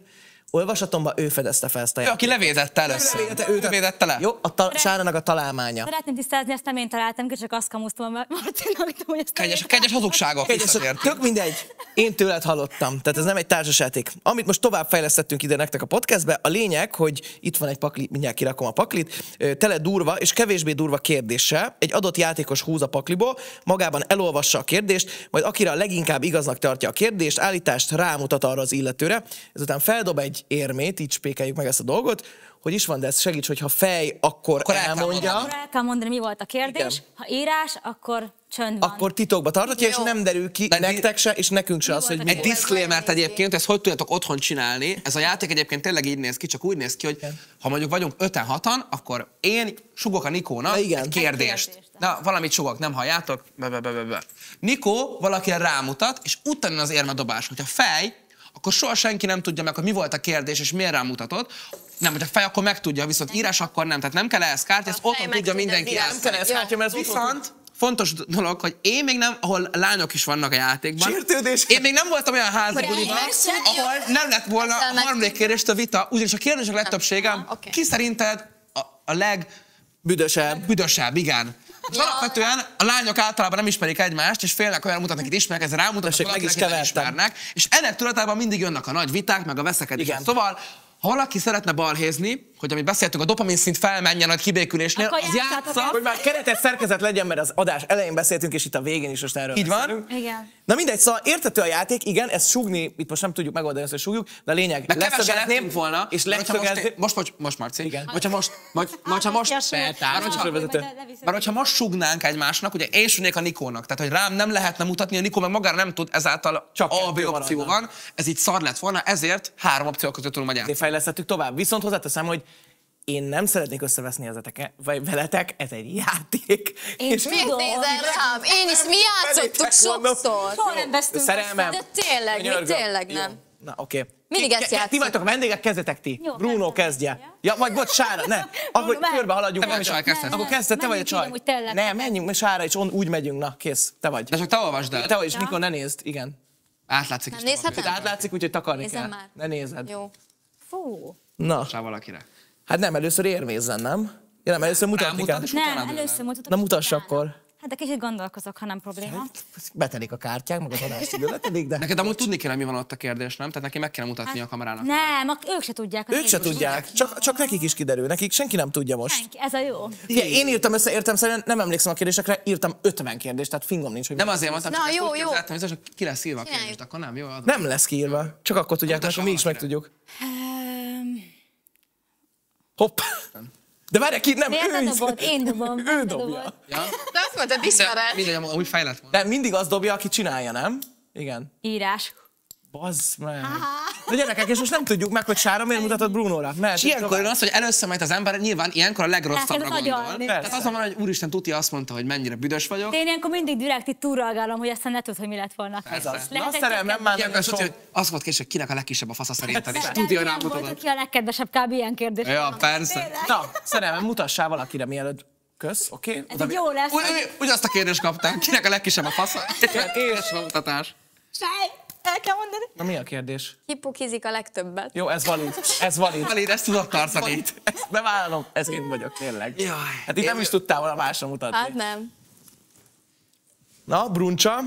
olvasatomban ő fedezte fel ezt a játékot. Aki levédette először. Levédette, őt levédette le. Jó, a ta- Sárának a találmánya. Szeretném tisztázni, ezt nem én találtam ki, csak azt kamusztam Martinak, hogy ezt kegyes, kegyes hazugságok. Kegyes, tök mindegy. Én tőled hallottam. Tehát ez nem egy társasjáték. Amit most tovább fejlesztettünk ide nektek a podcastbe, a lényeg, hogy itt van egy pakli, mindjárt kirakom a paklit, tele durva és kevésbé durva kérdéssel. Egy adott játékos húz a pakliból, magában elolvassa a kérdést, majd akire a leginkább igaznak tartja a kérdést, állítást rámutat arra az illetőre, ezután feldob egy érmét, így spékeljük meg ezt a dolgot, hogy is van, de ez segíts, hogyha fej, akkor, akkor elmondja. El akkor el kell mondani, mi volt a kérdés. Igen. Ha írás, akkor csönd van. Akkor titokba tartatja, és nem derül ki De nektek se, és nekünk se az, hogy mi Egy disclaimert egyébként, ezt hogy tudjátok otthon csinálni? Ez a játék egyébként tényleg így néz ki, csak úgy néz ki, hogy igen. ha mondjuk vagyunk öten hatan, akkor én sugok a Nikónak igen. egy kérdést. Egy kérdést. Na, valamit sugok, nem halljátok? Be, be, be, be, be. Nikó valaki rámutat, és utána az érme dobás. Hogyha fej, akkor soha senki nem tudja meg, hogy mi volt a kérdés, és miért rámutatott. Nem, hogyha fej akkor megtudja, viszont írás akkor nem. Tehát nem kell ehhez kártya, ezt otthon tudja mindenki. ezt. Nem kell ehhez kártya, mert viszont fontos dolog, hogy én még nem, ahol lányok is vannak a játékban. Sértődés. Én még nem voltam olyan házi ahol nem lett volna a harmadik kérdést a vita, ugyanis a kérdések legtöbbsége, ki szerinted a, a leg... Büdösebb. Büdösebb, igen. És alapvetően a lányok általában nem ismerik egymást, és félnek olyan mutatnak, akit ismernek, ez rámutat, hogy meg is ismernek, és ennek tudatában mindig jönnek a nagy viták, meg a veszekedések. Szóval, ha valaki szeretne balhézni, hogy amit beszéltünk, a dopamin szint felmenjen a kibékülésnél, Akkor az játsza. Hogy már keretes szerkezet legyen, mert az adás elején beszéltünk, és itt a végén is most erről Így van. Igen. Na mindegy, szóval értető a játék, igen, ezt sugni, itt most nem tudjuk megoldani, ezt súgjuk, de a lényeg, de leszögezném volna, és leszögezném. Most, most, most, Marci, igen. Hogyha most, majd, majd, ha most, mert hogyha most sugnánk egymásnak, ugye én sugnék a Nikónak, tehát hogy rám nem lehetne mutatni, a Nikó meg magára nem tud, ezáltal csak A, B opció van, ez itt szar lett volna, ezért három opció között tudom a játék. Fejlesztettük tovább. Viszont hozzáteszem, hogy én nem szeretnék összeveszni ezeteket, vagy veletek, ez egy játék. Én és tudom. nézel rám, én is, mi játszottuk sokszor. Soha nem vesztünk Szerelmem. De tényleg, mi tényleg nem. Jó. Na, oké. Okay. Mindig ezt játszunk. Ti vagytok vendégek, kezdetek ti. Jó, Bruno hát, kezdje. Ja, majd bocs, Sára, ne. Akkor körbe haladjunk. Nem, Sára, kezdted. Akkor kezdte te vagy a csaj. Ne, menjünk, Sára, és on, úgy megyünk, na, kész, te vagy. De csak te olvasd el. Te vagy, és mikor ne nézd, igen. Átlátszik is. Nézhetem? Átlátszik, úgyhogy takarni kell. Ne nézed. Jó. Fú. Na. sávalakire. valakire. Hát nem, először érmézzen, nem? Ja, nem, először mutatni kell. Nem, először mutatok. Na mutass akkor. Hát de kicsit gondolkozok, ha nem probléma. Hát, betelik a kártyák, meg az adás betelik, de... Neked amúgy tudni kell, mi van ott a kérdés, nem? Tehát neki meg kell mutatni hát, a kamerának. Nem, a, ők se tudják. Ők se tudják, csak, csak nekik is kiderül, nekik senki nem tudja most. Senki, ez a jó. Igen, én írtam össze, értem szerint nem emlékszem a kérdésekre, írtam 50 kérdést, tehát fingom nincs, hogy... Nem azért mondtam, csak jó, jó. Képzeltem, hogy ki lesz írva a kérdést, akkor nem, jó? Adom. Nem lesz kiírva, csak akkor tudják, mi is meg tudjuk. Hát, Hopp! De várj, ki nem, Miért ő ne dobod? Én dobom. Ő dobja. Ja? De azt mondtad, ismered. Mindegy, amúgy fejlett van. De mindig az dobja, aki csinálja, nem? Igen. Írás. Bazd meg. De gyerekek, és most nem tudjuk meg, hogy Sára miért mutatott Bruno-ra. és ilyenkor jön az, hogy először majd az ember, nyilván ilyenkor a legrosszabbra gondol. Tehát azt van, hogy úristen, tuti azt mondta, hogy mennyire büdös vagyok. De én ilyenkor mindig direkt itt túlragálom, hogy aztán ne tudod, hogy mi lett volna. Ez az. Na, nem már nagyon sok... hogy az volt később, kinek a legkisebb a fasza szerintem, és tuti, hogy rámutatott. Ki a legkedvesebb kb. ilyen kérdés. Ja, persze. Na, szerelem, mutassál valakire, mielőtt Kösz, oké. Okay. Ez jó lesz. Ugyanazt a kérdést kaptam, kinek a legkisebb a fasza? Kérdés, mutatás. Sej! El kell mondani? Na mi a kérdés? Ki a legtöbbet? Jó, ez valid. Ez valid. valid, ezt tudok tartani. Ezt bevállalom, ez én vagyok, tényleg. Jaj, hát itt nem is tudtál volna másra mutatni. Hát nem. Na, Bruncsa?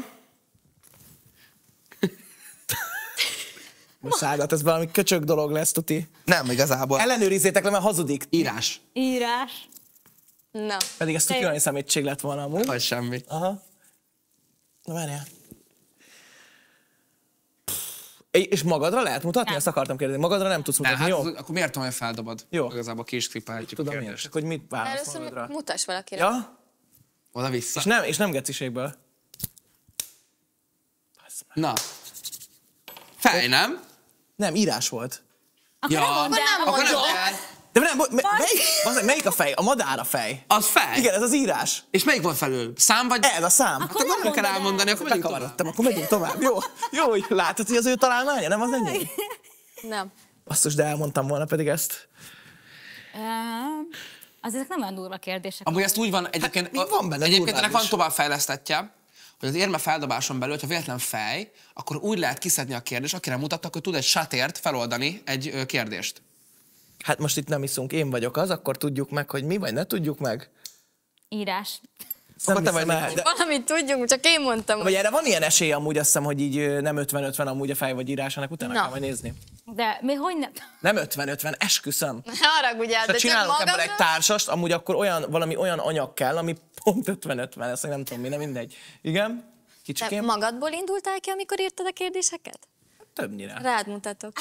Most hát ez valami köcsög dolog lesz, Tuti. Nem, igazából. Ellenőrizzétek le, mert hazudik. Írás. Írás. Na. Pedig ez tök jó szemétség lett volna amúgy. Vagy semmi. Aha. Na várjál. És magadra lehet mutatni? Nem. Ezt akartam kérdezni. Magadra nem tudsz mutatni, nem, hát jó? akkor miért tudom, hogy feldobod? Jó. Igazából ki is klipálhatjuk Tudom én, csak hogy mit válasz Először magadra. mutass valakire. Ja? Oda-vissza. És nem, és nem geciségből. Na. Fej, nem? Nem, írás volt. Akkor ja. nem mondom, akkor nem mondd el. De nem, mely, melyik, az, melyik a fej? A madár a fej. Az fej? Igen, ez az írás. És melyik van felül? Szám vagy? Ez a szám. Akkor hát akkor nem, nem kell elmondani, akkor megyünk tovább. akkor megyünk tovább. Jó, jó, hogy látod, hogy az ő találmánya, nem az enyém? Nem. Basszus, de elmondtam volna pedig ezt. Um, az ezek nem olyan durva kérdések. Amúgy ezt úgy van, egyébként, hát, a, van benne egyébként ennek van fejlesztetje, hogy az érme feldobáson belül, ha véletlen fej, akkor úgy lehet kiszedni a kérdést, akire mutattak, hogy tud egy satért feloldani egy kérdést hát most itt nem iszunk, én vagyok az, akkor tudjuk meg, hogy mi vagy, ne tudjuk meg? Írás. Nem te vagy már, de... Valamit tudjunk, csak én mondtam. Vagy erre van ilyen esély amúgy, azt hiszem, hogy így nem 50-50 amúgy a fej vagy írásának, utána Na. kell majd nézni. De mi hogy ne... Nem 50-50, esküszöm. arra, ugye? Szóval de csinálok ebből egy társast, amúgy akkor olyan, valami olyan anyag kell, ami pont 50-50 ezt nem tudom mi, nem mindegy. Igen? Kicsikém? De magadból indultál ki, amikor írtad a kérdéseket? Többnyire. Rád mutatok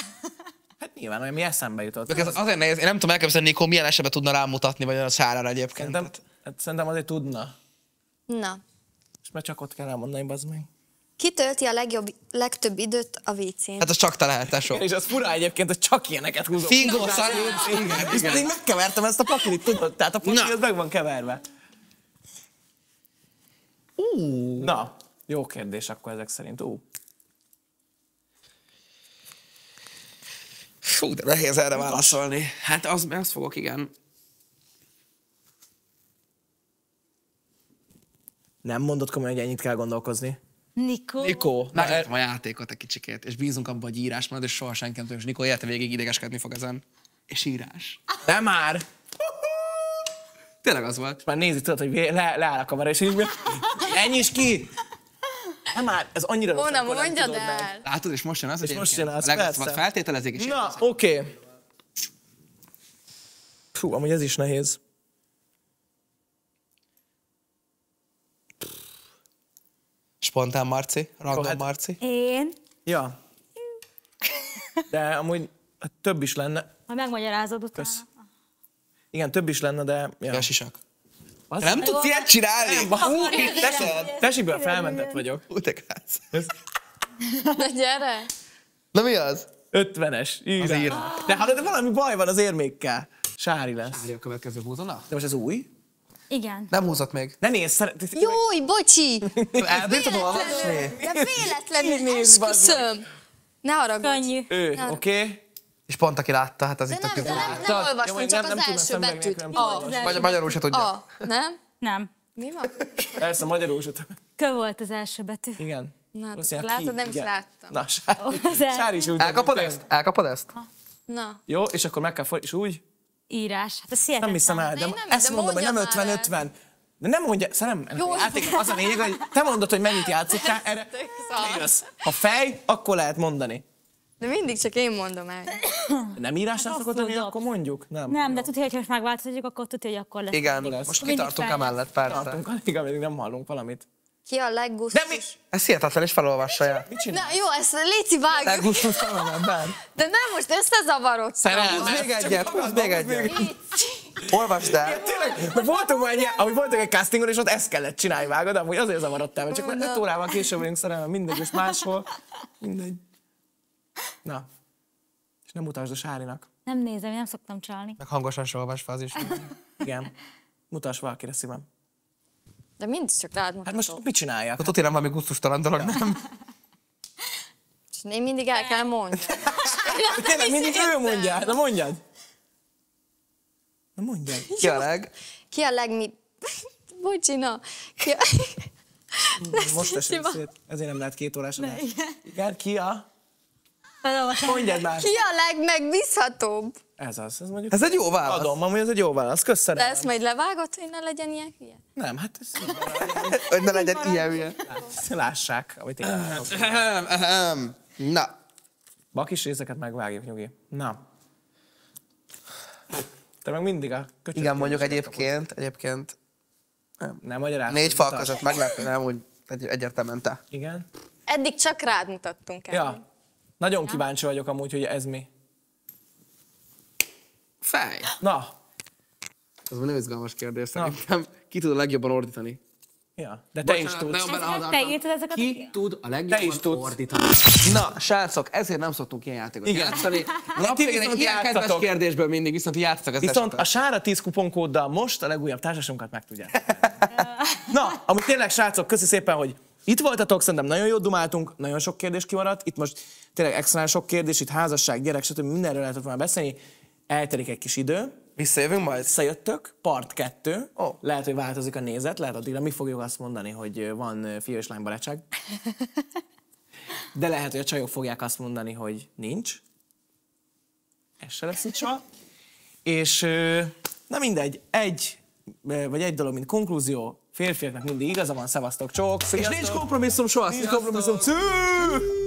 nyilván, ami eszembe jutott. De ez az azért nehéz, én nem tudom elképzelni, hogy milyen esetben tudna rámutatni, vagy a szárára egyébként. Szerintem, hát szerintem azért tudna. Na. És mert csak ott kell elmondani, bazd meg. Ki tölti a legjobb, legtöbb időt a vécén? Hát az csak te lehet, És az fura egyébként, hogy csak ilyeneket húzom. Fingó, szállít, igen. pedig megkevertem ezt a paklit, tudod? Tehát a pakli az meg van keverve. Uh. Na, jó kérdés akkor ezek szerint. Ú. Uh. Fú, de nehéz erre válaszolni. Hát az, azt fogok, igen. Nem mondod komolyan, hogy ennyit kell gondolkozni? Nikó. Nikó. Megálltam a er- játékot egy kicsikét, és bízunk abban, hogy írás marad, és soha senki nem tudja, és Nikó érte végig idegeskedni fog ezen. És írás. De már! Tényleg az volt. Már nézi, tudod, hogy le, leáll a kamera, és így ennyi is ki! Nem már, hát ez annyira rossz. Mondom, mondjad el. Meg. Látod, és most jön az, és hogy most jön az, a legrosszabbat feltételezik. És Na, oké. Okay. Fú, amúgy ez is nehéz. Spontán Marci? Random hát Marci? Én? Ja. De amúgy hát több is lenne. Ha megmagyarázod utána. Kösz. Igen, több is lenne, de... Ja. Kösz isak. Az nem tudsz ilyet csinálni? Nem, hú, Tesiből felmentett vagyok. Hú, te Na gyere. Na mi az? 50-es. Az ír. De hát de valami baj van az érmékkel. Sári lesz. Sári a következő húzona? De most ez új? Igen. Nem húzott még. Ne nézz, szeret... Júj, bocsi! Elbírtad olvasni? De véletlenül, esküszöm. Ne haragudj. Könnyű. Ő, oké. Okay. És pont aki látta, hát az itt a nem, nem, nem olvastam, ja, csak nem, nem az első betűt. A. Magyar, magyarul se tudja. A. Nem? Nem. Mi van? Persze, magyarul se tudja. Kö volt az első betű. Igen. Na, látod, nem is láttam. Na, Sári, Sári is úgy Elkapod ezt? Elkapod ezt? Na. Jó, és akkor meg kell fordítani, és úgy? Írás. Hát ez Nem hiszem el, de, ezt mondom, hogy nem 50-50. De nem mondja, szerintem Jó, játék, az a lényeg, hogy te mondod, hogy mennyit játszottál, erre Ha fej, akkor lehet mondani. De mindig csak én mondom el. Nem írásnál hát szokott lenni, akkor mondjuk? Nem. Nem, de tudja, hogy most megváltozik, akkor tudja, hogy akkor lesz. Igen, lesz. most kitartunk emellett pár Tartunk, amíg, amíg nem hallunk valamit. Ki a leggusztus? Nem, mi? Ez hihetetlen, és felolvassa el. Mit csinál? Na jó, ezt léci vágjuk. Leggusztus ember. De nem most összezavarodsz. Szerelmes. Még egyet, húzd még egyet. Olvasd el. tényleg, voltunk már ilyen, ahogy voltunk egy castingon, és ott ezt kellett csinálni, vágod, amúgy azért zavarodtál, mert csak már 5 órával később vagyunk szerelme, mindegy, és máshol, mindegy. Na. És nem mutasd a Sárinak. Nem nézem, én nem szoktam csalni. Meg hangosan se olvas fel az is. Igen. Mutas valakire szívem. De mind csak rád Hát most mit csinálják? Hát ott nem valami gusztustalan dolog, ja. nem? És én mindig el kell mondjam. Tényleg mindig ő mondja. Na mondjad. Na mondjad. Ki a leg? Ki a leg mi? Bocsina. Ki a... Most esik szét. Ezért nem lehet két órás adás. Igen. igen, ki a? Mondjad már. Ki a legmegbízhatóbb? Ez az, ez mondjuk. Ez egy jó válasz. Adom, amúgy ez egy jó válasz, köszönöm. De ezt majd levágod, hogy ne legyen ilyen hülye? Nem, hát ez Hogy ne legyen ilyen hülye. Lássák, amit én Na. Bakis részeket megvágjuk, nyugi. Na. Te meg mindig a köcsöt Igen, mondjuk egyébként, egyébként. Nem, nem magyarázom. Négy falkazat meglepő, nem úgy egy, egyértelműen te. Igen. Eddig csak rád mutattunk el. Ja, nagyon ja. kíváncsi vagyok amúgy, hogy ez mi. Fej. Na. Ez nem izgalmas kérdés, szerintem. Na. Ki tud a legjobban ordítani? Ja, de te Bocsánat, is tudsz. Nagyon te írtad ezeket? Ki tud a legjobban ordítani? Na, srácok, ezért nem szoktunk ilyen játékot Igen. játszani. Hát Napvégén egy ilyen kedves kérdésből mindig, viszont játszak Viszont esetet. a sára 10 kuponkóddal most a legújabb társasunkat meg tudják. Na, amúgy tényleg, srácok, köszi szépen, hogy itt voltatok, szerintem nagyon jó dumáltunk, nagyon sok kérdés kimaradt, itt most tényleg extra sok kérdés, itt házasság, gyerek, stb. mindenről lehetett volna beszélni, eltelik egy kis idő. Visszajövünk majd? Visszajöttök, part 2. Oh. Lehet, hogy változik a nézet, lehet addigra mi fogjuk azt mondani, hogy van fiú és lány barátság. De lehet, hogy a csajok fogják azt mondani, hogy nincs. Ez se lesz itt És na mindegy, egy, vagy egy dolog, mint konklúzió, Férfiaknak mindig igaza van, szevasztok, csók, sziasztok. És nincs kompromisszum soha, nincs kompromisszum. Cű!